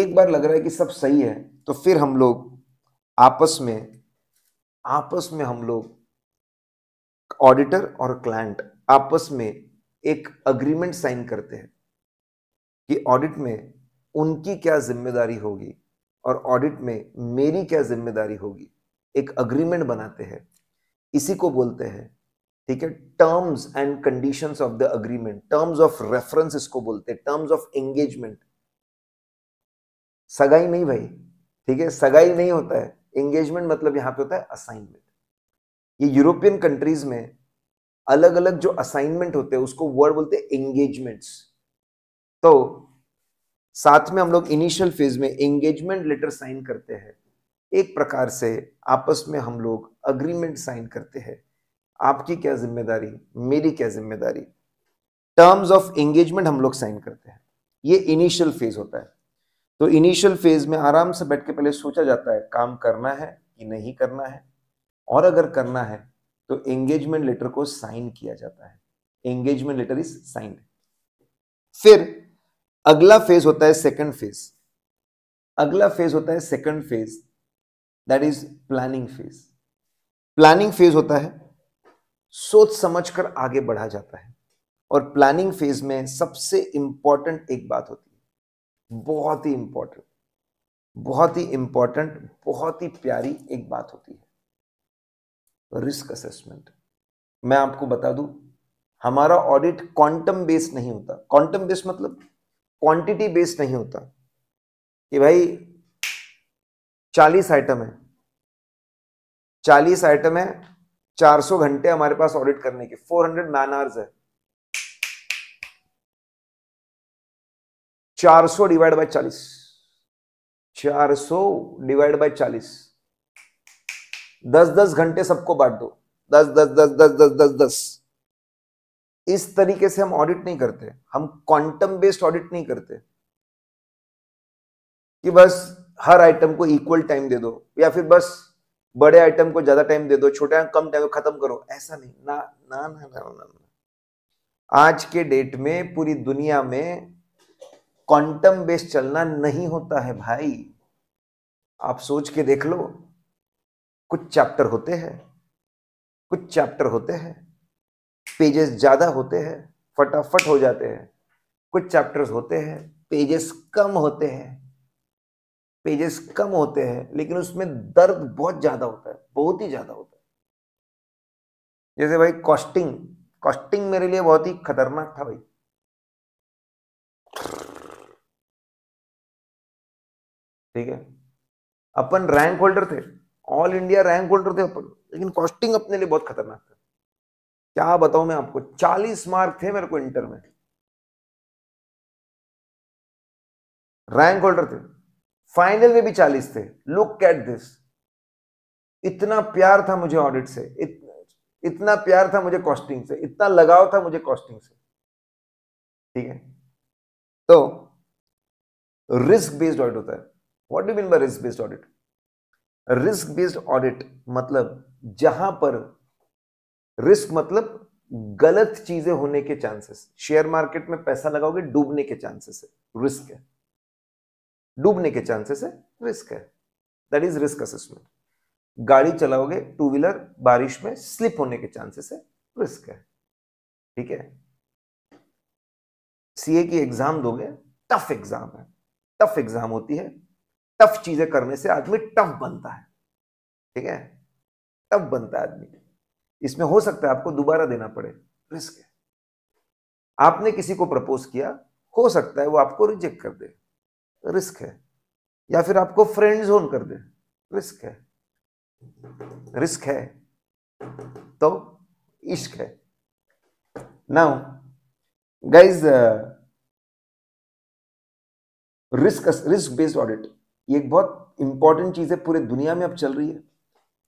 एक बार लग रहा है कि सब सही है तो फिर हम लोग आपस में आपस में हम लोग ऑडिटर और क्लाइंट आपस में एक अग्रीमेंट साइन करते हैं कि ऑडिट में उनकी क्या जिम्मेदारी होगी और ऑडिट में मेरी क्या जिम्मेदारी होगी एक अग्रीमेंट बनाते हैं इसी को बोलते हैं ठीक है terms and conditions of the agreement terms of reference इसको बोलते हैं टर्म्स ऑफ एंगेजमेंट सगाई नहीं भाई ठीक है सगाई नहीं होता है एंगेजमेंट मतलब यहां पे होता है असाइनमेंट ये यूरोपियन कंट्रीज में अलग अलग जो असाइनमेंट होते हैं उसको वर्ड बोलते हैं एंगेजमेंट्स तो साथ में हम लोग इनिशियल फेज में एंगेजमेंट लेटर साइन करते हैं एक प्रकार से आपस में हम लोग अग्रीमेंट साइन करते हैं आपकी क्या जिम्मेदारी मेरी क्या जिम्मेदारी टर्म्स ऑफ एंगेजमेंट हम लोग साइन करते हैं ये इनिशियल फेज होता है तो इनिशियल फेज में आराम से बैठ के पहले सोचा जाता है काम करना है कि नहीं करना है और अगर करना है तो एंगेजमेंट लेटर को साइन किया जाता है एंगेजमेंट लेटर इज साइंड फिर अगला फेज होता है सेकंड फेज अगला फेज होता है second phase that is planning phase planning phase होता है सोच समझकर आगे बढ़ा जाता है और प्लानिंग फेज में सबसे इंपॉर्टेंट एक बात होती है बहुत ही इंपॉर्टेंट बहुत ही इंपॉर्टेंट बहुत ही प्यारी एक बात होती है रिस्क असेसमेंट मैं आपको बता दूं हमारा ऑडिट क्वांटम बेस्ड नहीं होता क्वांटम बेस्ड मतलब क्वांटिटी बेस्ड नहीं होता कि भाई चालीस आइटम है चालीस आइटम है चार सौ घंटे हमारे पास ऑडिट करने के फोर हंड्रेड मैन आवर्स है चार सौ डिवाइड बाय चार सौ डिवाइड बाय चालीस दस दस घंटे सबको बांट दो दस दस दस दस दस दस दस इस तरीके से हम ऑडिट नहीं करते हम क्वांटम बेस्ड ऑडिट नहीं करते कि बस हर आइटम को इक्वल टाइम दे दो या फिर बस बड़े आइटम को ज्यादा टाइम दे दो छोटे कम टाइम खत्म करो ऐसा नहीं ना ना ना ना ना, ना। आज के डेट में पूरी दुनिया में क्वांटम बेस चलना नहीं होता है भाई आप सोच के देख लो कुछ चैप्टर होते हैं कुछ चैप्टर होते हैं पेजेस ज़्यादा होते हैं फटाफट हो जाते हैं कुछ चैप्टर्स होते हैं पेजेस कम होते हैं पेजेस कम होते हैं लेकिन उसमें दर्द बहुत ज़्यादा होता है बहुत ही ज़्यादा होता है जैसे भाई कॉस्टिंग कॉस्टिंग मेरे लिए बहुत ही खतरनाक था भाई ठीक है अपन रैंक होल्डर थे ऑल इंडिया रैंक होल्डर थे अपन लेकिन कॉस्टिंग अपने लिए बहुत खतरनाक था क्या बताऊं मैं आपको चालीस मार्क थे मेरे को इंटर में रैंक होल्डर थे फाइनल में भी चालीस थे लुक एट दिस इतना प्यार था मुझे ऑडिट से इत, इतना प्यार था मुझे कॉस्टिंग से इतना लगाव था मुझे कॉस्टिंग से ठीक है तो रिस्क बेस्ड ऑडिट होता है what do mean by risk based audit risk based audit मतलब जहां पर रिस्क मतलब गलत चीजें होने के चांसेस शेयर मार्केट में पैसा लगाओगे डूबने के चांसेस है रिस्क है डूबने के चांसेस है रिस्क है दैट इज रिस्क असेसमेंट गाड़ी चलाओगे टू व्हीलर बारिश में स्लिप होने के चांसेस है रिस्क है ठीक है सीए की एग्जाम दोगे टफ एग्जाम है टफ एग्जाम होती है टफ चीजें करने से आदमी टफ बनता है ठीक है टफ बनता है आदमी इसमें हो सकता है आपको दोबारा देना पड़े रिस्क है आपने किसी को प्रपोज किया हो सकता है वो आपको रिजेक्ट कर दे रिस्क है या फिर आपको फ्रेंड जोन कर दे रिस्क है रिस्क है तो इश्क है now guys risk risk based audit ये एक बहुत इंपॉर्टेंट चीज है पूरे दुनिया में अब चल रही है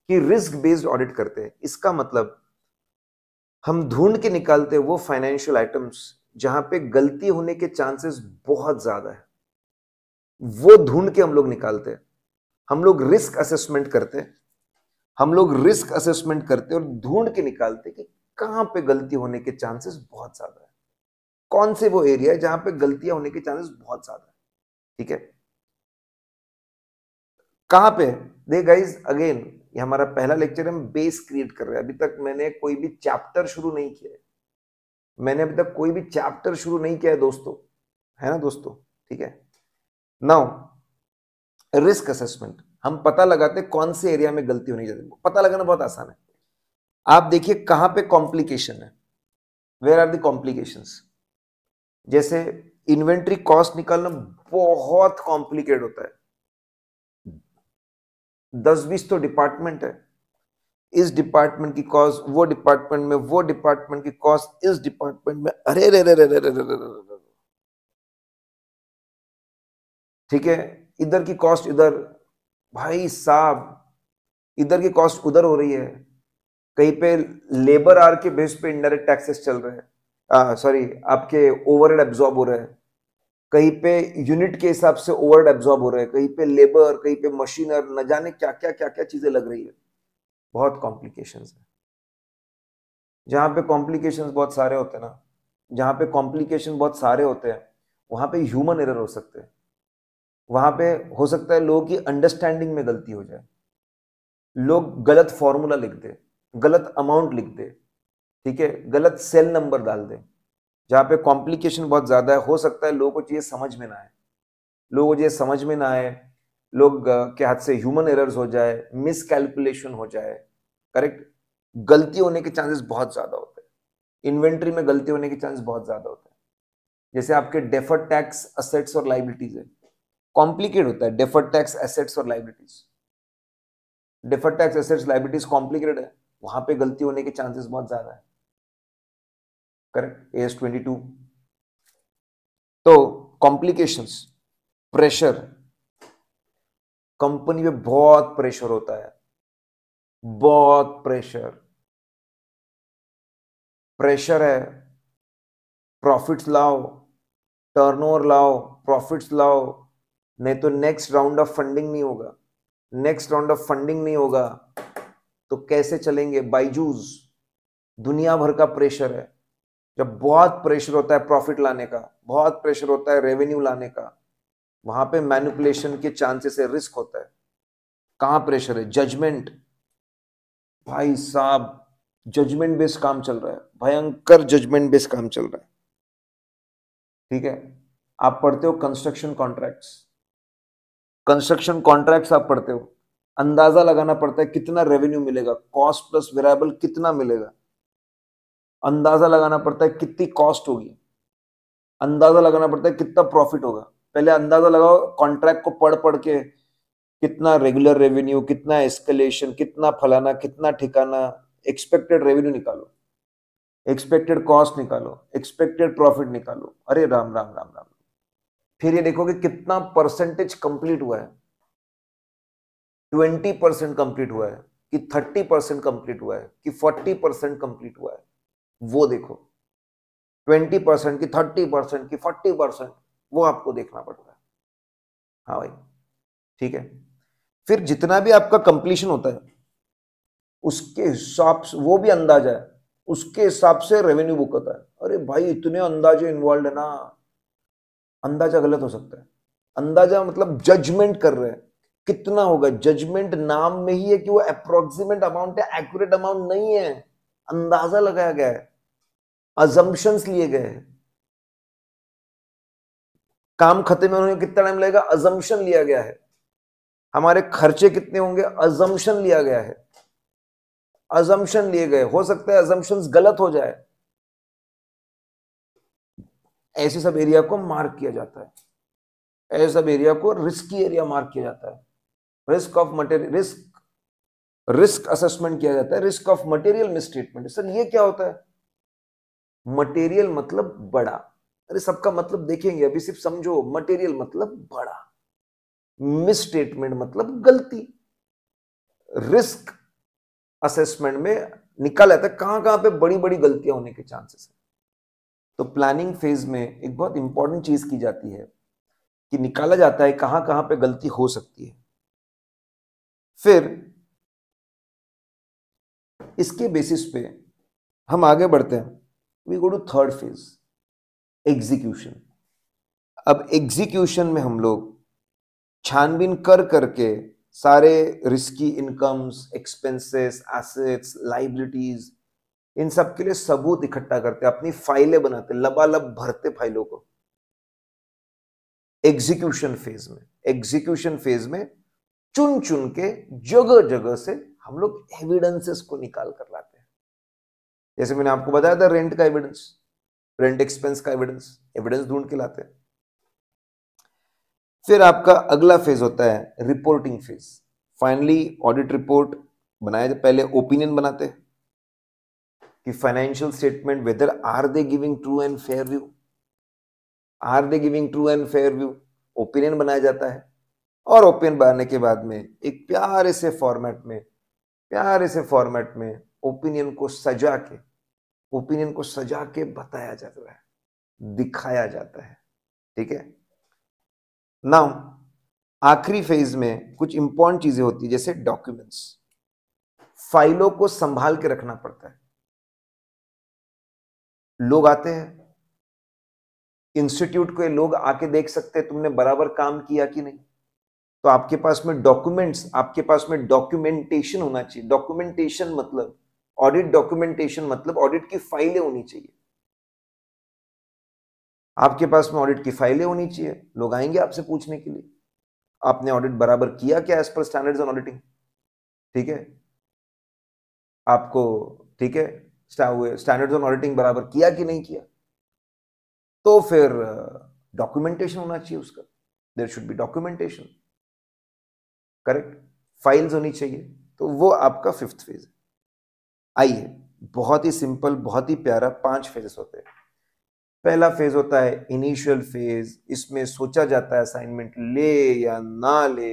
कि रिस्क बेस्ड ऑडिट करते हैं इसका मतलब हम ढूंढ के निकालते हैं वो फाइनेंशियल आइटम्स जहां पे गलती होने के चांसेस बहुत ज्यादा है वो ढूंढ के हम लोग निकालते हैं हम लोग रिस्क असेसमेंट करते हैं हम लोग रिस्क असेसमेंट करते और ढूंढ के निकालते कि कहां पे गलती होने के चांसेस बहुत ज्यादा है कौन से वो एरिया है जहां पे गलतियां होने के चांसेस बहुत ज्यादा है ठीक है कहां पे दे गाइज अगेन ये हमारा पहला लेक्चर हम बेस क्रिएट कर रहे हैं अभी तक मैंने कोई भी चैप्टर शुरू नहीं किया है मैंने अभी तक कोई भी चैप्टर शुरू नहीं किया है दोस्तों है ना दोस्तों ठीक है नाउ रिस्क असेसमेंट हम पता लगाते कौन से एरिया में गलती होनी चाहिए पता लगाना बहुत आसान है आप देखिए कहां पे कॉम्प्लिकेशन है वेयर आर द कॉम्प्लिकेशन जैसे इन्वेंट्री कॉस्ट निकालना बहुत कॉम्प्लिकेट होता है दस बीस तो डिपार्टमेंट है इस डिपार्टमेंट की कॉस्ट वो डिपार्टमेंट में वो डिपार्टमेंट की कॉस्ट इस डिपार्टमेंट में अरे रे रे रे रे रे रे रे रे ठीक है इधर की कॉस्ट इधर भाई साहब इधर की कॉस्ट उधर हो रही है कहीं पे लेबर आर के बेस पे इनडायरेक्ट टैक्सेस चल रहे हैं सॉरी आपके ओवर एब्जॉर्ब हो रहे हैं कहीं पे यूनिट के हिसाब से ओवर एब्जॉर्ब हो रहे हैं कहीं पे लेबर कहीं पे मशीनर न जाने क्या क्या क्या क्या चीजें लग रही है बहुत कॉम्प्लिकेशन है जहाँ पे कॉम्प्लिकेशन बहुत सारे होते हैं ना जहाँ पे कॉम्प्लिकेशन बहुत सारे होते हैं वहां पे ह्यूमन एरर हो सकते हैं वहाँ पे हो सकता है लोगों की अंडरस्टैंडिंग में गलती हो जाए लोग गलत फॉर्मूला लिख दे गलत अमाउंट लिख दे ठीक है गलत सेल नंबर डाल दे जहाँ पे कॉम्प्लिकेशन बहुत ज़्यादा है हो सकता है लोगों को चाहिए समझ में ना आए लोगों को चाहिए समझ में ना आए लोग के हाथ से ह्यूमन एरर्स हो जाए मिस कैलकुलेशन हो जाए करेक्ट गलती होने के चांसेस बहुत ज़्यादा होते हैं इन्वेंट्री में गलती होने के चांसेस बहुत ज़्यादा होते हैं जैसे आपके डेफर टैक्स असेट्स और लाइबिलिटीज़ है कॉम्प्लिकेट होता है डिफर्ड टैक्स एसेट्स और liabilities deferred tax assets liabilities complicated है वहां पे गलती होने के चांसेस बहुत ज्यादा है correct A S twenty two तो कॉम्प्लिकेशंस प्रेशर कंपनी पे बहुत प्रेशर होता है बहुत प्रेशर प्रेशर है प्रॉफिट्स लाओ टर्नओवर लाओ प्रॉफिट्स लाओ नहीं तो नेक्स्ट राउंड ऑफ फंडिंग नहीं होगा नेक्स्ट राउंड ऑफ फंडिंग नहीं होगा तो कैसे चलेंगे बाइजूज दुनिया भर का प्रेशर है जब बहुत प्रेशर होता है प्रॉफिट लाने का बहुत प्रेशर होता है रेवेन्यू लाने का वहां पे मैनिपुलेशन के चांसेस है रिस्क होता है कहां प्रेशर है जजमेंट भाई साहब जजमेंट बेस्ड काम चल रहा है भयंकर जजमेंट बेस्ड काम चल रहा है ठीक है आप पढ़ते हो कंस्ट्रक्शन कॉन्ट्रैक्ट्स कंस्ट्रक्शन कॉन्ट्रैक्ट्स आप पढ़ते हो अंदाजा लगाना पड़ता है कितना रेवेन्यू मिलेगा कॉस्ट प्लस वेरिएबल कितना मिलेगा अंदाजा लगाना पड़ता है कितनी कॉस्ट होगी अंदाजा लगाना पड़ता है कितना प्रॉफिट होगा पहले अंदाजा लगाओ कॉन्ट्रैक्ट को पढ़ पढ़ के कितना रेगुलर रेवेन्यू कितना एस्केलेशन कितना फलाना कितना ठिकाना एक्सपेक्टेड रेवेन्यू निकालो एक्सपेक्टेड कॉस्ट निकालो एक्सपेक्टेड प्रॉफिट निकालो अरे राम राम राम राम फिर ये देखोगे कितना परसेंटेज कंप्लीट हुआ है ट्वेंटी परसेंट कंप्लीट हुआ है कि थर्टी परसेंट कंप्लीट हुआ है कि फोर्टी परसेंट कंप्लीट हुआ है वो देखो ट्वेंटी परसेंट की थर्टी परसेंट की फोर्टी परसेंट वो आपको देखना पड़ता है हाँ भाई ठीक है फिर जितना भी आपका कंप्लीशन होता है उसके हिसाब से वो भी अंदाजा है उसके हिसाब से रेवेन्यू बुक होता है अरे भाई इतने अंदाजे इन्वॉल्व है ना अंदाजा गलत हो सकता है अंदाजा मतलब जजमेंट कर रहे हैं कितना होगा जजमेंट नाम में ही है कि वो अप्रोक्सीमेट अमाउंट है एक्यूरेट अमाउंट नहीं है अंदाजा लगाया गया है अजम्पन लिए गए हैं काम खत्म होने में कितना टाइम लगेगा अजम्पन लिया गया है हमारे खर्चे कितने होंगे अजम्पन लिया गया है अजम्पन लिए गए हो सकता है अजम्पन गलत हो जाए ऐसे सब एरिया को मार्क किया जाता है ऐसे सब एरिया को रिस्की एरिया मार्क किया जाता है risk of material risk risk assessment किया जाता है risk of material misstatement sir ये क्या होता है मटेरियल मतलब बड़ा अरे सबका मतलब देखेंगे अभी सिर्फ समझो मटेरियल मतलब बड़ा मिसस्टेटमेंट मतलब गलती रिस्क असेसमेंट में निकाला है कहां कहां पे बड़ी बड़ी गलतियां होने के चांसेस है तो प्लानिंग फेज में एक बहुत इंपॉर्टेंट चीज की जाती है कि निकाला जाता है कहां कहां पे गलती हो सकती है फिर इसके बेसिस पे हम आगे बढ़ते हैं we go to third phase execution अब एग्जीक्यूशन में हम लोग छानबीन कर करके सारे risky incomes expenses assets liabilities इन सब के लिए सबूत इकट्ठा करते अपनी फाइलें बनाते लबालब भरते फाइलों को एग्जीक्यूशन फेज में एग्जीक्यूशन फेज में चुन चुन के जगह जगह से हम लोग एविडेंसेस को निकाल कर लाते हैं जैसे मैंने आपको बताया था रेंट का एविडेंस रेंट एक्सपेंस का एविडेंस एविडेंस ढूंढ के लाते हैं फिर आपका अगला फेज होता है reporting phase finally audit report बनाया पहले ओपिनियन बनाते हैं कि financial statement whether are they giving true and fair view are they giving true and fair view opinion बनाया जाता है और ओपिनियन बनाने के बाद में एक प्यारे से फॉर्मेट में प्यारे से फॉर्मेट में ओपिनियन को सजा के ओपिनियन को सजा के बताया जाता है दिखाया जाता है ठीक है नाउ आखिरी फेज में कुछ इंपॉर्टेंट चीजें होती है जैसे डॉक्यूमेंट्स फाइलों को संभाल के रखना पड़ता है लोग आते हैं इंस्टीट्यूट के लोग आके देख सकते हैं तुमने बराबर काम किया कि नहीं तो आपके पास में डॉक्यूमेंट्स आपके पास में डॉक्यूमेंटेशन होना चाहिए डॉक्यूमेंटेशन मतलब ऑडिट डॉक्यूमेंटेशन मतलब ऑडिट की फाइलें होनी चाहिए आपके पास में ऑडिट की फाइलें होनी चाहिए लोग आएंगे आपसे पूछने के लिए आपने ऑडिट बराबर किया क्या as per standards on auditing ठीक है आपको ठीक है स्टैंडर्ड्स ऑन ऑडिटिंग बराबर किया कि नहीं किया तो फिर डॉक्यूमेंटेशन uh, होना चाहिए उसका there should be documentation correct files होनी चाहिए तो वो आपका फिफ्थ फेज है आइए बहुत ही सिंपल बहुत ही प्यारा पांच फेजेस होते हैं पहला फेज होता है इनिशियल फेज इसमें सोचा जाता है असाइनमेंट ले या ना ले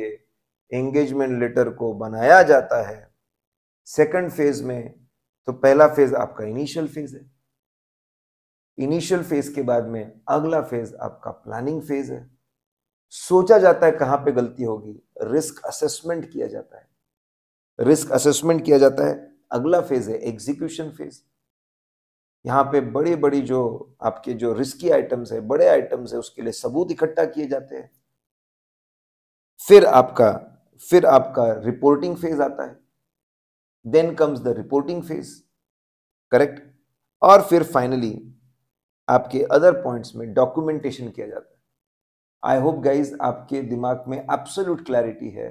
एंगेजमेंट लेटर को बनाया जाता है सेकंड फेज में तो पहला फेज आपका इनिशियल फेज है इनिशियल फेज के बाद में अगला फेज आपका प्लानिंग फेज है सोचा जाता है कहां पे गलती होगी रिस्क असेसमेंट किया जाता है रिस्क असेसमेंट किया जाता है अगला फेज है एग्जीक्यूशन फेज यहां पे बड़ी बड़ी जो आपके जो रिस्की आइटम्स है बड़े आइटम्स है उसके लिए सबूत इकट्ठा किए जाते हैं फिर आपका फिर आपका रिपोर्टिंग फेज आता है then comes the reporting phase correct और फिर फाइनली आपके अदर पॉइंट्स में डॉक्यूमेंटेशन किया जाता है आई होप गाइज आपके दिमाग में एब्सोल्यूट क्लैरिटी है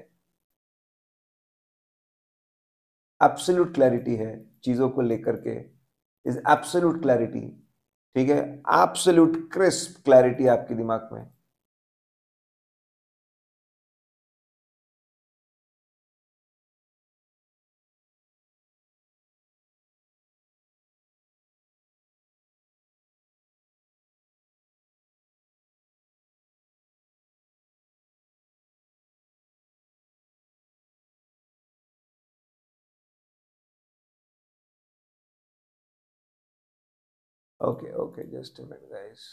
एब्सोल्यूट क्लैरिटी है चीज़ों को लेकर के इज एब्सोल्यूट क्लैरिटी ठीक है एब्सोल्यूट क्रिस्प क्लैरिटी आपके दिमाग में Okay, okay, just a minute, guys.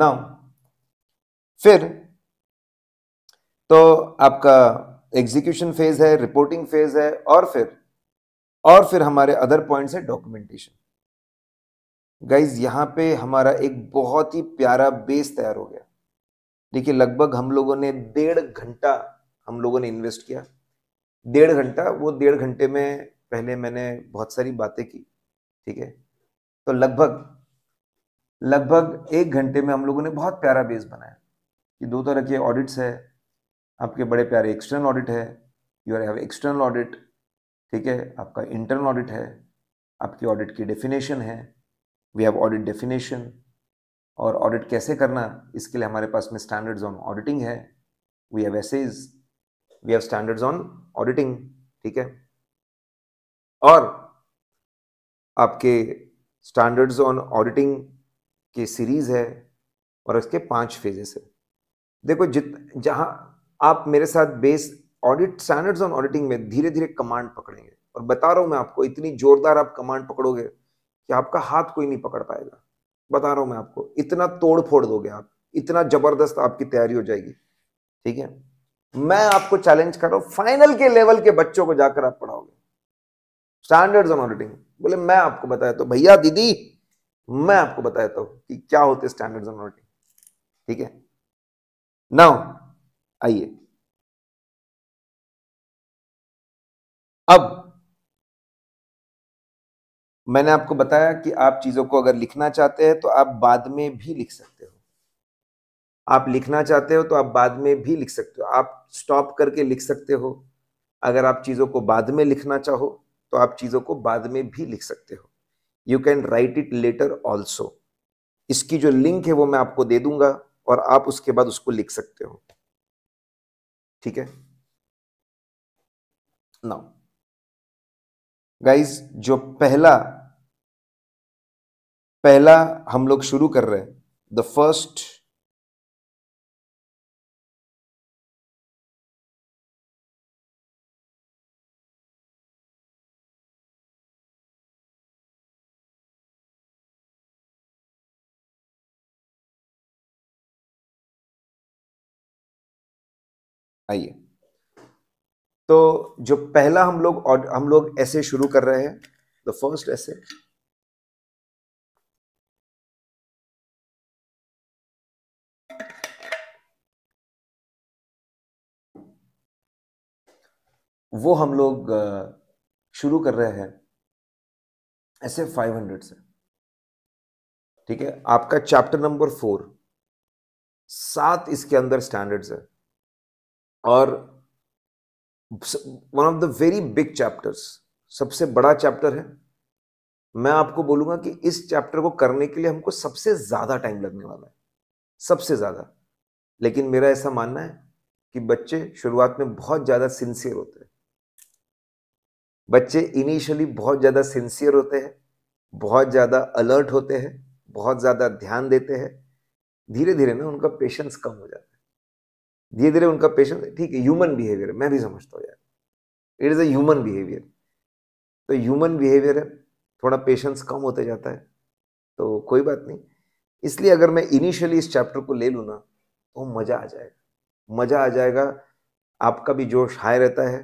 Now फिर तो आपका एग्जीक्यूशन फेज है रिपोर्टिंग फेज है और फिर और फिर हमारे अदर पॉइंट्स है डॉक्यूमेंटेशन गाइज यहां पे हमारा एक बहुत ही प्यारा बेस तैयार हो गया देखिए लगभग हम लोगों ने डेढ़ घंटा हम लोगों ने इन्वेस्ट किया डेढ़ घंटा वो डेढ़ घंटे में पहले मैंने बहुत सारी बातें की ठीक है तो लगभग लगभग एक घंटे में हम लोगों ने बहुत प्यारा बेस बनाया कि दो तरह के ऑडिट्स है आपके बड़े प्यारे एक्सटर्नल ऑडिट है you are have external audit ठीक है आपका इंटरनल ऑडिट है आपकी ऑडिट की डेफिनेशन है वी हैव ऑडिट डेफिनेशन और ऑडिट कैसे करना इसके लिए हमारे पास में स्टैंडर्ड्स ऑन ऑडिटिंग है we have SAs we have standards on auditing ठीक है और आपके स्टैंडर्ड्स ऑन ऑडिटिंग की सीरीज है और इसके पांच फेजेस है देखो जित जहां आप मेरे साथ base audit standards on auditing में धीरे धीरे कमांड पकड़ेंगे और बता रहा हूं मैं आपको इतनी जोरदार आप कमांड पकड़ोगे कि आपका हाथ कोई नहीं पकड़ पाएगा बता रहा हूं मैं आपको इतना तोड़ फोड़ दोगे आप इतना जबरदस्त आपकी तैयारी हो जाएगी ठीक है मैं आपको चैलेंज कर रहा हूं फाइनल के लेवल के बच्चों को जाकर आप पढ़ाओगे स्टैंडर्ड्स ऑफ ऑडिटिंग बोले मैं आपको बताया तो भैया दीदी मैं आपको बताया तो कि क्या होते स्टैंडर्ड्स ऑफ ऑडिटिंग ठीक है नाउ आइए अब मैंने आपको बताया कि आप चीजों को अगर लिखना चाहते हैं तो आप बाद में भी लिख सकते हो आप लिखना चाहते हो तो आप बाद में भी लिख सकते हो आप स्टॉप करके लिख सकते हो अगर आप चीजों को बाद में लिखना चाहो तो आप चीज़ों को बाद में भी लिख सकते हो you can write it later also इसकी जो लिंक है वो मैं आपको दे दूंगा और आप उसके बाद उसको लिख सकते हो ठीक है नाउ गाइज जो पहला पहला हम लोग शुरू कर रहे हैं द फर्स्ट आइए तो जो पहला हम लोग हम लोग ऐसे शुरू कर रहे हैं द फर्स्ट ऐसे वो हम लोग शुरू कर रहे हैं ऐसे 500 से ठीक है आपका चैप्टर नंबर फोर सात इसके अंदर स्टैंडर्ड्स है और one of the very big chapters सबसे बड़ा चैप्टर है मैं आपको बोलूंगा कि इस चैप्टर को करने के लिए हमको सबसे ज़्यादा टाइम लगने वाला है सबसे ज़्यादा लेकिन मेरा ऐसा मानना है कि बच्चे शुरुआत में बहुत ज़्यादा सिंसियर होते हैं बच्चे इनिशियली बहुत ज़्यादा सिंसियर होते हैं बहुत ज़्यादा अलर्ट होते हैं बहुत ज़्यादा ध्यान देते हैं धीरे धीरे ना उनका पेशेंस कम हो जाता है धीरे धीरे उनका पेशेंस ठीक है ह्यूमन बिहेवियर मैं भी समझता हूँ यार it is a human behaviour तो ह्यूमन बिहेवियर है थोड़ा पेशेंस कम होते जाता है तो कोई बात नहीं इसलिए अगर मैं इनिशियली इस चैप्टर को ले लूँ ना तो मज़ा आ जाएगा मज़ा आ जाएगा आपका भी जोश हाई रहता है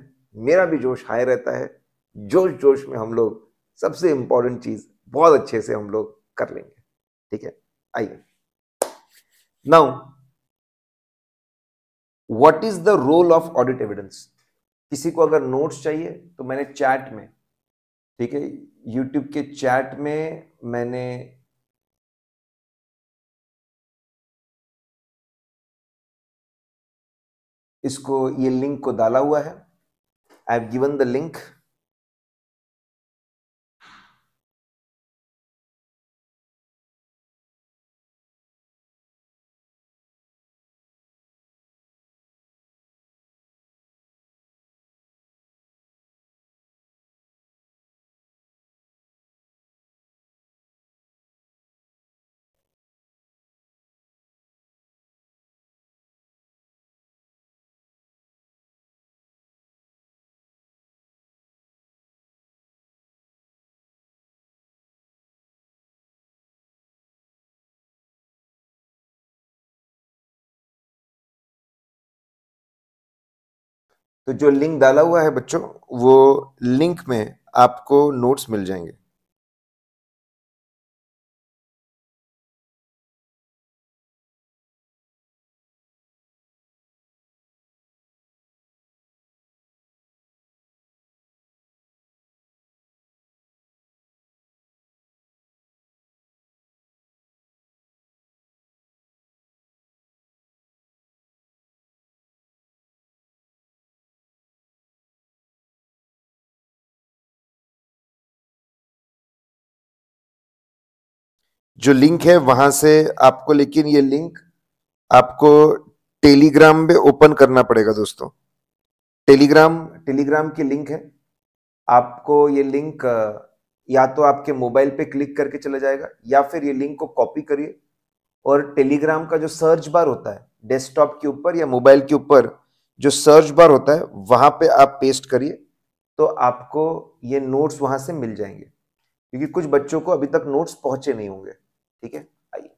मेरा भी जोश हाई रहता है जोश जोश में हम लोग सबसे इम्पोर्टेंट चीज़ बहुत अच्छे से हम लोग कर लेंगे ठीक है आइए now what is the role of audit evidence किसी को अगर नोट्स चाहिए तो मैंने चैट में ठीक है यूट्यूब के चैट में मैंने इसको ये लिंक को डाला हुआ है I have given the link तो जो लिंक डाला हुआ है बच्चों वो लिंक में आपको नोट्स मिल जाएंगे जो लिंक है वहां से आपको लेकिन ये लिंक आपको टेलीग्राम पे ओपन करना पड़ेगा दोस्तों टेलीग्राम टेलीग्राम की लिंक है आपको ये लिंक या तो आपके मोबाइल पे क्लिक करके चला जाएगा या फिर ये लिंक को कॉपी करिए और टेलीग्राम का जो सर्च बार होता है डेस्कटॉप के ऊपर या मोबाइल के ऊपर जो सर्च बार होता है वहां पे आप पेस्ट करिए तो आपको ये नोट्स वहां से मिल जाएंगे क्योंकि कुछ बच्चों को अभी तक नोट्स पहुंचे नहीं होंगे ठीक है आइए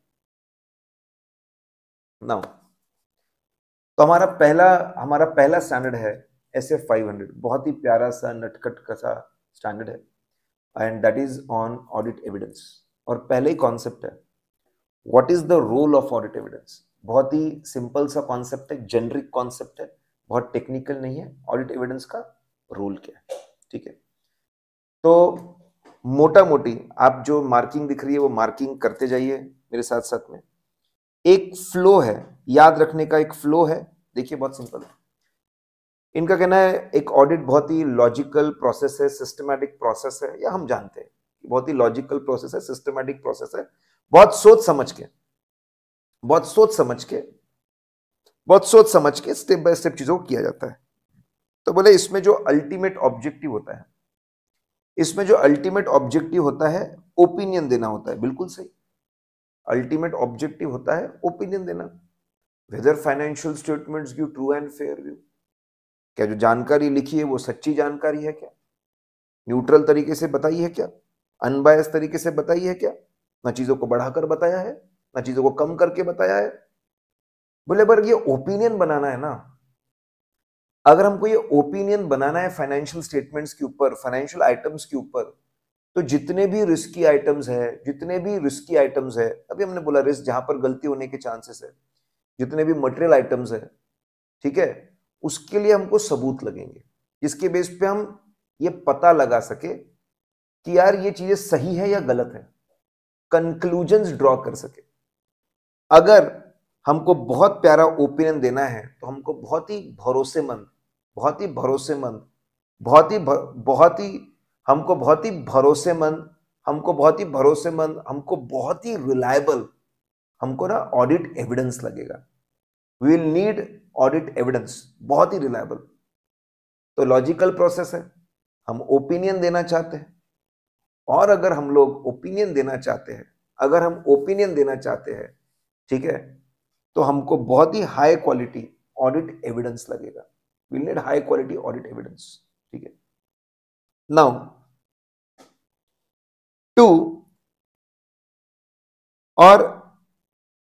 नाउ तो हमारा पहला हमारा पहला स्टैंडर्ड है एस एफ फाइव हंड्रेड बहुत ही प्यारा सा नटखट का सा स्टैंडर्ड है and that is on audit evidence और पहले ही कॉन्सेप्ट है what is the role of audit evidence बहुत ही सिंपल सा कॉन्सेप्ट है जेनरिक कॉन्सेप्ट है बहुत टेक्निकल नहीं है ऑडिट एविडेंस का रोल क्या है ठीक है तो मोटा मोटी आप जो मार्किंग दिख रही है वो मार्किंग करते जाइए मेरे साथ साथ में एक फ्लो है याद रखने का एक फ्लो है देखिए बहुत सिंपल है इनका कहना है एक ऑडिट बहुत ही लॉजिकल प्रोसेस है सिस्टमैटिक प्रोसेस है या हम जानते हैं बहुत ही लॉजिकल प्रोसेस है सिस्टमैटिक प्रोसेस है बहुत सोच समझ के बहुत सोच समझ के बहुत सोच समझ के स्टेप बाय स्टेप चीजों को किया जाता है तो बोले इसमें जो अल्टीमेट ऑब्जेक्टिव होता है इसमें जो अल्टीमेट ऑब्जेक्टिव होता है ओपिनियन देना होता है बिल्कुल सही अल्टीमेट ऑब्जेक्टिव होता है ओपिनियन देना whether financial statements give true and fair view क्या जो जानकारी लिखी है वो सच्ची जानकारी है क्या न्यूट्रल तरीके से बताई है क्या अनबायस तरीके से बताई है क्या ना चीजों को बढ़ाकर बताया है ना चीजों को कम करके बताया है बोले पर ये ओपिनियन बनाना है ना अगर हमको ये ओपिनियन बनाना है फाइनेंशियल स्टेटमेंट्स के ऊपर फाइनेंशियल आइटम्स के ऊपर तो जितने भी रिस्की आइटम्स है जितने भी रिस्की आइटम्स है अभी हमने बोला रिस्क जहां पर गलती होने के चांसेस है जितने भी मटेरियल आइटम्स है ठीक है उसके लिए हमको सबूत लगेंगे जिसके बेस पे हम ये पता लगा सके कि यार ये चीजें सही है या गलत है कंक्लूजन ड्रॉ कर सके अगर हमको बहुत प्यारा ओपिनियन देना है तो हमको बहुत ही भरोसेमंद बहुत ही भरोसेमंद बहुत ही बहुत ही हमको बहुत ही भरोसेमंद हमको बहुत ही भरोसेमंद हमको बहुत ही रिलायबल हमको ना ऑडिट एविडेंस लगेगा we will need audit evidence बहुत ही रिलायबल तो लॉजिकल प्रोसेस है हम ओपिनियन देना चाहते हैं और अगर हम लोग ओपिनियन देना चाहते हैं अगर हम ओपिनियन देना चाहते हैं ठीक है तो हमको बहुत ही हाई क्वालिटी ऑडिट एविडेंस लगेगा will need high quality audit evidence ठीक है नाउ टू और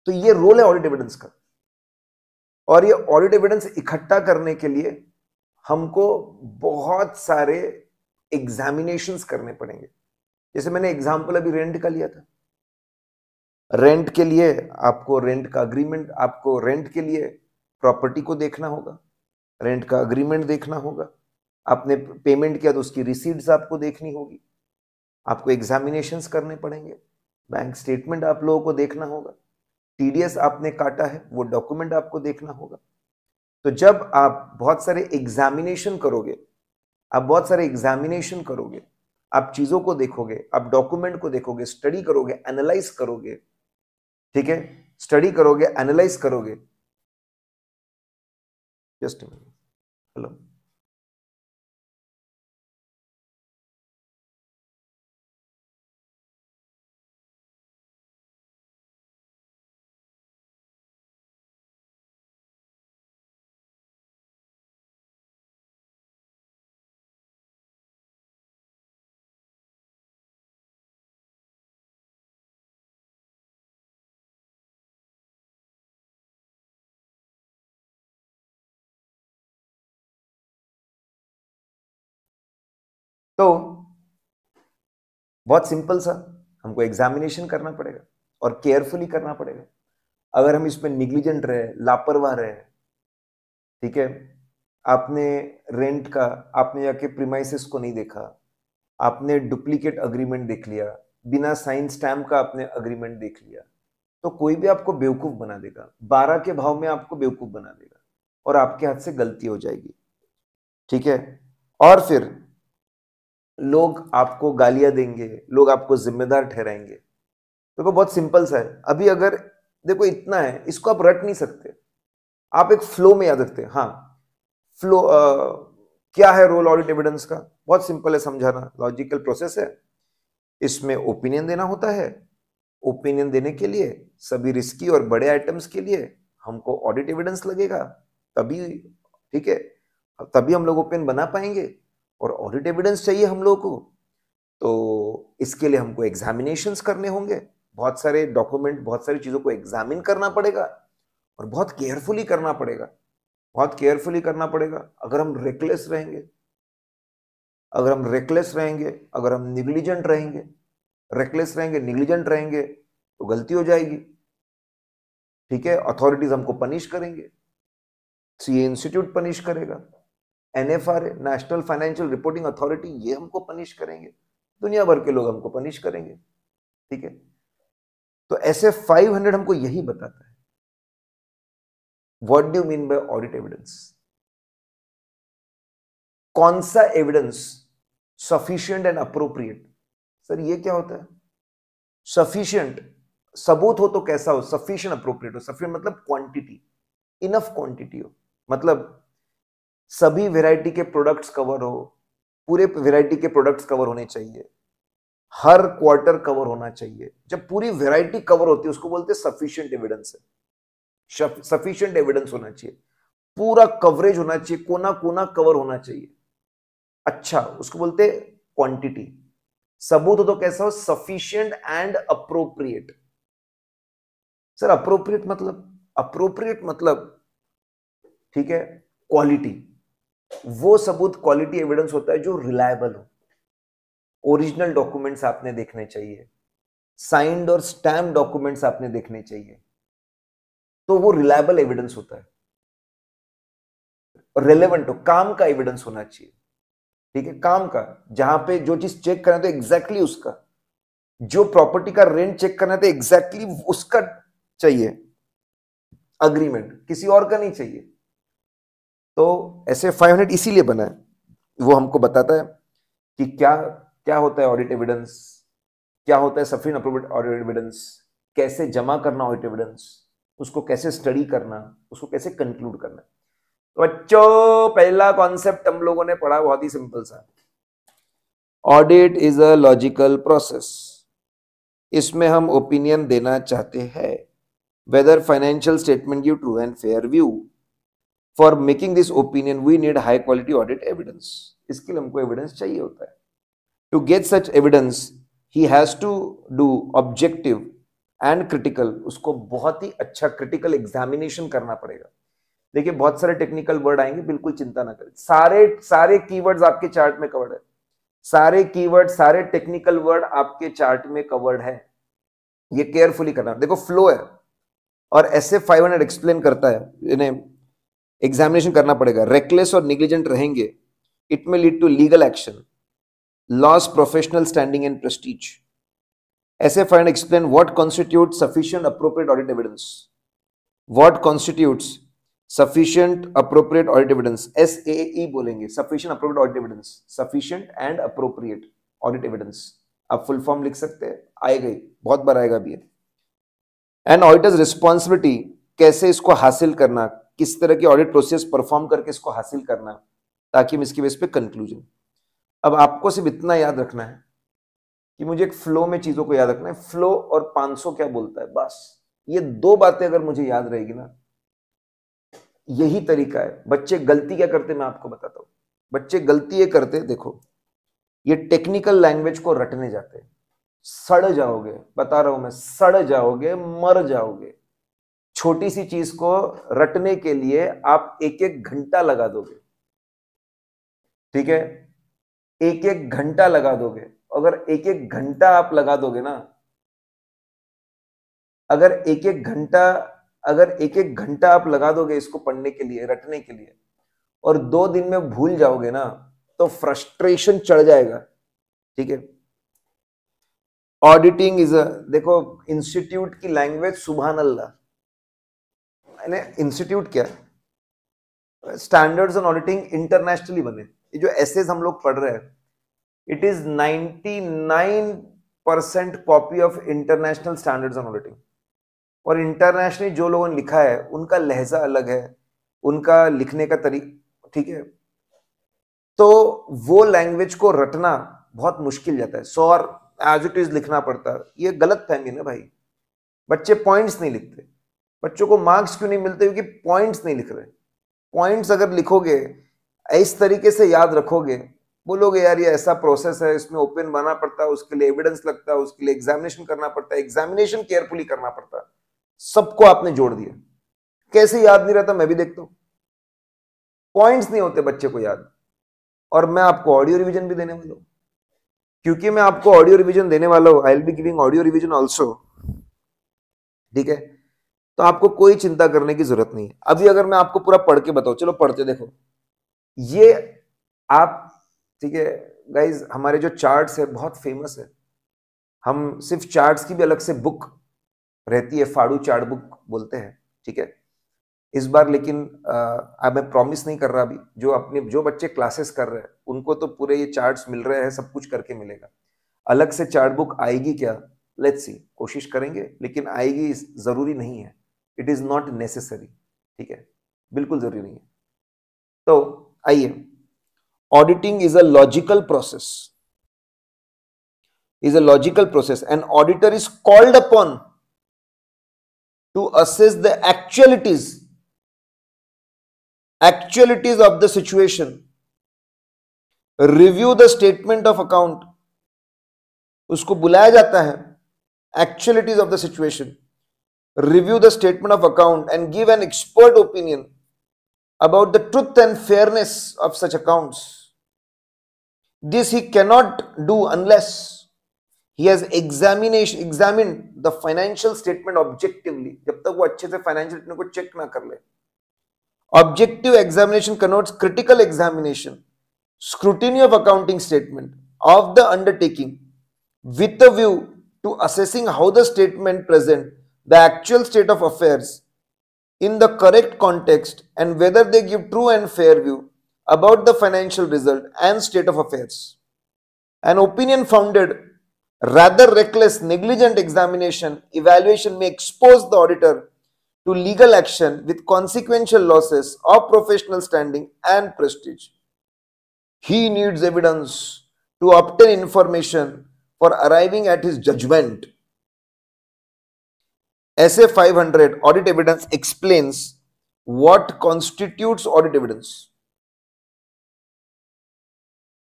तो ये रोल है ऑडिट एविडेंस का और ये ऑडिट एविडेंस इकट्ठा करने के लिए हमको बहुत सारे एग्जामिनेशंस करने पड़ेंगे जैसे मैंने एग्जाम्पल अभी रेंट का लिया था रेंट के लिए आपको रेंट का अग्रीमेंट आपको रेंट के लिए प्रॉपर्टी को देखना होगा रेंट का अग्रीमेंट देखना होगा आपने पेमेंट किया तो उसकी रिसीट्स आपको देखनी होगी आपको एग्जामिनेशन करने पड़ेंगे बैंक स्टेटमेंट आप लोगों को देखना होगा टी आपने काटा है वो डॉक्यूमेंट आपको देखना होगा तो जब आप बहुत सारे एग्जामिनेशन करोगे आप बहुत सारे एग्जामिनेशन करोगे आप चीज़ों को देखोगे आप डॉक्यूमेंट को देखोगे स्टडी करोगे एनालाइज करोगे ठीक है स्टडी करोगे एनालाइज करोगे जस्ट हेलो तो बहुत सिंपल सा हमको एग्जामिनेशन करना पड़ेगा और केयरफुली करना पड़ेगा अगर हम इसमें निग्लिजेंट रहे लापरवाह रहे ठीक है आपने रेंट का आपने जाके प्रीमाइसिस को नहीं देखा आपने डुप्लीकेट अग्रीमेंट देख लिया बिना साइन स्टैम्प का आपने अग्रीमेंट देख लिया तो कोई भी आपको बेवकूफ बना देगा बारह के भाव में आपको बेवकूफ बना देगा और आपके हाथ से गलती हो जाएगी ठीक है और फिर लोग आपको गालियां देंगे लोग आपको जिम्मेदार ठहराएंगे देखो तो बहुत सिंपल सा है अभी अगर देखो इतना है इसको आप रट नहीं सकते आप एक फ्लो में याद रखते हैं हाँ फ्लो आ, क्या है रोल ऑडिट एविडेंस का बहुत सिंपल है समझाना लॉजिकल प्रोसेस है इसमें ओपिनियन देना होता है ओपिनियन देने के लिए सभी रिस्की और बड़े आइटम्स के लिए हमको ऑडिट एविडेंस लगेगा तभी ठीक है तभी हम लोग ओपिनियन बना पाएंगे और ऑडिट एविडेंस चाहिए हम लोग को तो इसके लिए हमको एग्जामिनेशंस करने होंगे बहुत सारे डॉक्यूमेंट बहुत सारी चीज़ों को एग्जामिन करना पड़ेगा और बहुत केयरफुली करना पड़ेगा बहुत केयरफुली करना पड़ेगा अगर हम रेकलेस रहेंगे अगर हम रेकलेस रहेंगे अगर हम निग्लिजेंट रहेंगे रेकलेस रहेंगे निग्लिजेंट रहेंगे तो गलती हो जाएगी ठीक है अथॉरिटीज हमको पनिश करेंगे सी इंस्टीट्यूट पनिश करेगा NFR national financial reporting authority ये हमको पनिश करेंगे दुनिया भर के लोग हमको पनिश करेंगे ठीक है तो ऐसे 500 हमको यही बताता है what do mean by audit evidence कौन सा evidence sufficient and appropriate sir ये क्या होता है सफिशियंट सबूत हो तो कैसा हो सफिशियंट अप्रोप्रिएट हो सफिशियंट मतलब क्वांटिटी इनफ क्वांटिटी हो मतलब सभी वैरायटी के प्रोडक्ट्स कवर हो पूरे वेराइटी के प्रोडक्ट्स कवर होने चाहिए हर क्वार्टर कवर होना चाहिए जब पूरी वैरायटी कवर होती है उसको बोलते हैं सफिशियंट एविडेंस है सफिशियंट एविडेंस होना चाहिए पूरा कवरेज होना चाहिए कोना कोना कवर होना चाहिए अच्छा उसको बोलते क्वांटिटी सबूत हो तो कैसा हो sufficient and appropriate sir appropriate मतलब अप्रोप्रिएट मतलब ठीक है क्वालिटी वो सबूत क्वालिटी एविडेंस होता है जो रिलायबल हो ओरिजिनल डॉक्यूमेंट्स आपने देखने चाहिए साइंड और स्टैम्प डॉक्यूमेंट्स आपने देखने चाहिए तो वो रिलायबल एविडेंस होता है रेलेवेंट हो काम का एविडेंस होना चाहिए ठीक है काम का जहां पे जो चीज चेक करना तो एग्जैक्टली exactly उसका जो प्रॉपर्टी का रेंट चेक करना तो एग्जैक्टली exactly उसका चाहिए अग्रीमेंट किसी और का नहीं चाहिए तो ऐसे फाइव हंड्रेड इसीलिए बना है वो हमको बताता है कि क्या क्या होता है ऑडिट एविडेंस क्या होता है सफिन अप्रोवेट ऑडिट एविडेंस कैसे जमा करना ऑडिट एविडेंस उसको कैसे स्टडी करना उसको कैसे कंक्लूड करना तो बच्चों पहला कॉन्सेप्ट हम लोगों ने पढ़ा बहुत ही सिंपल सा audit is a logical process इसमें हम ओपिनियन देना चाहते हैं whether financial statement give true and fair view for making this opinion we need high quality audit evidence इसके लिए हमको एविडेंस चाहिए होता है to get such evidence he has to do objective and critical उसको बहुत ही अच्छा क्रिटिकल एग्जामिनेशन करना पड़ेगा देखिए बहुत सारे टेक्निकल वर्ड आएंगे बिल्कुल चिंता ना करें सारे सारे कीवर्ड्स आपके चार्ट में कवर्ड है सारे कीवर्ड सारे टेक्निकल वर्ड आपके चार्ट में कवर्ड है ये केयरफुली करना देखो फ्लो है और ऐसे 500 एक्सप्लेन करता है एग्जामिनेशन करना पड़ेगा रेकलेस और निग्लिजेंट रहेंगे it may lead to legal action loss professional standing and prestige ऐसे find explain what constitute sufficient appropriate audit evidence what constitute sufficient appropriate audit evidence S A बोलेंगे sufficient appropriate audit evidence sufficient and appropriate audit evidence आप full form लिख सकते हैं आएगा बहुत बार आएगा भी एंड ऑडिटर्स रिस्पॉन्सिबिलिटी कैसे इसको हासिल करना किस तरह की ऑडिट प्रोसेस परफॉर्म करके इसको हासिल करना है ताकि हम इसकी बेस पे कंक्लूजन अब आपको सिर्फ इतना याद रखना है कि मुझे एक फ्लो में चीजों को याद रखना है फ्लो और 500 क्या बोलता है बस ये दो बातें अगर मुझे याद रहेगी ना यही तरीका है बच्चे गलती क्या करते मैं आपको बताता हूं बच्चे गलती ये करते देखो ये टेक्निकल लैंग्वेज को रटने जाते सड़ जाओगे बता रहा हूं मैं सड़ जाओगे मर जाओगे छोटी सी चीज को रटने के लिए आप एक एक घंटा लगा दोगे ठीक है एक एक घंटा लगा दोगे अगर एक एक घंटा आप लगा दोगे ना अगर एक एक घंटा अगर एक एक घंटा आप लगा दोगे इसको पढ़ने के लिए रटने के लिए और दो दिन में भूल जाओगे ना तो फ्रस्ट्रेशन चढ़ जाएगा ठीक है ऑडिटिंग इज अ देखो इंस्टीट्यूट की लैंग्वेज सुबहान अल्लाह इंस्टीट्यूट क्या है स्टैंडर्ड्स ऑन ऑडिटिंग इंटरनेशनली बने ये जो एसेज हम लोग पढ़ रहे हैं it is 99 percent copy of international standards on auditing और इंटरनेशनली जो लोगों ने लिखा है उनका लहजा अलग है उनका लिखने का तरीका ठीक है तो वो लैंग्वेज को रटना बहुत मुश्किल जाता है सो और एज इट इज लिखना पड़ता है ये गलत फहमी ना भाई बच्चे पॉइंट्स नहीं लिखते बच्चों को मार्क्स क्यों नहीं मिलते क्योंकि पॉइंट्स नहीं लिख रहे पॉइंट्स अगर लिखोगे इस तरीके से याद रखोगे बोलोगे यार ये ऐसा प्रोसेस है इसमें ओपन बनाना पड़ता है उसके लिए एविडेंस लगता है उसके लिए एग्जामिनेशन करना पड़ता है एग्जामिनेशन केयरफुली करना पड़ता है सबको आपने जोड़ दिया कैसे याद नहीं रहता मैं भी देखता हूं पॉइंट्स नहीं होते बच्चे को याद और मैं आपको ऑडियो रिविजन भी देने वाला हूँ क्योंकि मैं आपको ऑडियो रिविजन देने वाला हूँ I'll be giving audio revision also ठीक है तो आपको कोई चिंता करने की जरूरत नहीं है अभी अगर मैं आपको पूरा पढ़ के बताऊं चलो पढ़ते देखो ये आप ठीक है गाइज हमारे जो चार्ट्स है बहुत फेमस है हम सिर्फ चार्ट्स की भी अलग से बुक रहती है फाड़ू चार्ट बुक बोलते हैं ठीक है इस बार लेकिन आ, मैं प्रॉमिस नहीं कर रहा अभी जो अपने जो बच्चे क्लासेस कर रहे हैं उनको तो पूरे ये चार्ट्स मिल रहे हैं सब कुछ करके मिलेगा अलग से चार्ट बुक आएगी क्या लेट्स सी कोशिश करेंगे लेकिन आएगी जरूरी नहीं है इट इज नॉट नेसेसरी ठीक है बिल्कुल जरूरी नहीं है तो आइए auditing is a logical process is a logical process and auditor is called upon to assess the actualities actualities of the situation review the statement of account उसको बुलाया जाता है actualities of the situation review the statement of account and give an expert opinion about the truth and fairness of such accounts. This he cannot do unless he has examination examined the financial statement objectively. जब तक वो अच्छे से financial statement को check ना कर ले. Objective examination connotes critical examination, scrutiny of accounting statement of the undertaking with a view to assessing how the statement present the actual state of affairs in the correct context and whether they give true and fair view about the financial result and state of affairs. An opinion founded rather reckless negligent examination evaluation may expose the auditor to legal action with consequential losses of professional standing and prestige. He needs evidence to obtain information for arriving at his judgment SA 500 audit evidence explains what constitutes audit evidence.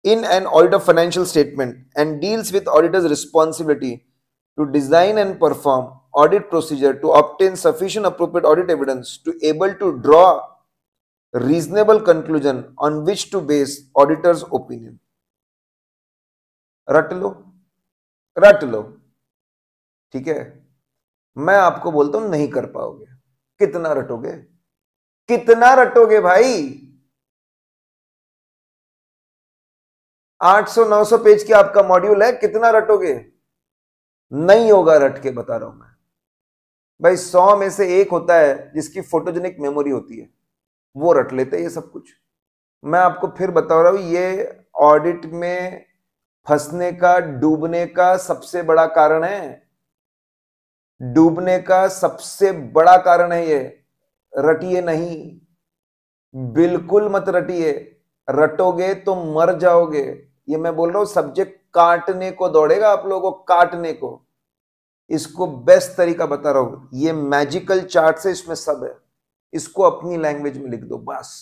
In an audit of financial statement and deals with auditor's responsibility to design and perform audit procedure to obtain sufficient appropriate audit evidence to able to draw reasonable conclusion on which to base auditor's opinion. रट लो ठीक है मैं आपको बोलता हूं नहीं कर पाओगे कितना रटोगे कितना रटोगे भाई 800-900 पेज की आपका मॉड्यूल है कितना रटोगे नहीं होगा रट के बता रहा हूं मैं भाई 100 में से एक होता है जिसकी फोटोजेनिक मेमोरी होती है वो रट लेते हैं ये सब कुछ मैं आपको फिर बता रहा हूं ये ऑडिट में फंसने का डूबने का सबसे बड़ा कारण है डूबने का सबसे बड़ा कारण है ये रटिए नहीं बिल्कुल मत रटिए रटोगे तो मर जाओगे ये मैं बोल रहा हूं सब्जेक्ट काटने को दौड़ेगा आप लोगों को काटने को इसको बेस्ट तरीका बता रहा हूं ये मैजिकल चार्ट से इसमें सब है इसको अपनी लैंग्वेज में लिख दो बस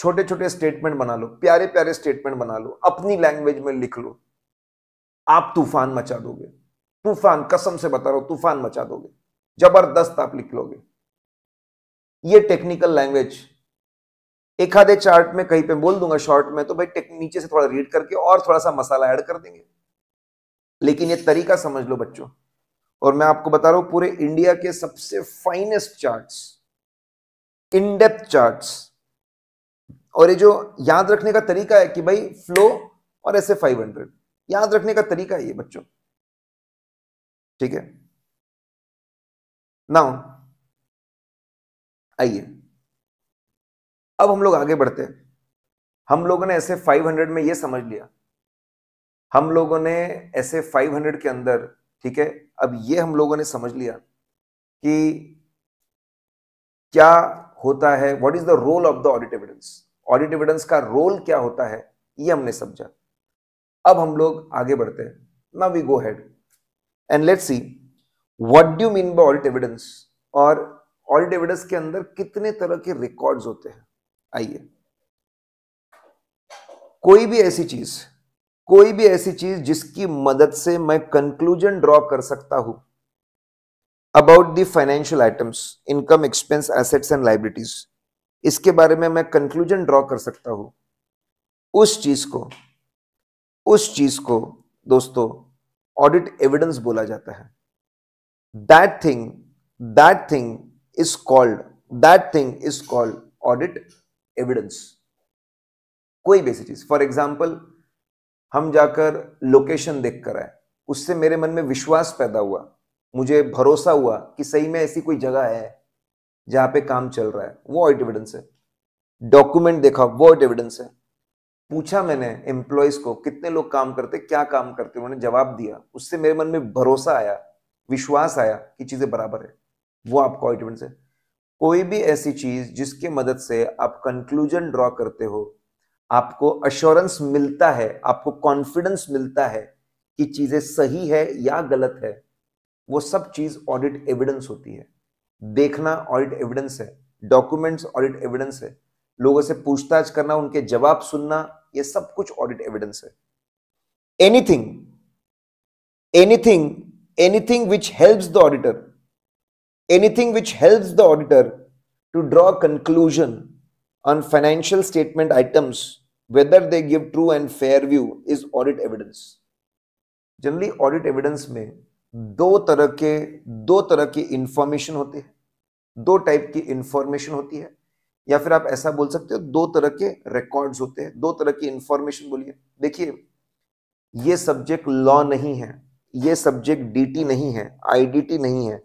छोटे छोटे स्टेटमेंट बना लो प्यारे प्यारे स्टेटमेंट बना लो अपनी लैंग्वेज में लिख लो आप तूफान मचा दोगे तूफान कसम से बता रहा हूं तूफान मचा दोगे जबरदस्त आप लिख लोगे ये टेक्निकल लैंग्वेज एक आधे चार्ट में कहीं पे बोल दूंगा शॉर्ट में तो भाई नीचे से थोड़ा रीड करके और थोड़ा सा मसाला ऐड कर देंगे लेकिन ये तरीका समझ लो बच्चों और मैं आपको बता रहा हूं पूरे इंडिया के सबसे फाइनेस्ट चार्ट्स इन चार्ट चार्ट्स और ये जो याद रखने का तरीका है कि भाई फ्लो और ऐसे 500 याद रखने का तरीका है ये बच्चों ठीक है नाउ आइए अब हम लोग आगे बढ़ते हैं हम लोगों ने ऐसे 500 में ये समझ लिया हम लोगों ने ऐसे 500 के अंदर ठीक है अब ये हम लोगों ने समझ लिया कि क्या होता है what is the role of the audit evidence audit evidence का रोल क्या होता है ये हमने समझा अब हम लोग आगे बढ़ते हैं ना we go ahead and let's see what do mean by audit evidence और ऑल्ट एविडेंस के अंदर कितने तरह के रिकॉर्ड्स होते हैं आइए कोई भी ऐसी चीज कोई भी ऐसी चीज जिसकी मदद से मैं कंक्लूजन ड्रॉ कर सकता हूं about the financial items income expense assets and liabilities इसके बारे में मैं कंक्लूजन ड्रॉ कर सकता हूं उस चीज को उस चीज को दोस्तों ऑडिट एविडेंस बोला जाता है that thing that thing is called that thing is called audit evidence कोई भी ऐसी चीज फॉर एग्जाम्पल हम जाकर लोकेशन देख कर आए उससे मेरे मन में विश्वास पैदा हुआ मुझे भरोसा हुआ कि सही में ऐसी कोई जगह है जहां पे काम चल रहा है वो ऑडिट एविडेंस है डॉक्यूमेंट देखा वो ऑडिट एविडेंस है पूछा मैंने एम्प्लॉयज को कितने लोग काम करते क्या काम करते उन्होंने जवाब दिया उससे मेरे मन में भरोसा आया विश्वास आया कि चीजें बराबर है वो आपको ऑइटमेंट से कोई भी ऐसी चीज जिसके मदद से आप कंक्लूजन ड्रॉ करते हो आपको अश्योरेंस मिलता है आपको कॉन्फिडेंस मिलता है कि चीजें सही है या गलत है वो सब चीज ऑडिट एविडेंस होती है देखना ऑडिट एविडेंस है डॉक्यूमेंट्स ऑडिट एविडेंस है लोगों से पूछताछ करना उनके जवाब सुनना ये सब कुछ ऑडिट एविडेंस है anything anything anything which helps the auditor anything which helps the auditor to draw conclusion on financial statement items whether they give true and fair view is audit evidence generally audit evidence में दो तरह के दो तरह की information होती है दो टाइप की इंफॉर्मेशन होती है या फिर आप ऐसा बोल सकते हो दो तरह के रिकॉर्ड्स होते हैं दो तरह की इंफॉर्मेशन बोलिए देखिए ये सब्जेक्ट लॉ नहीं है ये सब्जेक्ट डीटी नहीं है आईडीटी नहीं है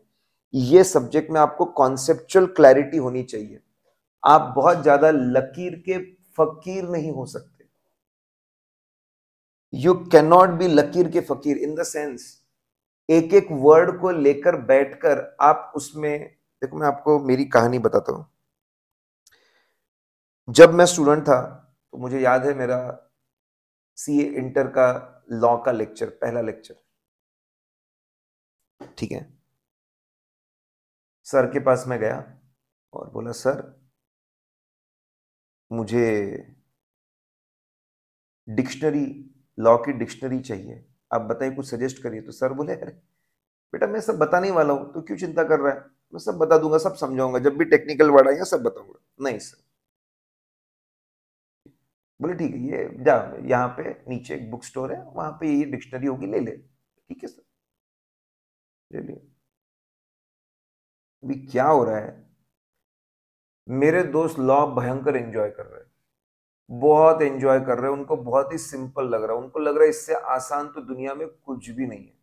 ये सब्जेक्ट में आपको कॉन्सेप्चुअल क्लैरिटी होनी चाहिए आप बहुत ज्यादा लकीर के फकीर नहीं हो सकते यू कैन नॉट बी लकीर के फकीर इन द सेंस एक एक वर्ड को लेकर बैठकर आप उसमें देखो मैं आपको मेरी कहानी बताता हूं जब मैं स्टूडेंट था तो मुझे याद है मेरा सी इंटर का लॉ का लेक्चर पहला लेक्चर ठीक है सर के पास मैं गया और बोला सर मुझे डिक्शनरी लॉ की डिक्शनरी चाहिए आप बताइए कुछ सजेस्ट करिए तो सर बोले अरे बेटा मैं सब बताने वाला हूं तो क्यों चिंता कर रहा है मैं सब बता दूंगा सब समझाऊंगा जब भी टेक्निकल वर्ड आएगा सब बताऊंगा नहीं सर बोले ठीक है ये जा यहाँ पे नीचे एक बुक स्टोर है वहां पे ये डिक्शनरी होगी ले ले ठीक है सर ले लिया अभी क्या हो रहा है मेरे दोस्त लॉ भयंकर एंजॉय कर रहे हैं बहुत एंजॉय कर रहे हैं उनको बहुत ही सिंपल लग रहा है उनको लग रहा है इससे आसान तो दुनिया में कुछ भी नहीं है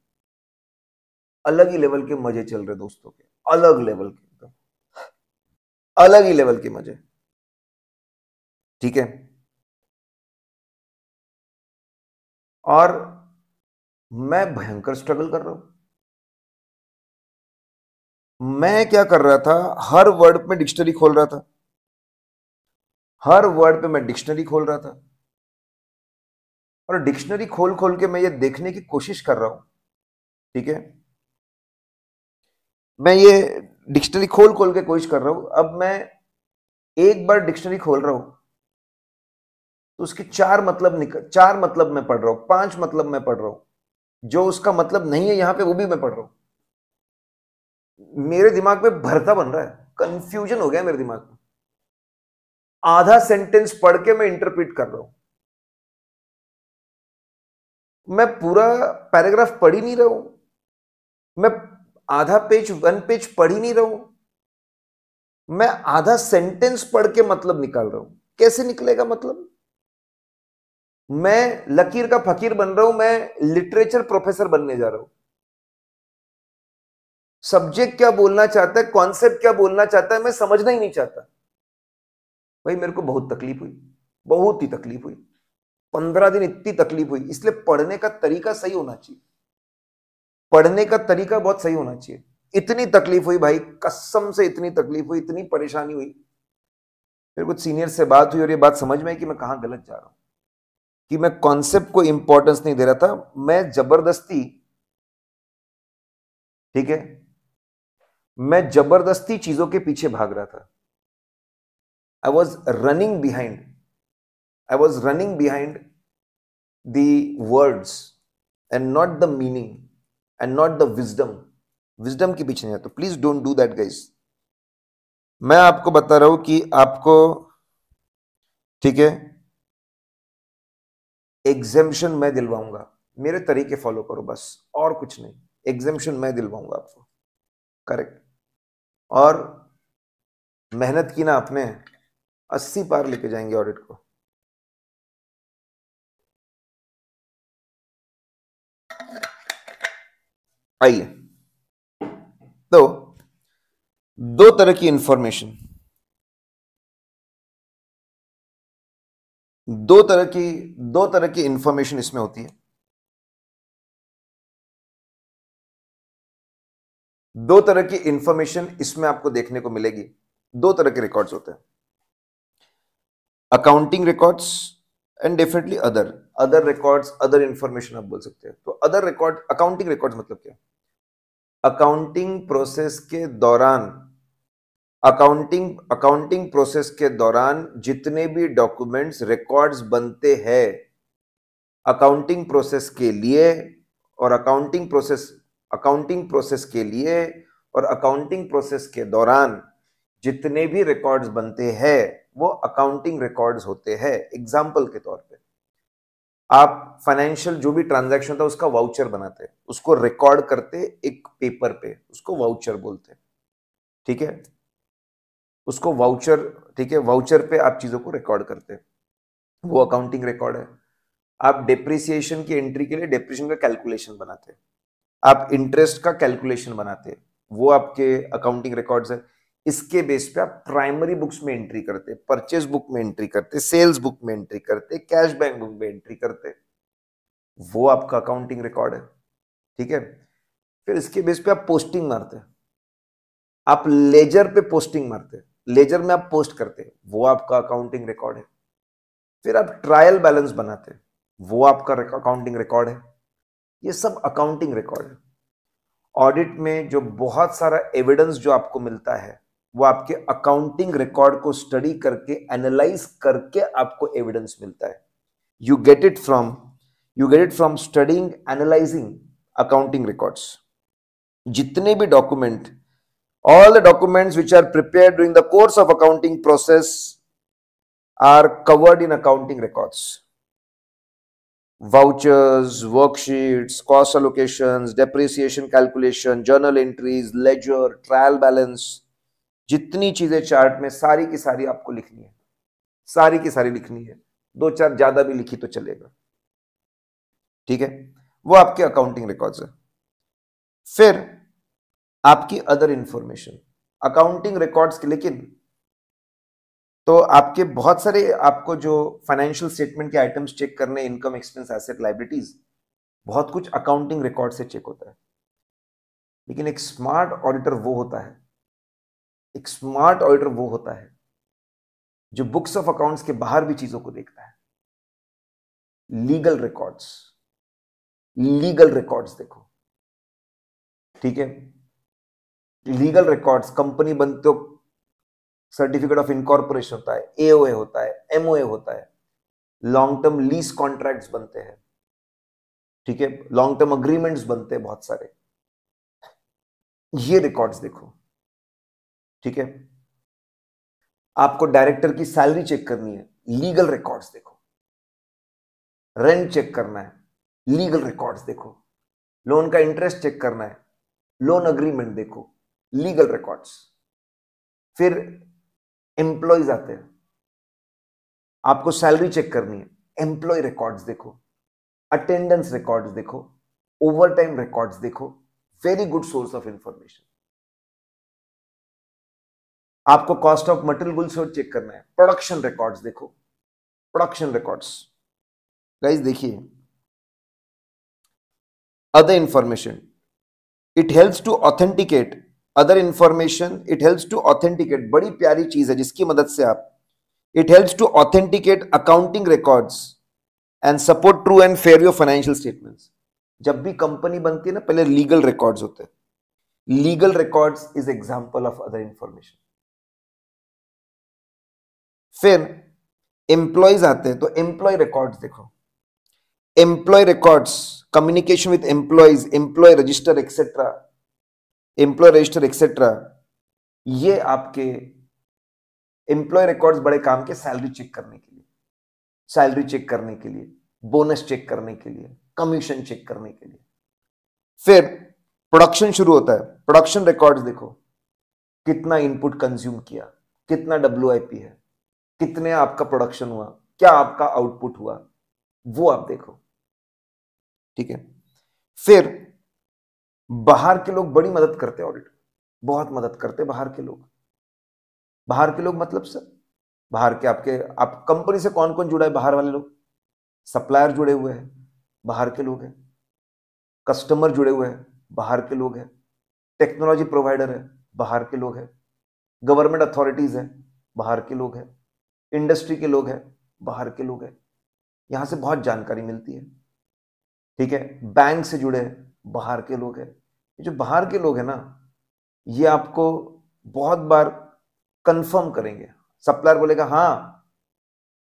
अलग ही लेवल के मजे चल रहे दोस्तों के अलग लेवल के तो। अलग ही लेवल के मजे ठीक है और मैं भयंकर स्ट्रगल कर रहा हूं मैं क्या कर रहा था हर वर्ड पे डिक्शनरी खोल रहा था हर वर्ड पे मैं डिक्शनरी खोल रहा था और डिक्शनरी खोल खोल के मैं ये देखने की कोशिश कर रहा हूं ठीक है मैं ये डिक्शनरी खोल खोल के कोशिश कर रहा हूं अब मैं एक बार डिक्शनरी खोल रहा हूं तो उसके चार मतलब निकल चार मतलब मैं पढ़ रहा हूं पांच मतलब मैं पढ़ रहा हूं जो उसका मतलब नहीं है यहां पे वो भी मैं पढ़ रहा हूं मेरे दिमाग में भरता बन रहा है कंफ्यूजन हो गया मेरे दिमाग में आधा सेंटेंस पढ़ के मैं इंटरप्रिट कर रहा हूं मैं पूरा पैराग्राफ पढ़ ही नहीं रहा हूं मैं आधा पेज वन पेज पढ़ ही नहीं रहा हूं मैं आधा सेंटेंस पढ़ के मतलब निकाल रहा हूं कैसे निकलेगा मतलब मैं लकीर का फकीर बन रहा हूं मैं लिटरेचर प्रोफेसर बनने जा रहा हूं सब्जेक्ट क्या बोलना चाहता है कॉन्सेप्ट क्या बोलना चाहता है मैं समझना ही नहीं चाहता भाई मेरे को बहुत तकलीफ हुई बहुत ही तकलीफ हुई पंद्रह दिन इतनी तकलीफ हुई इसलिए पढ़ने का तरीका सही होना चाहिए पढ़ने का तरीका बहुत सही होना चाहिए इतनी तकलीफ हुई भाई कसम से इतनी तकलीफ हुई इतनी परेशानी हुई मेरे कुछ सीनियर से बात हुई और ये बात समझ में आई कि मैं कहा गलत जा रहा हूं कि मैं कॉन्सेप्ट को इंपॉर्टेंस नहीं दे रहा था मैं जबरदस्ती ठीक है मैं जबरदस्ती चीजों के पीछे भाग रहा था I was running behind I was running behind words and not the meaning and not the wisdom wisdom के पीछे नहीं आता please don't do that guys मैं आपको बता रहा हूं कि आपको ठीक है एग्जेम्पन मैं दिलवाऊंगा मेरे तरीके फॉलो करो बस और कुछ नहीं एग्जेम्पन मैं दिलवाऊंगा आपको करेक्ट और मेहनत की ना आपने अस्सी पार लेके जाएंगे ऑडिट को आइए तो दो तरह की इंफॉर्मेशन दो तरह की दो तरह की इंफॉर्मेशन इसमें होती है दो तरह की इंफॉर्मेशन इसमें आपको देखने को मिलेगी दो तरह के रिकॉर्ड्स होते हैं accounting records and definitely other other records other information आप बोल सकते हैं तो अदर रिकॉर्ड अकाउंटिंग रिकॉर्ड्स मतलब क्या अकाउंटिंग प्रोसेस के दौरान अकाउंटिंग अकाउंटिंग प्रोसेस के दौरान जितने भी डॉक्यूमेंट्स रिकॉर्ड्स बनते हैं अकाउंटिंग प्रोसेस के लिए और अकाउंटिंग प्रोसेस अकाउंटिंग प्रोसेस के लिए और अकाउंटिंग प्रोसेस के दौरान जितने भी रिकॉर्ड्स बनते हैं वो अकाउंटिंग रिकॉर्ड्स होते हैं एग्जाम्पल के तौर पे आप फाइनेंशियल जो भी ट्रांजैक्शन था उसका वाउचर बनाते उसको रिकॉर्ड करते एक पेपर पे उसको वाउचर बोलते ठीक है उसको वाउचर ठीक है वाउचर पे आप चीज़ों को रिकॉर्ड करते हैं वो अकाउंटिंग रिकॉर्ड है आप डिप्रिसिएशन की एंट्री के लिए डिप्रिसिएशन का कैलकुलेशन बनाते हैं आप इंटरेस्ट का कैलकुलेशन बनाते हैं वो आपके अकाउंटिंग रिकॉर्ड्स है इसके बेस पे आप प्राइमरी बुक्स में एंट्री करते परचेज बुक में एंट्री करते सेल्स बुक में एंट्री करते कैश बैंक बुक में एंट्री करते वो आपका अकाउंटिंग रिकॉर्ड है ठीक है फिर इसके बेस पे आप पोस्टिंग मारते आप लेजर पे पोस्टिंग मारते हैं लेजर में आप पोस्ट करते हैं वो आपका अकाउंटिंग रिकॉर्ड है फिर आप ट्रायल बैलेंस बनाते हैं वो आपका अकाउंटिंग रिकॉर्ड है ये सब अकाउंटिंग रिकॉर्ड है ऑडिट में जो बहुत सारा एविडेंस जो आपको मिलता है वो आपके अकाउंटिंग रिकॉर्ड को स्टडी करके एनालाइज करके आपको एविडेंस मिलता है you get it from you get it from studying analysing accounting records जितने भी document all the documents which are prepared during the course of accounting process are covered in accounting records. Vouchers, worksheets, cost allocations, depreciation calculation, journal entries, ledger, trial balance, जितनी चीजें chart में सारी की सारी आपको लिखनी है सारी की सारी लिखनी है दो चार ज्यादा भी लिखी तो चलेगा ठीक है वो आपके अकाउंटिंग रिकॉर्ड्स है फिर आपकी अदर इंफॉर्मेशन अकाउंटिंग रिकॉर्ड्स के लेकिन तो आपके बहुत सारे आपको जो फाइनेंशियल स्टेटमेंट के आइटम्स चेक करने इनकम एक्सपेंस एसेट लाइबिलिटीज बहुत कुछ अकाउंटिंग रिकॉर्ड से चेक होता है लेकिन एक स्मार्ट ऑडिटर वो होता है एक स्मार्ट ऑडिटर वो होता है जो बुक्स ऑफ अकाउंट्स के बाहर भी चीजों को देखता है लीगल रिकॉर्ड्स लीगल रिकॉर्ड्स देखो ठीक है लीगल रिकॉर्ड्स कंपनी बनते हो सर्टिफिकेट ऑफ इनकॉर्पोरेशन होता है एओए होता है एमओए होता है लॉन्ग टर्म लीज कॉन्ट्रैक्ट्स बनते हैं ठीक है लॉन्ग टर्म अग्रीमेंट्स बनते हैं बहुत सारे ये रिकॉर्ड्स देखो ठीक है आपको डायरेक्टर की सैलरी चेक करनी है लीगल रिकॉर्ड्स देखो रेंट चेक करना है लीगल रिकॉर्ड्स देखो लोन का इंटरेस्ट चेक करना है लोन अग्रीमेंट देखो लीगल रिकॉर्ड्स फिर एम्प्लॉयज आते हैं आपको सैलरी चेक करनी है एम्प्लॉय रिकॉर्ड्स देखो अटेंडेंस रिकॉर्ड्स देखो ओवर टाइम रिकॉर्ड्स देखो very good source of information आपको कॉस्ट ऑफ मटेरियल गुड्स और चेक करना है प्रोडक्शन रिकॉर्ड्स देखो प्रोडक्शन रिकॉर्ड्स गाइस देखिए other information it helps to authenticate other information it helps to authenticate बड़ी प्यारी चीज है जिसकी मदद से आप it helps to authenticate accounting records and support true and fair your financial statements जब भी कंपनी बनती है ना पहले लीगल रिकॉर्ड्स होते हैं legal records is example of other information फिर एम्प्लॉयज आते हैं तो एम्प्लॉय रिकॉर्ड्स देखो employee records communication with employees employee register etcetera employee register etcetera ये आपके एम्प्लॉय रिकॉर्ड्स बड़े काम के सैलरी चेक करने के लिए सैलरी चेक करने के लिए बोनस चेक करने के लिए कमीशन चेक करने के लिए फिर प्रोडक्शन शुरू होता है प्रोडक्शन रिकॉर्ड्स देखो कितना इनपुट कंज्यूम किया कितना डब्ल्यू है कितने आपका प्रोडक्शन हुआ क्या आपका आउटपुट हुआ वो आप देखो ठीक है फिर बाहर के लोग बड़ी मदद करते ऑडिट बहुत मदद करते बाहर के लोग बाहर के लोग मतलब सर बाहर के आपके आप कंपनी से कौन कौन जुड़ा है बाहर वाले लोग सप्लायर जुड़े हुए हैं बाहर के लोग हैं कस्टमर जुड़े हुए हैं बाहर के लोग हैं टेक्नोलॉजी प्रोवाइडर है बाहर के लोग हैं गवर्नमेंट अथॉरिटीज़ हैं बाहर के लोग हैं इंडस्ट्री के लोग हैं बाहर के लोग हैं यहां से बहुत जानकारी मिलती है ठीक है बैंक से जुड़े हैं बाहर के लोग हैं ये जो बाहर के लोग हैं ना ये आपको बहुत बार कंफर्म करेंगे सप्लायर बोलेगा हाँ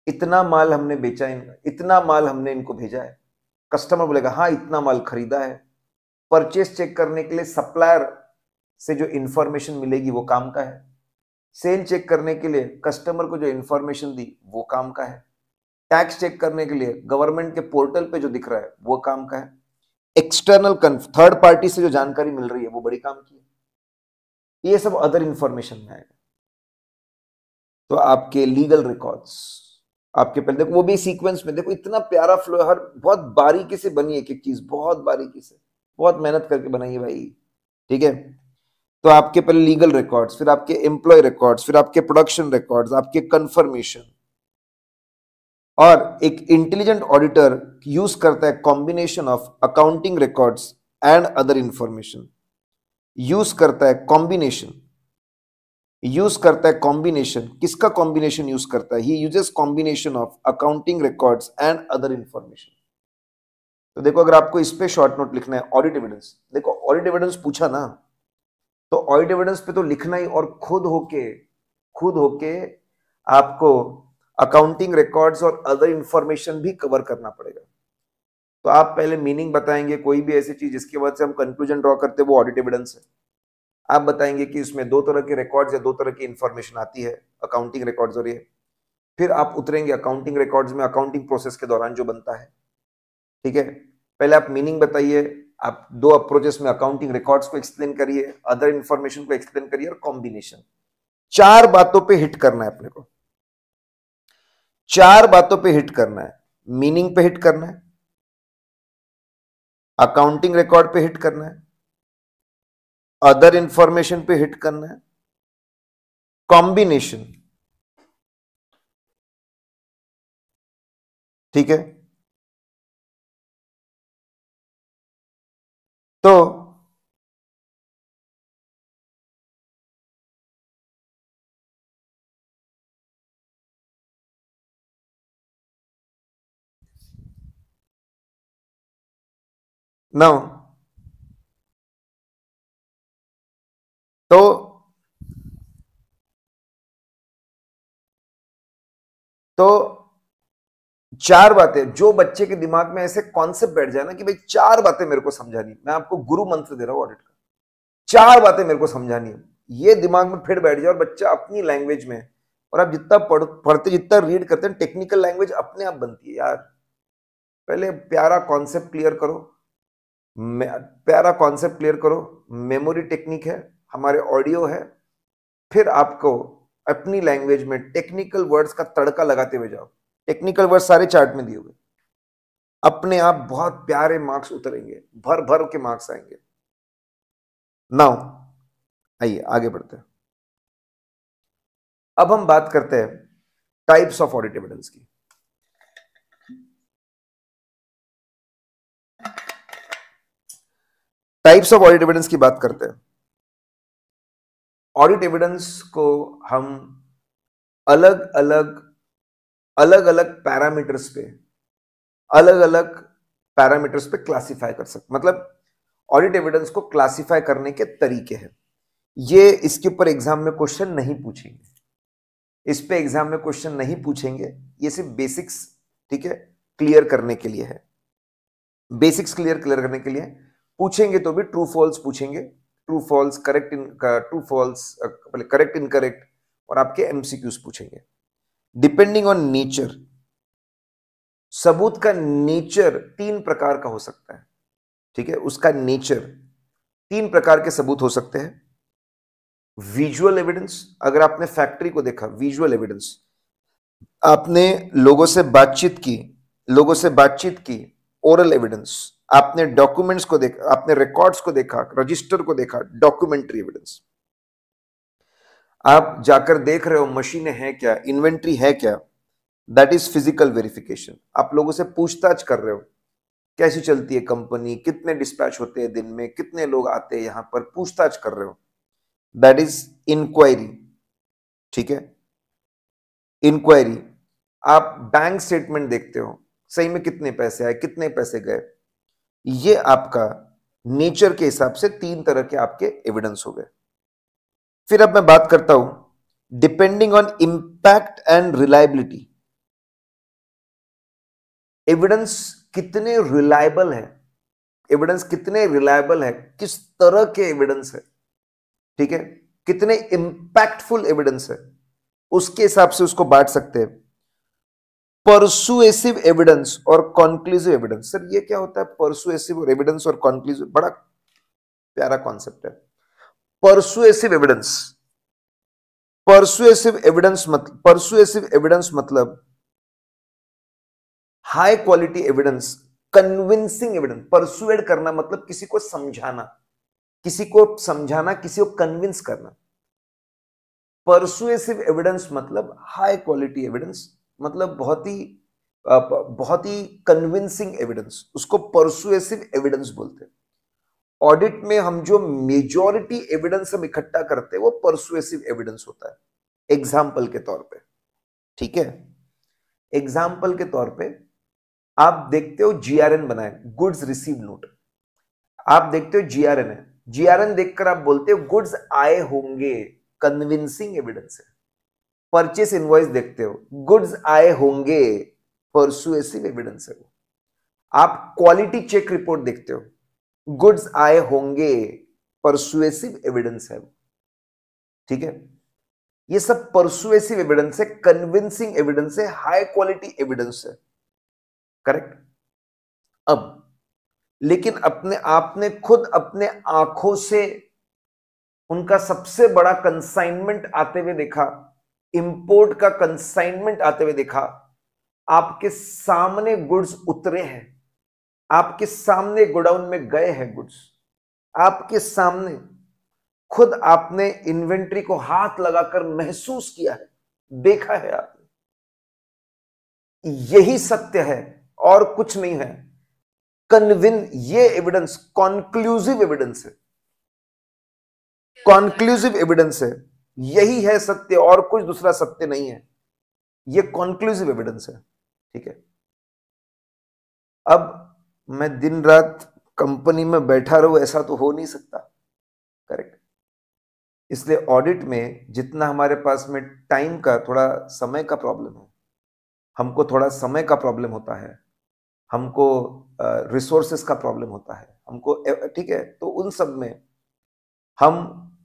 इतना माल हमने बेचा इनका इतना माल हमने इनको भेजा है कस्टमर बोलेगा हाँ इतना माल खरीदा है परचेस चेक करने के लिए सप्लायर से जो इंफॉर्मेशन मिलेगी वो काम का है सेल चेक करने के लिए कस्टमर को जो इंफॉर्मेशन दी वो काम का है टैक्स चेक करने के लिए गवर्नमेंट के पोर्टल पे जो दिख रहा है वो काम का है एक्सटर्नल थर्ड पार्टी से जो जानकारी मिल रही है वो बड़ी काम की है ये सब अदर इंफॉर्मेशन में आएगा तो आपके लीगल रिकॉर्ड्स आपके पहले देखो वो भी सीक्वेंस में देखो इतना प्यारा फ्लो हर बहुत बारीकी से बनी है एक एक चीज बहुत बारीकी से बहुत मेहनत करके बनाई है भाई ठीक है तो आपके पहले लीगल रिकॉर्ड्स फिर आपके एम्प्लॉय रिकॉर्ड्स फिर आपके प्रोडक्शन रिकॉर्ड्स आपके कंफर्मेशन और एक इंटेलिजेंट ऑडिटर यूज करता है combination of accounting records and other information use करता है कॉम्बिनेशन यूज करता है कॉम्बिनेशन किसका कॉम्बिनेशन यूज करता है he uses combination of accounting records and other information तो देखो अगर आपको इस पे शॉर्ट नोट लिखना है ऑडिट एविडेंस देखो ऑडिट एविडेंस पूछा ना तो ऑडिट एविडेंस पे तो लिखना ही और खुद होके खुद होके आपको अकाउंटिंग रिकॉर्ड्स और अदर इंफॉर्मेशन भी कवर करना पड़ेगा तो आप पहले मीनिंग बताएंगे कोई भी ऐसी चीज जिसके बाद से हम कंक्लूजन ड्रॉ करते हैं वो ऑडिट एविडेंस है आप बताएंगे कि इसमें दो तरह के रिकॉर्ड्स या दो तरह की इंफॉर्मेशन आती है अकाउंटिंग रिकॉर्ड्स और ये फिर आप उतरेंगे अकाउंटिंग रिकॉर्ड्स में अकाउंटिंग प्रोसेस के दौरान जो बनता है ठीक है पहले आप मीनिंग बताइए आप दो अप्रोचेस में अकाउंटिंग रिकॉर्ड्स को एक्सप्लेन करिए अदर इंफॉर्मेशन को एक्सप्लेन करिए और कॉम्बिनेशन चार बातों पे हिट करना है अपने को चार बातों पे हिट करना है मीनिंग पे हिट करना है अकाउंटिंग रिकॉर्ड पे हिट करना है अदर इंफॉर्मेशन पे हिट करना है कॉम्बिनेशन ठीक है तो नौ तो तो चार बातें जो बच्चे के दिमाग में ऐसे कॉन्सेप्ट बैठ जाए ना कि भाई चार बातें मेरे को समझानी मैं आपको गुरु मंत्र दे रहा हूं ऑडिट का चार बातें मेरे को समझानी है ये दिमाग में फिर बैठ जाए और बच्चा अपनी लैंग्वेज में और आप जितना पढ़ पढ़ते जितना रीड करते हैं टेक्निकल लैंग्वेज अपने आप बनती है यार पहले प्यारा कॉन्सेप्ट क्लियर करो प्यारा कॉन्सेप्ट क्लियर करो मेमोरी टेक्निक है हमारे ऑडियो है फिर आपको अपनी लैंग्वेज में टेक्निकल वर्ड्स का तड़का लगाते हुए जाओ टेक्निकल वर्ड सारे चार्ट में दिए हुए अपने आप बहुत प्यारे मार्क्स उतरेंगे भर भर के मार्क्स आएंगे नाउ आइए आगे बढ़ते हैं अब हम बात करते हैं टाइप्स ऑफ ऑडिट एविडेंस की टाइप्स ऑफ ऑडिट एविडेंस की बात करते हैं ऑडिट एविडेंस को हम अलग अलग अलग अलग पैरामीटर्स पे अलग अलग पैरामीटर्स पे क्लासिफाई कर सकते मतलब ऑडिट एविडेंस को क्लासिफाई करने के तरीके हैं ये इसके ऊपर एग्जाम में क्वेश्चन नहीं पूछेंगे इस पे एग्जाम में क्वेश्चन नहीं पूछेंगे ये सिर्फ बेसिक्स ठीक है क्लियर करने के लिए है बेसिक्स क्लियर क्लियर करने के लिए है. पूछेंगे तो भी ट्रू फॉल्स पूछेंगे true false correct in true false पहले करेक्ट करेक्ट और आपके एमसीक्यूज पूछेंगे डिपेंडिंग ऑन नेचर सबूत का नेचर तीन प्रकार का हो सकता है ठीक है उसका नेचर तीन प्रकार के सबूत हो सकते हैं विजुअल एविडेंस अगर आपने फैक्ट्री को देखा विजुअल एविडेंस आपने लोगों से बातचीत की लोगों से बातचीत की ओरल एविडेंस आपने डॉक्यूमेंट्स को देखा आपने रिकॉर्ड्स को देखा रजिस्टर को देखा डॉक्यूमेंट्री एविडेंस आप जाकर देख रहे हो मशीनें हैं क्या इन्वेंट्री है क्या दैट इज फिजिकल वेरिफिकेशन आप लोगों से पूछताछ कर रहे हो कैसी चलती है कंपनी कितने डिस्पैच होते हैं दिन में कितने लोग आते हैं यहां पर पूछताछ कर रहे हो दैट इज इंक्वायरी ठीक है इंक्वायरी आप बैंक स्टेटमेंट देखते हो सही में कितने पैसे आए कितने पैसे गए ये आपका नेचर के हिसाब से तीन तरह के आपके एविडेंस हो गए फिर अब मैं बात करता हूं depending on impact and reliability evidence कितने रिलायबल है एविडेंस कितने रिलायबल है किस तरह के एविडेंस है ठीक है कितने इंपैक्टफुल एविडेंस है उसके हिसाब से उसको बांट सकते हैं परसुएसिव एविडेंस और कॉन्क्लूसिव एविडेंस सर ये क्या होता है परसुएसिव और एविडेंस और कॉन्क्लूसिव बड़ा प्यारा कॉन्सेप्ट है परसुएसिव एविडेंस परसुएसिव एविडेंस मतलब परसुएसिव एविडेंस मतलब high quality evidence convincing evidence persuade करना मतलब किसी को समझाना किसी को समझाना किसी को कन्विंस करना परसुएसिव एविडेंस मतलब हाई क्वालिटी एविडेंस मतलब बहुत ही बहुत ही कन्विंसिंग एविडेंस उसको परसुएसिव एविडेंस बोलते हैं ऑडिट में हम जो मेजॉरिटी एविडेंस हम इकट्ठा करते हैं वो परसुएसिव एविडेंस होता है एग्जाम्पल के तौर पे ठीक है एग्जाम्पल के तौर पे आप देखते हो जीआरएन बनाए गुड्स रिसीव नोट आप देखते हो जीआरएन है जीआरएन देखकर आप बोलते हो गुड्स आए होंगे कन्विंसिंग एविडेंस है परचेस इनवॉइस देखते हो गुड्स आए होंगे परसुएसिव एविडेंस है वो आप क्वालिटी चेक रिपोर्ट देखते हो गुड्स आए होंगे परसुएसिव एविडेंस है वो ठीक है ये सब परसुएसिव एविडेंस है कन्विंसिंग एविडेंस है हाई क्वालिटी एविडेंस है करेक्ट अब लेकिन अपने आपने खुद अपने आंखों से उनका सबसे बड़ा कंसाइनमेंट आते हुए देखा इंपोर्ट का कंसाइनमेंट आते हुए देखा आपके सामने गुड्स उतरे हैं आपके सामने गोडाउन में गए हैं गुड्स आपके सामने खुद आपने इन्वेंट्री को हाथ लगाकर महसूस किया है देखा है आपने यही सत्य है और कुछ नहीं है कन्विन ये एविडेंस कॉन्क्लूसिव एविडेंस है कॉन्क्लूसिव एविडेंस है यही है सत्य और कुछ दूसरा सत्य नहीं है यह कॉन्क्लूसिव एविडेंस है ठीक है अब मैं दिन रात कंपनी में बैठा रहूं ऐसा तो हो नहीं सकता करेक्ट इसलिए ऑडिट में जितना हमारे पास में टाइम का थोड़ा समय का प्रॉब्लम है हमको थोड़ा समय का प्रॉब्लम होता है हमको रिसोर्सेस का प्रॉब्लम होता है हमको ठीक है तो उन सब में हम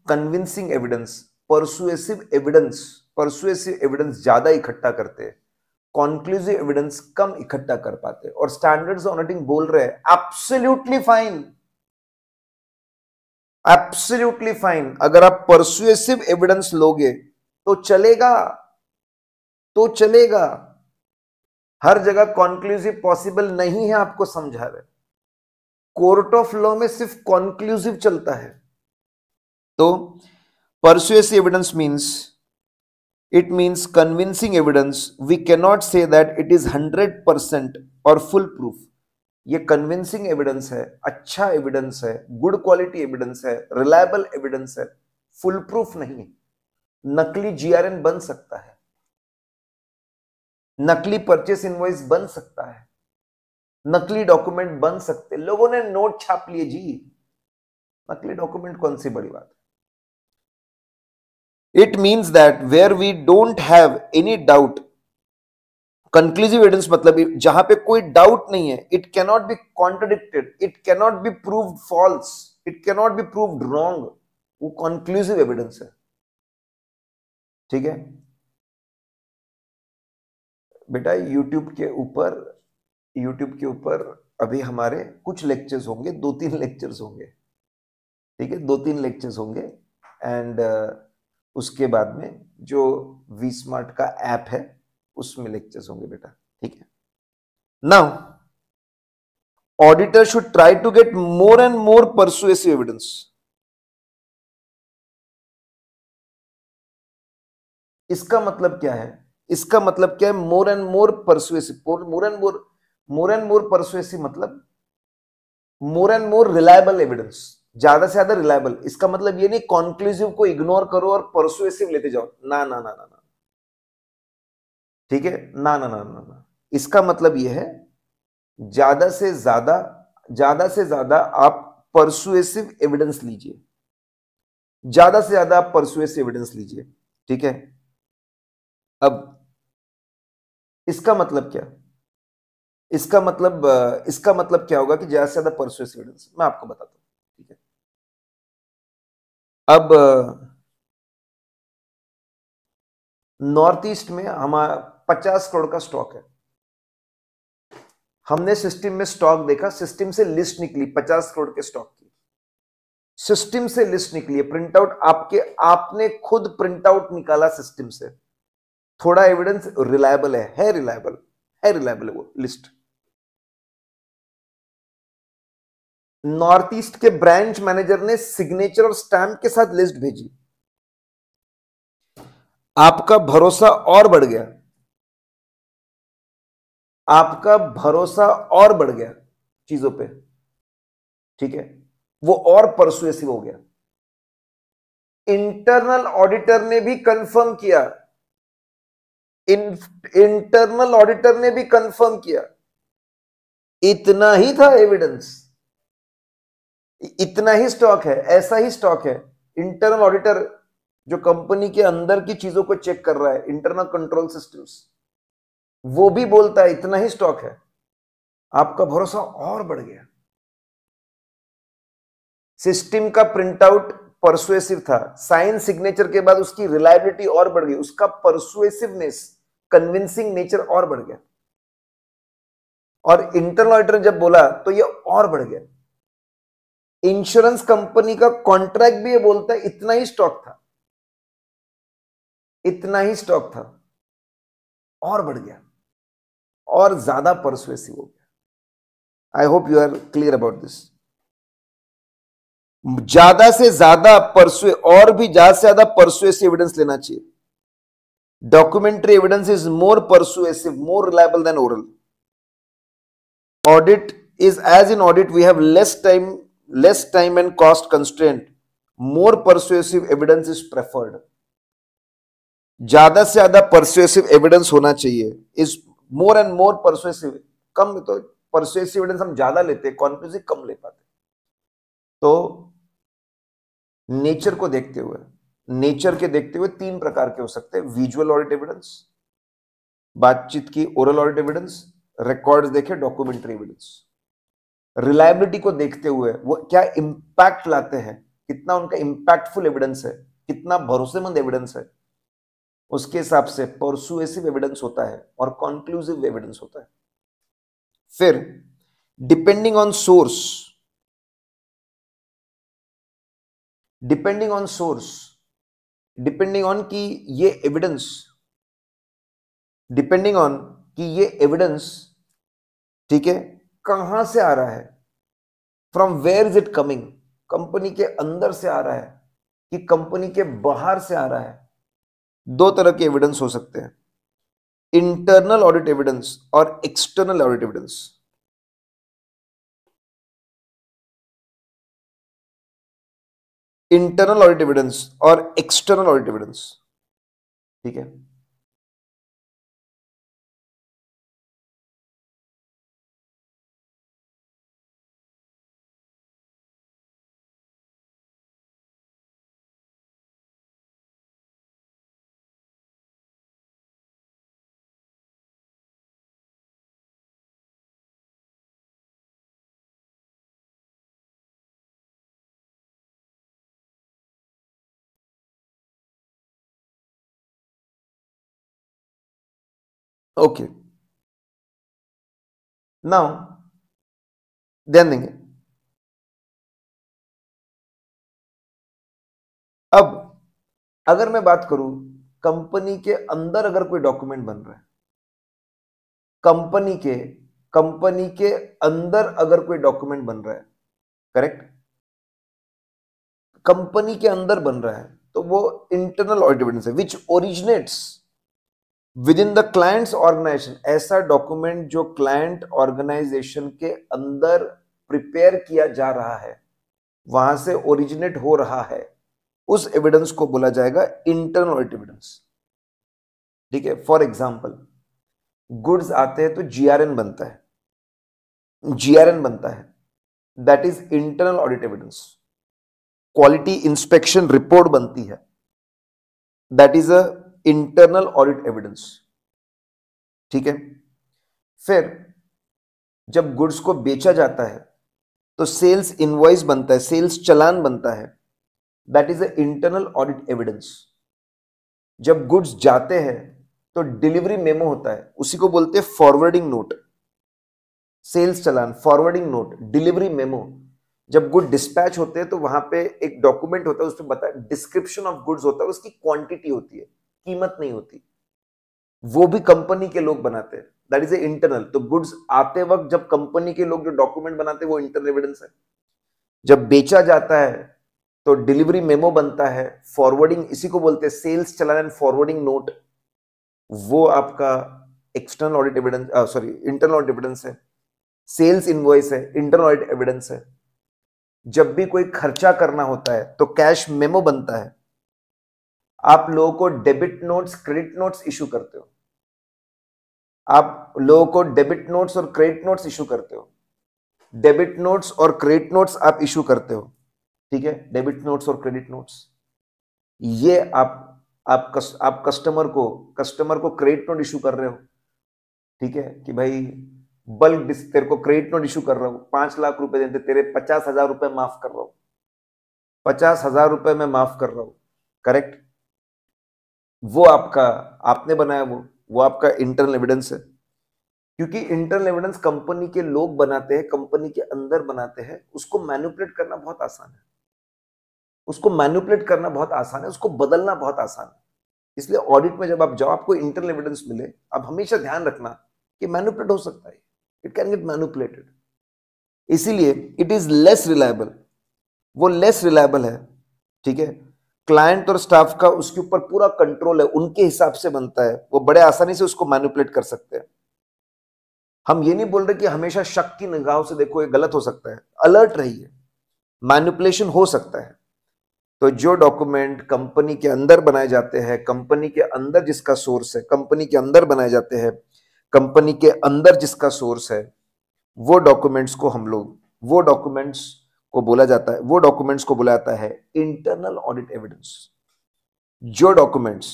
convincing evidence persuasive evidence persuasive evidence ज्यादा इकट्ठा करते हैं कॉन्क्लूसिव एविडेंस कम इकट्ठा कर पाते और स्टैंडर्ड्स ऑडिटिंग बोल रहे हैं एब्सोल्युटली फाइन एब्सोल्युटली फाइन अगर आप परसुएसिव एविडेंस लोगे तो चलेगा तो चलेगा हर जगह कॉन्क्लूसिव पॉसिबल नहीं है आपको समझा रहे कोर्ट ऑफ लॉ में सिर्फ कॉन्क्लूसिव चलता है तो persuasive evidence means it means convincing evidence. We cannot say that it is 100% और फुल प्रूफ ये कन्विंसिंग एविडेंस है अच्छा एविडेंस है गुड क्वालिटी एविडेंस है रिलायबल एविडेंस है फुल प्रूफ नहीं है नकली जीआरएन बन सकता है नकली परचेस इनवॉइस बन सकता है नकली डॉक्यूमेंट बन सकते लोगों ने नोट छाप लिए जी नकली डॉक्यूमेंट कौन सी बड़ी बात है it means that where we don't have any doubt conclusive evidence मतलब जहां पे कोई डाउट नहीं है it cannot be contradicted it cannot be prove false it cannot be prove wrong वो कंक्लूसिव एविडेंस है ठीक है बेटा यूट्यूब के ऊपर यूट्यूब के ऊपर अभी हमारे कुछ लेक्चर्स होंगे दो तीन लेक्चर्स होंगे ठीक है दो तीन लेक्चर्स होंगे एंड uh, उसके बाद में जो वी स्मार्ट का ऐप है उसमें लेक्चर्स होंगे बेटा ठीक है now auditor should try to get more and more persuasive evidence इसका मतलब क्या है इसका मतलब क्या है more and more persuasive more and more more and more persuasive मतलब more and more reliable evidence ज्यादा से ज्यादा रिलायबल इसका मतलब ये नहीं कॉन्क्लूसिव को इग्नोर करो और परसुएसिव लेते जाओ ना ना ना ना ना ठीक है ना ना ना ना ना इसका मतलब ये है ज्यादा से ज्यादा ज्यादा से ज्यादा आप परसुएसिव एविडेंस लीजिए ज्यादा से ज्यादा आप परसुएसिव एविडेंस लीजिए ठीक है अब इसका मतलब क्या इसका मतलब इसका मतलब क्या होगा कि ज्यादा से ज्यादा परसुएसिव एविडेंस मैं आपको बताता हूं अब नॉर्थ ईस्ट में हमारा पचास करोड़ का स्टॉक है हमने सिस्टम में स्टॉक देखा सिस्टम से लिस्ट निकली पचास करोड़ के स्टॉक की सिस्टम से लिस्ट निकली है प्रिंट आउट आपके आपने खुद प्रिंट आउट निकाला सिस्टम से थोड़ा एविडेंस रिलायबल है है रिलायबल है रिलायबल वो लिस्ट नॉर्थ ईस्ट के ब्रांच मैनेजर ने सिग्नेचर और स्टैंप के साथ लिस्ट भेजी आपका भरोसा और बढ़ गया आपका भरोसा और बढ़ गया चीजों पे ठीक है वो और परसुएसिव हो गया इंटरनल ऑडिटर ने भी कंफर्म किया इंटरनल ऑडिटर ने भी कंफर्म किया इतना ही था एविडेंस इतना ही स्टॉक है ऐसा ही स्टॉक है इंटरनल ऑडिटर जो कंपनी के अंदर की चीजों को चेक कर रहा है इंटरनल कंट्रोल सिस्टम्स वो भी बोलता है इतना ही स्टॉक है आपका भरोसा और बढ़ गया सिस्टम का प्रिंटआउट परसुएसिव था साइन सिग्नेचर के बाद उसकी रिलायबिलिटी और बढ़ गई उसका परसुएसिवनेस कन्विंसिंग नेचर और बढ़ गया और इंटरनल ऑडिटर जब बोला तो ये और बढ़ गया इंश्योरेंस कंपनी का कॉन्ट्रैक्ट भी ये बोलता है इतना ही स्टॉक था इतना ही स्टॉक था और बढ़ गया और ज्यादा परसुएसिव हो गया I hope you are clear about this ज्यादा से ज्यादा परसुए और भी ज्यादा से ज्यादा परसुएसिव एविडेंस लेना चाहिए documentary evidence is more persuasive more reliable than oral audit is as in audit we have less time less time and cost constraint more persuasive evidence is preferred ज्यादा से ज्यादा परसुएसिव एविडेंस होना चाहिए is more and more persuasive कम तो persuasive evidence हम ज्यादा लेते हैं कम ले पाते तो नेचर को देखते हुए नेचर के देखते हुए तीन प्रकार के हो सकते हैं विजुअल ऑडिट एविडेंस बातचीत की ओरल ऑडिट एविडेंस रिकॉर्ड्स देखे डॉक्यूमेंट्री एविडेंस रिलायबिलिटी को देखते हुए वो क्या इंपैक्ट लाते हैं कितना उनका इंपैक्टफुल एविडेंस है कितना भरोसेमंद एविडेंस है उसके हिसाब से परसुएसिव एविडेंस होता है और कॉन्क्लूसिव एविडेंस होता है फिर depending on source depending on source depending on कि ये एविडेंस डिपेंडिंग ऑन कि ये एविडेंस ठीक है कहां से आ रहा है from where is it coming company के अंदर से आ रहा है कि कंपनी के बाहर से आ रहा है दो तरह के एविडेंस हो सकते हैं इंटरनल ऑडिट एविडेंस और external audit evidence internal audit evidence और एक्सटर्नल ऑडिट एविडेंस ठीक है ओके नाउ ध्यान देंगे अब अगर मैं बात करूं कंपनी के अंदर अगर कोई डॉक्यूमेंट बन रहा है कंपनी के कंपनी के अंदर अगर कोई डॉक्यूमेंट बन रहा है करेक्ट कंपनी के अंदर बन रहा है तो वो इंटरनल ऑडिट है which originates within the client's organization ऐसा डॉक्यूमेंट जो क्लाइंट ऑर्गेनाइजेशन के अंदर प्रिपेयर किया जा रहा है वहां से ओरिजिनेट हो रहा है उस एविडेंस को बोला जाएगा इंटरनल एविडेंस ठीक है फॉर एग्जाम्पल गुड्स आते हैं तो जीआरएन बनता है जीआरएन बनता है that is internal audit evidence quality inspection report बनती है that is a internal audit evidence ठीक है फिर जब गुड्स को बेचा जाता है तो सेल्स इनवॉइस बनता है सेल्स चलान बनता है that is a internal audit evidence जब गुड्स जाते हैं तो डिलीवरी मेमो होता है उसी को बोलते हैं forwarding note sales challan forwarding note delivery memo जब गुड डिस्पैच होते हैं तो वहां पे एक डॉक्यूमेंट होता है उसमें बताया डिस्क्रिप्शन ऑफ गुड्स होता है उसकी क्वांटिटी होती है कीमत नहीं होती वो भी कंपनी के लोग बनाते हैं दैट इज ए इंटरनल तो गुड्स आते वक्त जब कंपनी के लोग जो डॉक्यूमेंट बनाते हैं वो इंटरनल एविडेंस है जब बेचा जाता है तो डिलीवरी मेमो बनता है फॉरवर्डिंग इसी को बोलते हैं sales challan and forwarding note वो आपका external audit evidence sorry internal audit evidence है सेल्स इनवॉइस है इंटरनल ऑडिट एविडेंस है जब भी कोई खर्चा करना होता है तो कैश मेमो बनता है आप लोगों को debit notes credit notes issue करते हो आप लोगों को डेबिट नोट्स और क्रेडिट नोट्स इशू करते हो डेबिट नोट्स और क्रेडिट नोट्स आप इशू करते हो ठीक है डेबिट नोट्स और क्रेडिट नोट्स ये आप आप कस, आप कस्टमर को कस्टमर को क्रेडिट नोट इशू कर रहे हो ठीक है कि भाई बल्क तेरे को क्रेडिट नोट इशू कर रहा हूं पांच लाख रुपए देते तेरे पचास हजार रुपए माफ कर रहा हूं पचास हजार रुपए में माफ कर रहा हूं करेक्ट वो आपका आपने बनाया वो वो आपका इंटरनल एविडेंस है क्योंकि इंटरनल एविडेंस कंपनी के लोग बनाते हैं कंपनी के अंदर बनाते हैं उसको मैन्युपुलेट करना बहुत आसान है उसको मैन्युपुलेट करना बहुत आसान है उसको बदलना बहुत आसान है इसलिए ऑडिट में जब आप जाओ आपको इंटरनल एविडेंस मिले आप हमेशा ध्यान रखना कि मैन्युपुलेट हो सकता है इट कैन गेट मैन्युपुलेटेड इसीलिए इट इज लेस रिलायबल वो लेस रिलायबल है ठीक है क्लाइंट और स्टाफ का उसके ऊपर पूरा कंट्रोल है उनके हिसाब से बनता है वो बड़े आसानी से उसको मैनिपुलेट कर सकते हैं हम ये नहीं बोल रहे कि हमेशा शक की निगाहों से देखो ये गलत हो सकता है अलर्ट रहिए मैनिपुलेशन हो सकता है तो जो डॉक्यूमेंट कंपनी के अंदर बनाए जाते हैं कंपनी के अंदर जिसका सोर्स है कंपनी के अंदर बनाए जाते हैं कंपनी के अंदर जिसका सोर्स है वो डॉक्यूमेंट्स को हम लोग वो डॉक्यूमेंट्स को बोला जाता है वो डॉक्यूमेंट्स को बोला जाता है इंटरनल ऑडिट एविडेंस जो डॉक्यूमेंट्स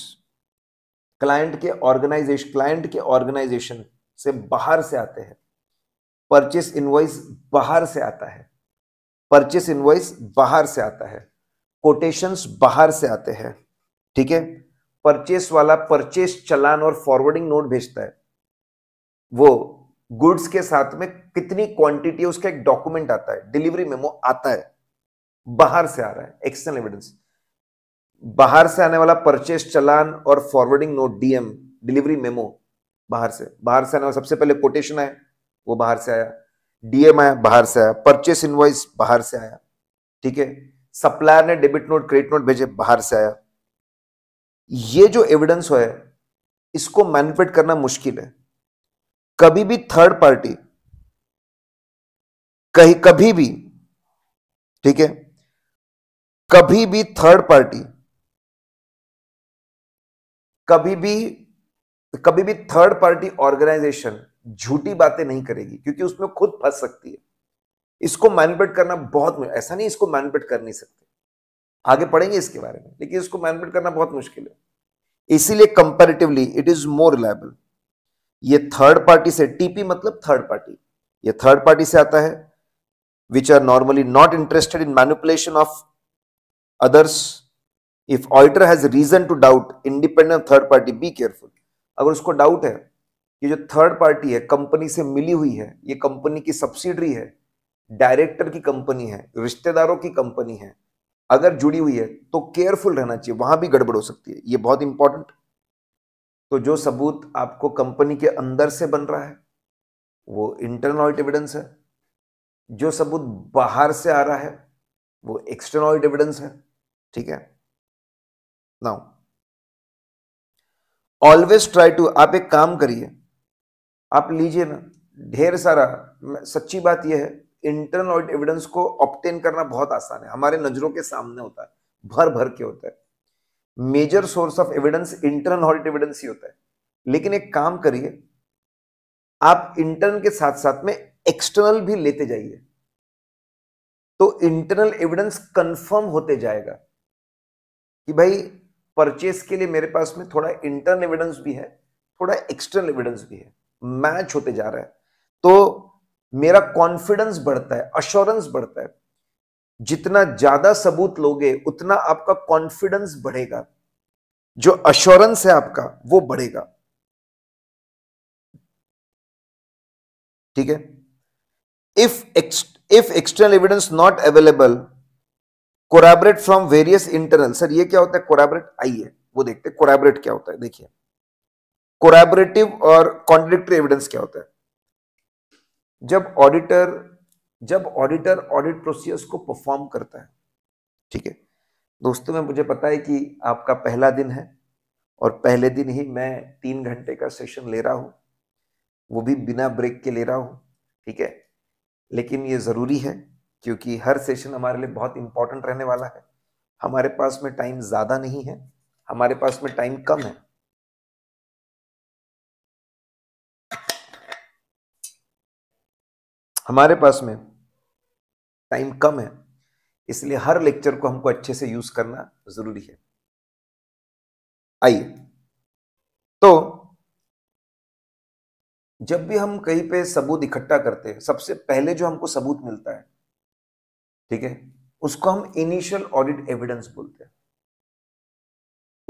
क्लाइंट के ऑर्गेनाइजेशन क्लाइंट के ऑर्गेनाइजेशन से बाहर से आते हैं परचेस इनवॉइस बाहर से आता है परचेस इनवॉइस बाहर से आता है कोटेशंस बाहर से आते हैं ठीक है परचेस वाला परचेस चलान और फॉरवर्डिंग नोट भेजता है वो गुड्स के साथ में कितनी क्वांटिटी उसका एक डॉक्यूमेंट आता है डिलीवरी मेमो आता है बाहर से आ रहा है एक्सटर्नल एविडेंस बाहर से आने वाला परचेस चलान और forwarding note DM delivery memo बाहर से बाहर से आने वाला सबसे पहले कोटेशन आया वो बाहर से आया डीएम आया बाहर से आया परचेस इनवॉइस बाहर से आया ठीक है सप्लायर ने डेबिट नोट क्रेडिट नोट भेजे बाहर से आया ये जो एविडेंस है इसको मैनिफेट करना मुश्किल है कभी भी थर्ड पार्टी कहीं कभी भी ठीक है कभी भी थर्ड पार्टी कभी भी कभी भी थर्ड पार्टी ऑर्गेनाइजेशन झूठी बातें नहीं करेगी क्योंकि उसमें खुद फंस सकती है इसको मैनिपुलेट करना बहुत ऐसा नहीं इसको मैनिपुलेट कर नहीं सकते आगे पढ़ेंगे इसके बारे में लेकिन इसको मैनिपुलेट करना बहुत मुश्किल है इसीलिए comparatively it is more reliable ये थर्ड पार्टी से टीपी मतलब थर्ड पार्टी ये थर्ड पार्टी से आता है which are normally not interested in manipulation of others if auditor has reason to doubt independent third party be careful अगर उसको doubt है कि जो थर्ड पार्टी है कंपनी से मिली हुई है ये कंपनी की सब्सिडरी है डायरेक्टर की कंपनी है रिश्तेदारों की कंपनी है अगर जुड़ी हुई है तो केयरफुल रहना चाहिए वहां भी गड़बड़ हो सकती है ये बहुत इंपॉर्टेंट तो जो सबूत आपको कंपनी के अंदर से बन रहा है वो इंटरनल ऑडिट एविडेंस है जो सबूत बाहर से आ रहा है वो एक्सटर्नल ऑडिट एविडेंस है ठीक है नाउ ऑलवेज ट्राई टू आप एक काम करिए आप लीजिए ना ढेर सारा सच्ची बात यह है इंटरनल ऑडिट एविडेंस को ऑप्टेन करना बहुत आसान है हमारे नजरों के सामने होता है भर भर के होता है major source of evidence internal audit evidence ही होता है लेकिन एक काम करिए आप इंटरन के साथ साथ में एक्सटर्नल भी लेते जाइए तो इंटरनल एविडेंस कंफर्म होते जाएगा कि भाई परचेस के लिए मेरे पास में थोड़ा इंटरनल एविडेंस भी है थोड़ा एक्सटर्नल एविडेंस भी है मैच होते जा रहा है तो मेरा कॉन्फिडेंस बढ़ता है अश्योरेंस बढ़ता है जितना ज्यादा सबूत लोगे उतना आपका कॉन्फिडेंस बढ़ेगा जो अश्योरेंस है आपका वो बढ़ेगा ठीक है if if external evidence not available corroborate from various internal sir ये क्या होता है कोराबरेट आइए वो देखते हैं कोराबरेट क्या होता है देखिए कोराबरेटिव और कॉन्ट्रेडिक्टरी एविडेंस क्या होता है जब ऑडिटर जब ऑडिटर ऑडिट प्रोसीजर्स को परफॉर्म करता है ठीक है दोस्तों मैं मुझे पता है कि आपका पहला दिन है और पहले दिन ही मैं तीन घंटे का सेशन ले रहा हूँ वो भी बिना ब्रेक के ले रहा हूँ ठीक है लेकिन ये ज़रूरी है क्योंकि हर सेशन हमारे लिए बहुत इंपॉर्टेंट रहने वाला है हमारे पास में टाइम ज़्यादा नहीं है हमारे पास में टाइम कम है हमारे पास में टाइम कम है इसलिए हर लेक्चर को हमको अच्छे से यूज करना जरूरी है आइए तो जब भी हम कहीं पे सबूत इकट्ठा करते हैं सबसे पहले जो हमको सबूत मिलता है ठीक है उसको हम इनिशियल ऑडिट एविडेंस बोलते हैं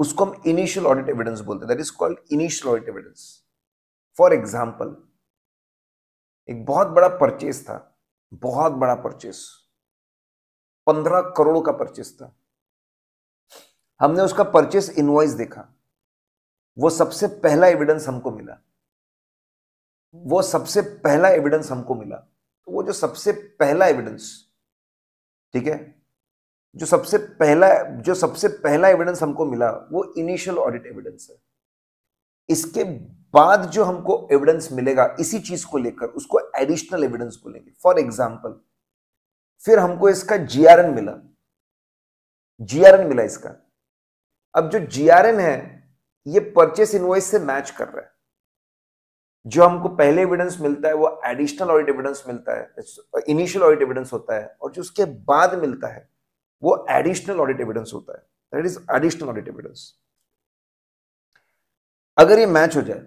उसको हम इनिशियल ऑडिट एविडेंस बोलते हैं that is called initial audit evidence for example एक बहुत बड़ा परचेस था बहुत बड़ा परचेस पंद्रह करोड़ का परचेस था हमने उसका परचेस इनवॉइस देखा वो सबसे पहला एविडेंस हमको मिला वो सबसे पहला एविडेंस हमको मिला तो वो जो सबसे पहला एविडेंस ठीक है जो सबसे पहला जो सबसे पहला एविडेंस हमको मिला वो इनिशियल ऑडिट एविडेंस है इसके बाद जो हमको एविडेंस मिलेगा इसी चीज को लेकर उसको एडिशनल एविडेंस बोलेंगे फॉर एग्जाम्पल फिर हमको इसका जीआरएन मिला जीआरएन मिला इसका अब जो जीआरएन है ये परचेस इनवॉइस से मैच कर रहा है जो हमको पहले एविडेंस मिलता है वो एडिशनल ऑडिट एविडेंस मिलता है इनिशियल ऑडिट एविडेंस होता है और जो उसके बाद मिलता है वो एडिशनल ऑडिट एविडेंस होता है that is additional audit evidence अगर ये मैच हो जाए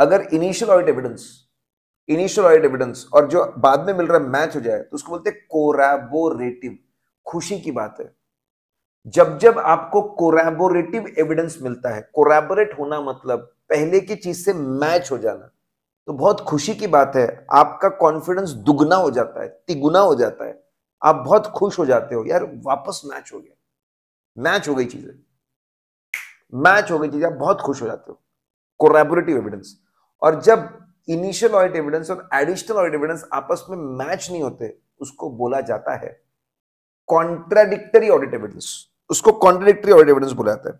अगर initial audit evidence initial audit evidence और जो बाद में मिल रहा है मैच हो जाए तो उसको बोलते हैं कोराबोरेटिव खुशी की बात है जब जब आपको कोराबोरेटिव एविडेंस मिलता है कोराबोरेट होना मतलब पहले की चीज से मैच हो जाना तो बहुत खुशी की बात है आपका कॉन्फिडेंस दुगना हो जाता है तिगुना हो जाता है आप बहुत खुश हो जाते हो यार वापस मैच हो गया मैच हो गई चीजें मैच हो गई चीज आप बहुत खुश हो जाते हो कोराबोरेटिव एविडेंस और जब इनिशियल ऑडिट एविडेंस और एडिशनल ऑडिट एविडेंस आपस में मैच नहीं होते उसको बोला जाता है कॉन्ट्राडिक्टरी ऑडिट एविडेंस उसको कॉन्ट्राडिक्टरी ऑडिट एविडेंस बोला जाता है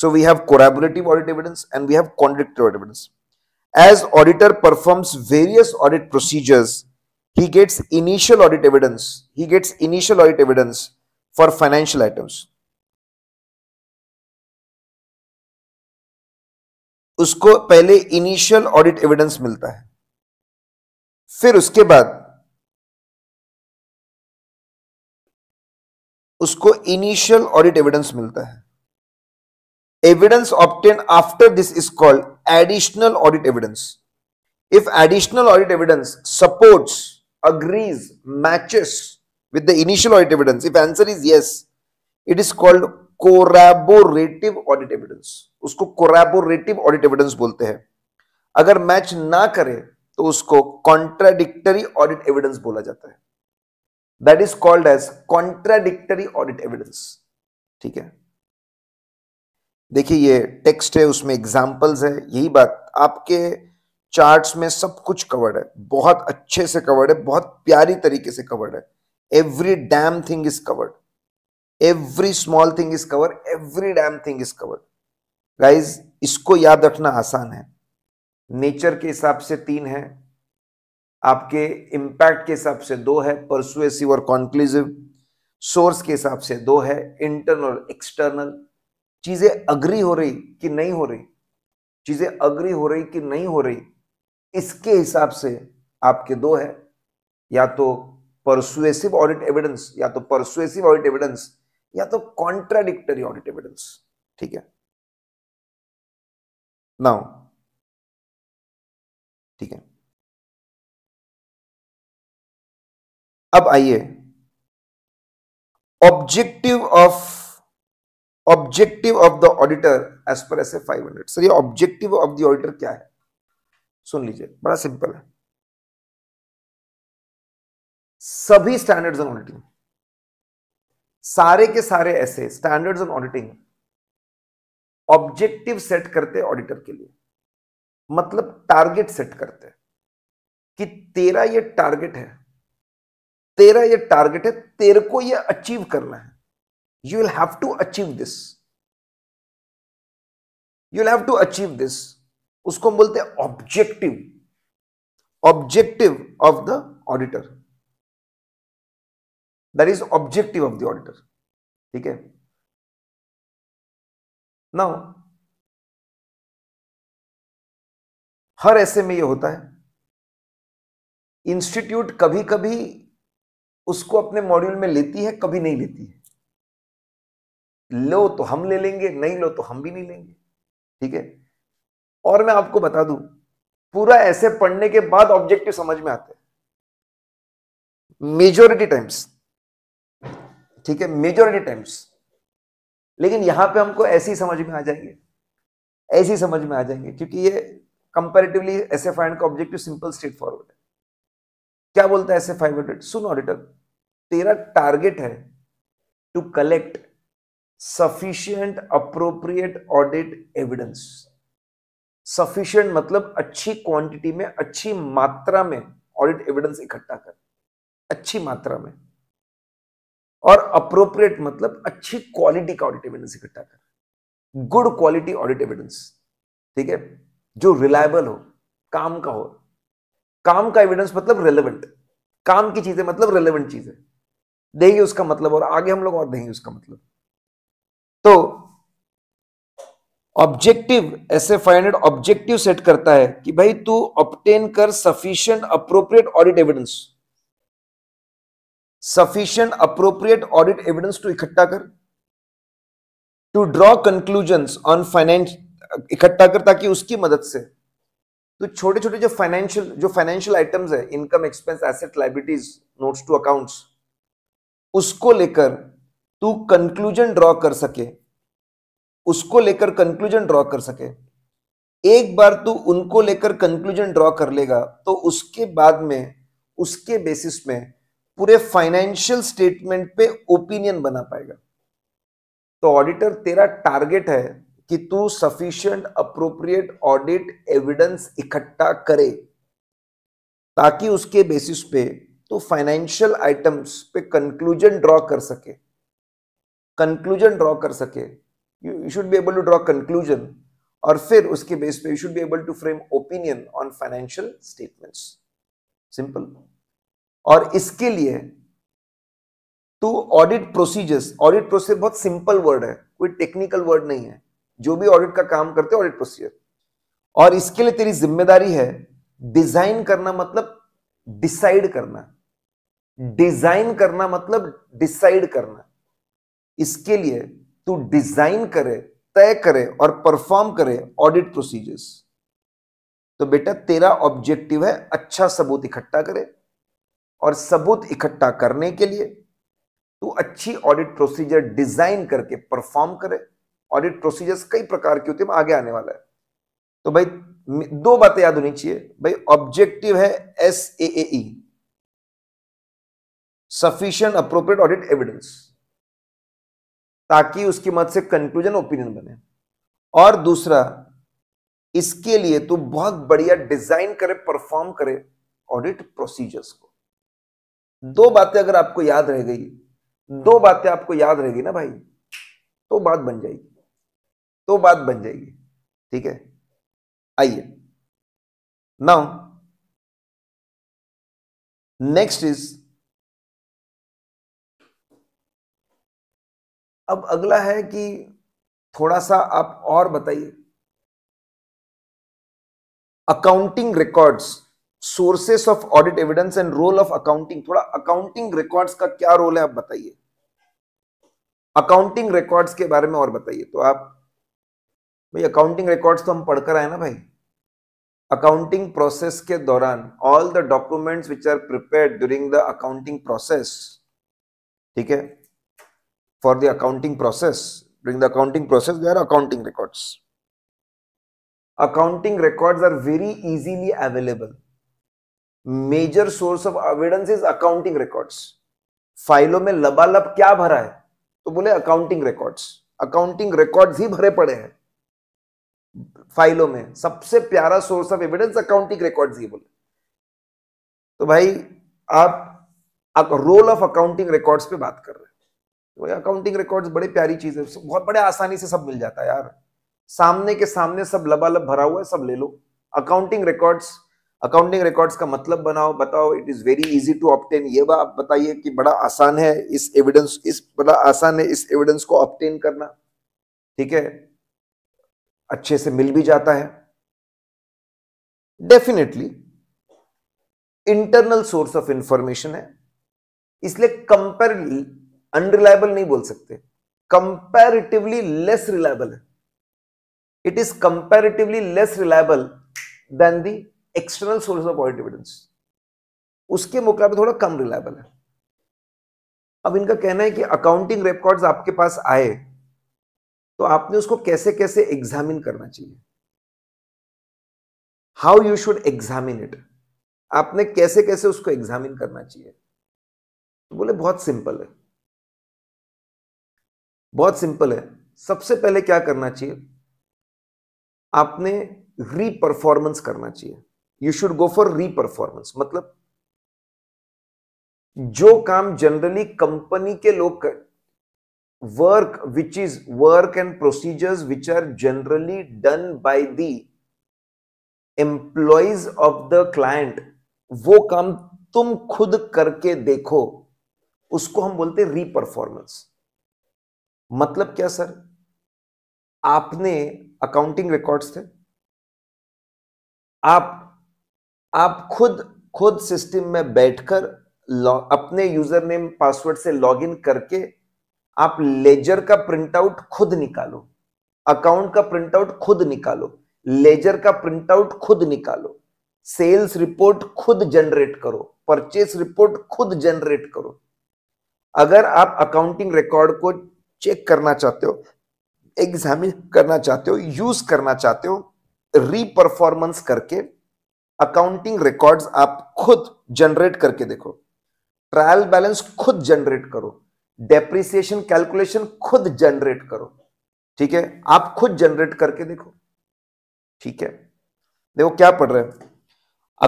so we have corroborative audit evidence and we have contradictory audit evidence as auditor performs various audit procedures he gets initial audit evidence he gets initial audit evidence for financial items उसको पहले initial audit evidence मिलता है फिर उसके बाद उसको initial audit evidence मिलता है evidence obtain after this is called additional audit evidence if additional audit evidence supports agrees matches with the initial audit evidence if answer is yes it is called corroborative audit evidence उसको corroborative audit evidence बोलते हैं अगर match ना करे तो उसको contradictory audit evidence बोला जाता है that is called as contradictory audit evidence ठीक है देखिए ये टेक्स्ट है उसमें एग्जाम्पल्स है यही बात आपके चार्ट्स में सब कुछ कवर्ड है बहुत अच्छे से कवर्ड है बहुत प्यारी तरीके से कवर्ड है every damn thing is covered every small thing is cover every damn thing is cover guys इसको याद रखना आसान है नेचर के हिसाब से तीन है आपके इंपैक्ट के हिसाब से दो है परसुएसिव और कॉन्क्लूसिव सोर्स के हिसाब से दो है इंटरनल एक्सटर्नल चीजें अग्री हो रही कि नहीं हो रही चीजें अग्री हो रही कि नहीं हो रही इसके हिसाब से आपके दो है या तो परसुएसिव ऑडिट एविडेंस या तो परसुएसिव ऑडिट एविडेंस या तो कॉन्ट्राडिक्टरी ऑडिट एविडेंस ठीक है नाउ ठीक है अब आइए objective of objective of the auditor as per S A five hundred sir ये ऑब्जेक्टिव ऑफ द ऑडिटर क्या है सुन लीजिए बड़ा सिंपल है सभी स्टैंडर्ड्स ऑन ऑडिटिंग सारे के सारे ऐसे standards on auditing objective set करते ऑडिटर के लिए मतलब टारगेट सेट करते कि तेरा ये टारगेट है तेरा ये टारगेट है तेरे को ये अचीव करना है you will have to achieve this you will have to achieve this उसको हम बोलते हैं objective objective of the auditor that is objective of the auditor ठीक है नाउ हर ऐसे में ये होता है इंस्टीट्यूट कभी कभी उसको अपने मॉड्यूल में लेती है कभी नहीं लेती है लो तो हम ले लेंगे नहीं लो तो हम भी नहीं लेंगे ठीक है और मैं आपको बता दूं पूरा ऐसे पढ़ने के बाद ऑब्जेक्टिव समझ में आते हैं मेजोरिटी टाइम्स ठीक है मेजोरिटी टाइम्स लेकिन यहां पे हमको ऐसी समझ में आ जाएंगे ऐसी समझ में आ जाएंगे क्योंकि ये कंपेरेटिवली एस एफ का ऑब्जेक्टिव सिंपल स्ट्रेट फॉरवर्ड है क्या बोलता है एस एफ सुन ऑडिटर तेरा टारगेट है to collect sufficient appropriate audit evidence sufficient मतलब अच्छी क्वांटिटी में अच्छी मात्रा में ऑडिट एविडेंस इकट्ठा कर अच्छी मात्रा में और अप्रोप्रिएट मतलब अच्छी क्वालिटी का ऑडिट एविडेंस इकट्ठा कर गुड क्वालिटी ऑडिट एविडेंस ठीक है जो रिलायबल हो काम का हो काम का एविडेंस मतलब रेलेवेंट काम की चीजें मतलब रेलेवेंट चीजें देंगे उसका मतलब और आगे हम लोग और देंगे उसका मतलब तो objective S F I objective set करता है कि भाई तू ऑप्टेन कर sufficient appropriate audit evidence sufficient appropriate audit evidence to इकट्ठा कर to draw conclusion on finance इकट्ठा कर ताकि उसकी मदद से तो छोटे छोटे जो फाइनेंशियल जो फाइनेंशियल आइटम्स है income expense asset liabilities notes to accounts उसको लेकर तू कंक्लूजन ड्रॉ कर सके उसको लेकर कंक्लूजन ड्रॉ कर सके एक बार तू उनको लेकर कंक्लूजन ड्रॉ कर लेगा तो उसके बाद में उसके बेसिस में पूरे फाइनेंशियल स्टेटमेंट पे ओपिनियन बना पाएगा तो ऑडिटर तेरा टारगेट है कि तू सफिशिएंट अप्रोप्रिएट ऑडिट एविडेंस इकट्ठा करे ताकि उसके बेसिस पे तू फाइनेंशियल आइटम्स पे कंक्लूजन ड्रॉ कर सके कंक्लूजन ड्रॉ कर सके you should be able to draw conclusion और फिर उसके बेस पे you should be able to frame opinion on financial statements simple और इसके लिए to audit procedures audit procedure बहुत सिंपल वर्ड है कोई टेक्निकल वर्ड नहीं है जो भी ऑडिट का काम करते ऑडिट प्रोसीजर और इसके लिए तेरी जिम्मेदारी है डिजाइन करना मतलब डिसाइड करना डिजाइन करना मतलब डिसाइड करना इसके लिए तू डिजाइन करे तय करे और परफॉर्म करे ऑडिट प्रोसीजर्स तो बेटा तेरा ऑब्जेक्टिव है अच्छा सबूत इकट्ठा करे और सबूत इकट्ठा करने के लिए तू अच्छी ऑडिट प्रोसीजर डिजाइन करके परफॉर्म करे ऑडिट प्रोसीजर्स कई प्रकार की होते हैं आगे आने वाला है तो भाई दो बातें याद होनी चाहिए भाई ऑब्जेक्टिव है S A sufficient appropriate audit evidence ताकि उसकी मत से कंक्लूजन ओपिनियन बने और दूसरा इसके लिए तू बहुत बढ़िया डिजाइन करे परफॉर्म करे ऑडिट प्रोसीजर्स को दो बातें अगर आपको याद रह गई दो बातें आपको याद रहेगी ना भाई तो बात बन जाएगी तो बात बन जाएगी ठीक है आइए नाउ नेक्स्ट इज अब अगला है कि थोड़ा सा आप और बताइए accounting records sources of audit evidence and role of accounting थोड़ा अकाउंटिंग रिकॉर्ड्स का क्या रोल है आप बताइए अकाउंटिंग रिकॉर्ड्स के बारे में और बताइए तो आप भाई अकाउंटिंग रिकॉर्ड्स तो हम पढ़कर आए ना भाई अकाउंटिंग प्रोसेस के दौरान all the documents which are prepare during the accounting process ठीक है for the accounting process during the accounting process they are accounting records accounting records are very easily available major source of evidence is accounting records फाइलों में लबालब क्या भरा है तो बोले अकाउंटिंग रिकॉर्ड्स अकाउंटिंग रिकॉर्ड्स ही भरे पड़े हैं फाइलों में सबसे प्यारा source of evidence accounting records ही बोले तो भाई आप रोल ऑफ अकाउंटिंग रिकॉर्ड्स पे बात कर रहे हैं भाई अकाउंटिंग रिकॉर्ड्स बड़े प्यारी चीज है बहुत बड़े आसानी से सब मिल जाता है यार सामने के सामने सब लबालब भरा हुआ है सब ले लो अकाउंटिंग रिकॉर्ड्स अकाउंटिंग रिकॉर्ड्स का मतलब बनाओ बताओ it is very easy to obtain ये बात आप बताइए कि बड़ा आसान है इस एविडेंस इस बड़ा आसान है इस एविडेंस को ऑप्टेन करना ठीक है अच्छे से मिल भी जाता है definitely internal source of information है इसलिए कंपेयर अनरिलायबल नहीं बोल सकते कंपेरेटिवली लेस रिलायबल है it is comparatively less reliable than the external source of audit evidence उसके मुकाबले थोड़ा कम रिलायबल है अब इनका कहना है कि अकाउंटिंग रिकॉर्ड्स आपके पास आए तो आपने उसको कैसे कैसे एग्जामिन करना चाहिए how you should examine it आपने कैसे कैसे उसको एग्जामिन करना चाहिए तो बोले बहुत सिंपल है बहुत सिंपल है सबसे पहले क्या करना चाहिए आपने रीपरफॉर्मेंस करना चाहिए you should go for reperformance मतलब जो काम जनरली कंपनी के लोग कर, work which is work and procedures which are generally done by the employees of the client वो काम तुम खुद करके देखो उसको हम बोलते री रीपरफॉर्मेंस मतलब क्या सर आपने अकाउंटिंग रिकॉर्ड्स थे आप आप खुद खुद सिस्टम में बैठकर अपने यूजर नेम पासवर्ड से लॉगिन करके आप लेजर का प्रिंटआउट खुद निकालो अकाउंट का प्रिंटआउट खुद निकालो लेजर का प्रिंटआउट खुद निकालो सेल्स रिपोर्ट खुद जनरेट करो परचेस रिपोर्ट खुद जनरेट करो अगर आप अकाउंटिंग रिकॉर्ड को चेक करना चाहते हो एग्जामिन करना चाहते हो यूज करना चाहते हो रीपरफॉर्मेंस करके अकाउंटिंग रिकॉर्ड्स आप खुद जनरेट करके देखो ट्रायल बैलेंस खुद जनरेट करो डेप्रिसिएशन कैलकुलेशन खुद जनरेट करो ठीक है आप खुद जनरेट करके देखो ठीक है देखो क्या पढ़ रहे हैं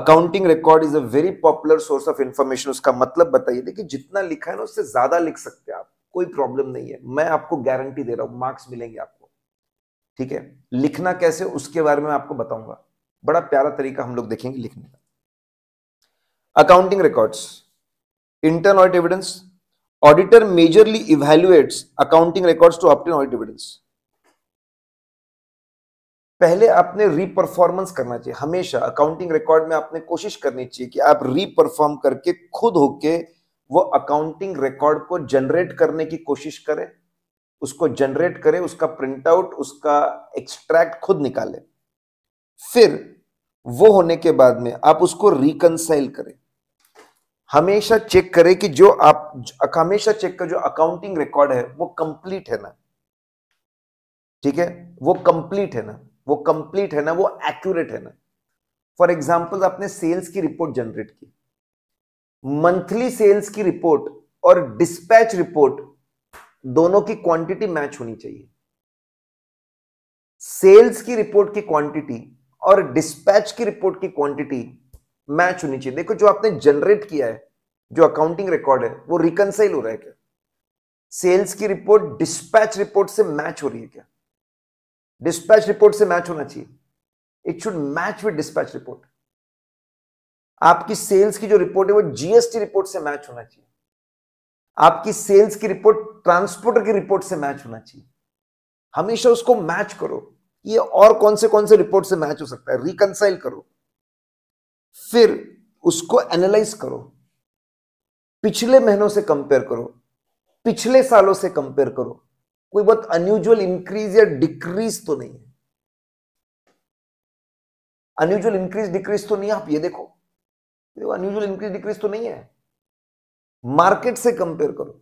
accounting record is a very popular source of information उसका मतलब बताइए देखिए जितना लिखा है ना उससे ज्यादा लिख सकते हैं आप कोई प्रॉब्लम नहीं है मैं आपको गारंटी दे रहा हूं मार्क्स मिलेंगे आपको ठीक है लिखना कैसे उसके बारे में आपको बताऊंगा बड़ा प्यारा तरीका हम लोग देखेंगे लिखने का accounting records internal audit evidence auditor majorly evaluate accounting records to obtain audit evidence पहले आपने रीपरफॉर्मेंस करना चाहिए हमेशा अकाउंटिंग रिकॉर्ड में आपने कोशिश करनी चाहिए कि आप रीपरफॉर्म करके खुद होके वो अकाउंटिंग रिकॉर्ड को जनरेट करने की कोशिश करें उसको जनरेट करें उसका प्रिंटआउट उसका एक्सट्रैक्ट खुद निकालें फिर वो होने के बाद में आप उसको रिकनसाइल करें हमेशा चेक करें कि जो आप हमेशा चेक कर जो अकाउंटिंग रिकॉर्ड है वो कंप्लीट है ना ठीक है वो कंप्लीट है ना वो कंप्लीट है ना वो एक्यूरेट है ना फॉर एग्जाम्पल आपने सेल्स की रिपोर्ट जनरेट की मंथली सेल्स की रिपोर्ट और डिस्पैच रिपोर्ट दोनों की क्वांटिटी मैच होनी चाहिए सेल्स की रिपोर्ट की क्वांटिटी और डिस्पैच की रिपोर्ट की क्वांटिटी मैच होनी चाहिए देखो जो आपने जनरेट किया है जो अकाउंटिंग रिकॉर्ड है वो रिकनसाइल हो रहा है क्या सेल्स की रिपोर्ट डिस्पैच रिपोर्ट से मैच हो रही है क्या डिस्पैच रिपोर्ट से मैच होना चाहिए it should match with dispatch report आपकी सेल्स की जो रिपोर्ट है वो जीएसटी रिपोर्ट से मैच होना चाहिए आपकी सेल्स की रिपोर्ट ट्रांसपोर्टर की रिपोर्ट से मैच होना चाहिए हमेशा उसको मैच करो ये और कौन से कौन से रिपोर्ट से मैच हो सकता है रिकनसाइल करो फिर उसको एनालाइज करो पिछले महीनों से कंपेयर करो पिछले सालों से कंपेयर करो कोई बहुत अनयूजल इंक्रीज या डिक्रीज तो नहीं है अनयूजल इंक्रीज डिक्रीज तो नहीं है आप ये देखो अनयूजल इंक्रीज डिक्रीज तो नहीं है मार्केट से कंपेयर करो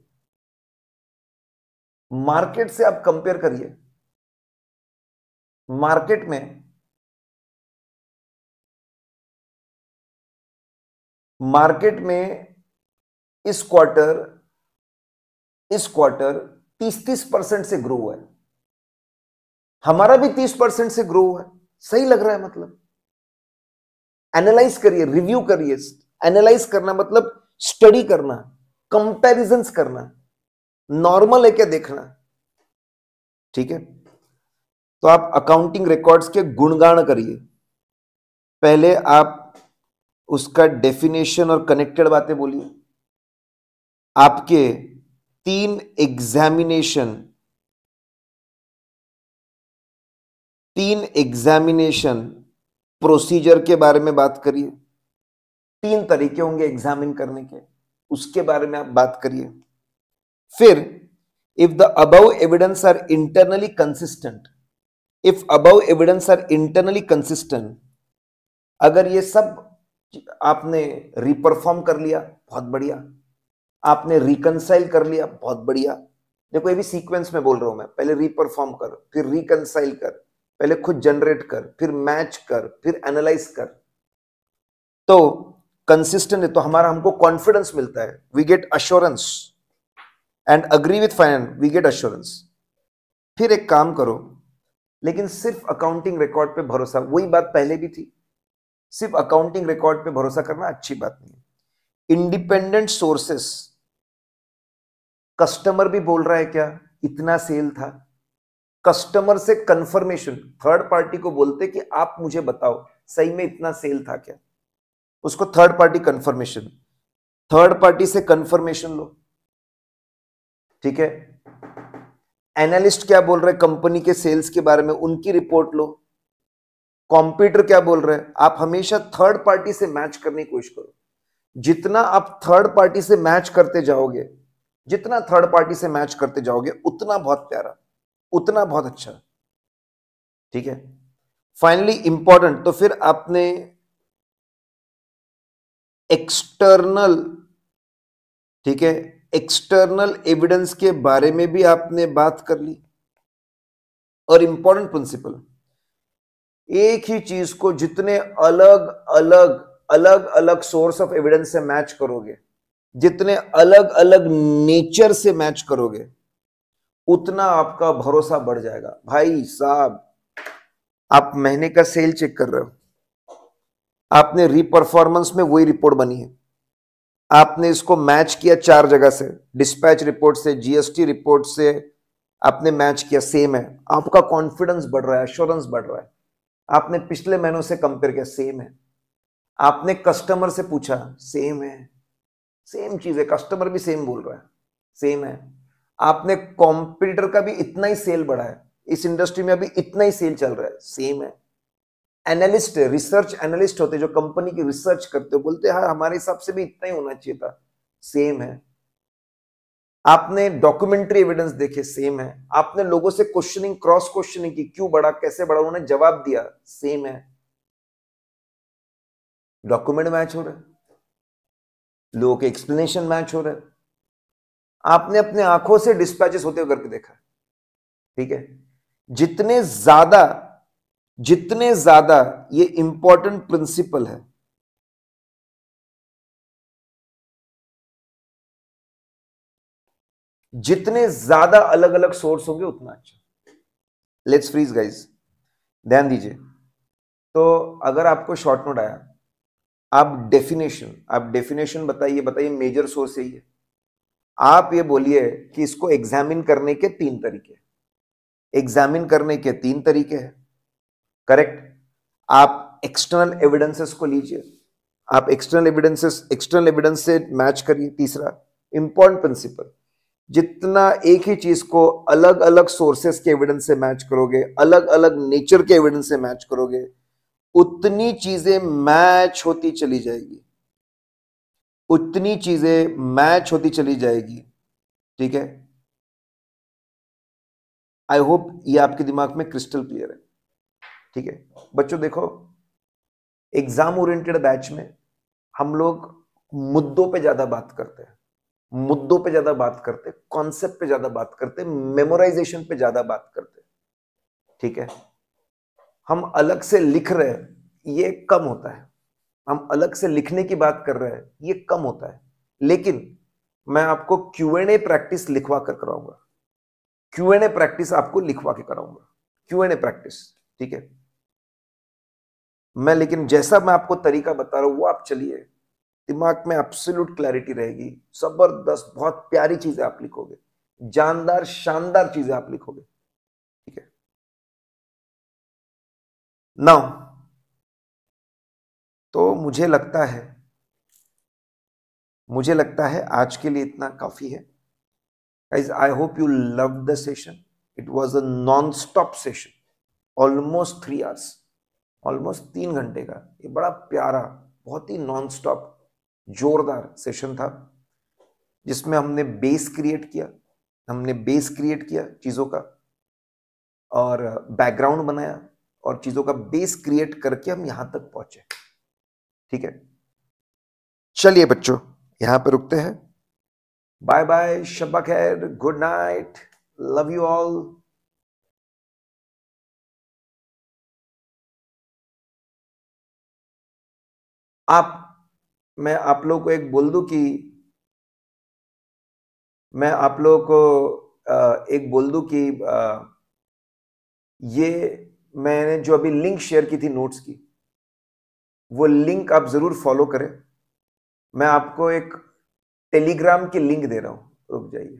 मार्केट से आप कंपेयर करिए मार्केट में मार्केट में इस क्वार्टर इस क्वार्टर 30-30 परसेंट से ग्रो हुआ है हमारा भी 30 परसेंट से ग्रो हुआ है सही लग रहा है मतलब एनालाइज करिए रिव्यू करिए एनालाइज करना मतलब स्टडी करना कंपेरिजन करना नॉर्मल है क्या देखना ठीक है तो आप अकाउंटिंग रिकॉर्ड्स के गुणगान करिए पहले आप उसका डेफिनेशन और कनेक्टेड बातें बोलिए आपके तीन एग्जामिनेशन तीन एग्जामिनेशन प्रोसीजर के बारे में बात करिए तीन तरीके होंगे एग्जामिन करने के उसके बारे में आप बात करिए फिर if the above evidence are internally consistent if above evidence are internally consistent अगर ये सब आपने रिपरफॉर्म कर लिया बहुत बढ़िया आपने रिकनसाइल कर लिया बहुत बढ़िया देखो ये भी सीक्वेंस में बोल रहा हूं मैं पहले रिपरफॉर्म कर फिर रिकनसाइल कर पहले खुद जनरेट कर फिर मैच कर फिर एनालाइज कर तो कंसिस्टेंट है तो हमारा हमको कॉन्फिडेंस मिलता है we get assurance and agree with finance we get assurance फिर एक काम करो लेकिन सिर्फ अकाउंटिंग रिकॉर्ड पे भरोसा वही बात पहले भी थी सिर्फ अकाउंटिंग रिकॉर्ड पे भरोसा करना अच्छी बात नहीं है इंडिपेंडेंट सोर्सेस कस्टमर भी बोल रहा है क्या इतना सेल था कस्टमर से कंफर्मेशन थर्ड पार्टी को बोलते कि आप मुझे बताओ सही में इतना सेल था क्या उसको third party confirmation third party से कंफर्मेशन लो ठीक है एनालिस्ट क्या बोल रहे हैं कंपनी के सेल्स के बारे में उनकी रिपोर्ट लो कंप्यूटर क्या बोल रहे हैं आप हमेशा थर्ड पार्टी से मैच करने की कोशिश करो जितना आप थर्ड पार्टी से मैच करते जाओगे जितना थर्ड पार्टी से मैच करते जाओगे उतना बहुत प्यारा उतना बहुत अच्छा ठीक है फाइनली इंपॉर्टेंट तो फिर आपने एक्सटर्नल ठीक है एक्सटर्नल एविडेंस के बारे में भी आपने बात कर ली और इंपॉर्टेंट प्रिंसिपल एक ही चीज को जितने अलग अलग अलग अलग सोर्स ऑफ एविडेंस से मैच करोगे जितने अलग अलग नेचर से मैच करोगे उतना आपका भरोसा बढ़ जाएगा भाई साहब आप महीने का सेल चेक कर रहे हो आपने रीपरफॉर्मेंस में वही रिपोर्ट बनी है आपने इसको मैच किया चार जगह से डिस्पैच रिपोर्ट से जीएसटी रिपोर्ट से आपने मैच किया सेम है आपका कॉन्फिडेंस बढ़ रहा है एश्योरेंस बढ़ रहा है आपने पिछले महीनों से कंपेयर किया सेम है आपने कस्टमर से पूछा सेम है सेम चीज है कस्टमर भी सेम बोल रहा है सेम है आपने कॉम्पिटिटर का भी इतना ही सेल बढ़ा है इस इंडस्ट्री में अभी इतना ही सेल चल रहा है सेम है एनालिस्ट रिसर्च एनालिस्ट होते जो कंपनी की रिसर्च करते हो बोलते हैं हाँ, हमारे हिसाब से भी इतना ही होना चाहिए था सेम है आपने डॉक्यूमेंट्री एविडेंस देखे सेम है आपने लोगों से क्वेश्चनिंग क्रॉस क्वेश्चनिंग की क्यों बढ़ा कैसे बढ़ा उन्होंने जवाब दिया सेम है डॉक्यूमेंट मैच हो रहे लोगों के एक्सप्लेनेशन मैच हो रहे आपने अपने आंखों से डिस्पैचेस होते हुए करके देखा ठीक है जितने ज्यादा जितने ज्यादा ये इंपॉर्टेंट प्रिंसिपल है जितने ज्यादा अलग अलग सोर्स होंगे उतना अच्छा लेट्स फ्रीज गाइज ध्यान दीजिए तो अगर आपको शॉर्ट नोट आया आप डेफिनेशन आप डेफिनेशन बताइए बताइए मेजर सोर्स यही है आप ये बोलिए कि इसको एग्जामिन करने के तीन तरीके एग्जामिन करने के तीन तरीके हैं करेक्ट आप एक्सटर्नल एविडेंसेस को लीजिए आप एक्सटर्नल एविडेंसेस एक्सटर्नल एविडेंस से मैच करिए तीसरा इंपॉर्टेंट प्रिंसिपल जितना एक ही चीज को अलग अलग सोर्सेस के एविडेंस से मैच करोगे अलग अलग नेचर के एविडेंस से मैच करोगे उतनी चीजें मैच होती चली जाएगी उतनी चीजें मैच होती चली जाएगी ठीक है आई होप ये आपके दिमाग में क्रिस्टल क्लियर है ठीक है बच्चों देखो एग्जाम ओरिएंटेड बैच में हम लोग मुद्दों पे ज्यादा बात करते हैं मुद्दों पे ज्यादा बात करते कॉन्सेप्ट पे ज्यादा बात करते मेमोराइजेशन पे ज्यादा बात करते ठीक है हम अलग से लिख रहे हैं ये कम होता है हम अलग से लिखने की बात कर रहे हैं ये कम होता है लेकिन मैं आपको क्यू एन ए प्रैक्टिस लिखवा कर कराऊंगा क्यू एन ए प्रैक्टिस आपको लिखवा के कराऊंगा क्यू एंड ए प्रैक्टिस ठीक है मैं लेकिन जैसा मैं आपको तरीका बता रहा हूँ वो आप चलिए दिमाग में एब्सोल्यूट क्लैरिटी रहेगी जबरदस्त बहुत प्यारी चीजें आप लिखोगे जानदार शानदार चीजें आप लिखोगे ठीक है नाउ तो मुझे लगता है मुझे लगता है आज के लिए इतना काफी है as I hope you love the session it was a non stop session almost three hours almost तीन घंटे का ये बड़ा प्यारा बहुत ही नॉन स्टॉप जोरदार सेशन था जिसमें हमने बेस क्रिएट किया हमने बेस क्रिएट किया चीज़ों का और बैकग्राउंड बनाया और चीज़ों का बेस क्रिएट करके हम यहाँ तक पहुँचे ठीक है चलिए बच्चों यहाँ पर रुकते हैं बाय बाय शब्बा खैर good night love you all आप मैं आप लोगों को एक बोल दूं कि मैं आप लोगों को एक बोल दूं कि ये मैंने जो अभी लिंक शेयर की थी नोट्स की वो लिंक आप ज़रूर फॉलो करें मैं आपको एक टेलीग्राम की लिंक दे रहा हूं रुक जाइए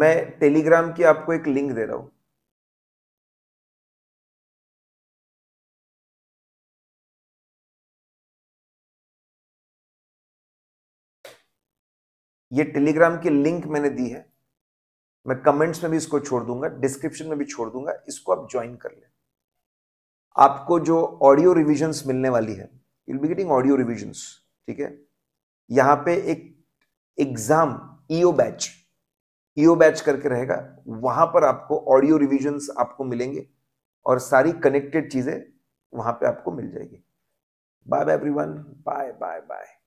मैं टेलीग्राम की आपको एक लिंक दे रहा हूं ये टेलीग्राम की लिंक मैंने दी है मैं कमेंट्स में भी इसको छोड़ दूंगा डिस्क्रिप्शन में भी छोड़ दूंगा इसको आप ज्वाइन कर लें आपको जो ऑडियो रिविजन्स मिलने वाली है you be getting audio revisions ठीक है यहां पे एक exam EO batch EO batch करके रहेगा वहां पर आपको ऑडियो रिविजन्स आपको मिलेंगे और सारी कनेक्टेड चीजें वहां पे आपको मिल जाएगी bye bye everyone bye bye bye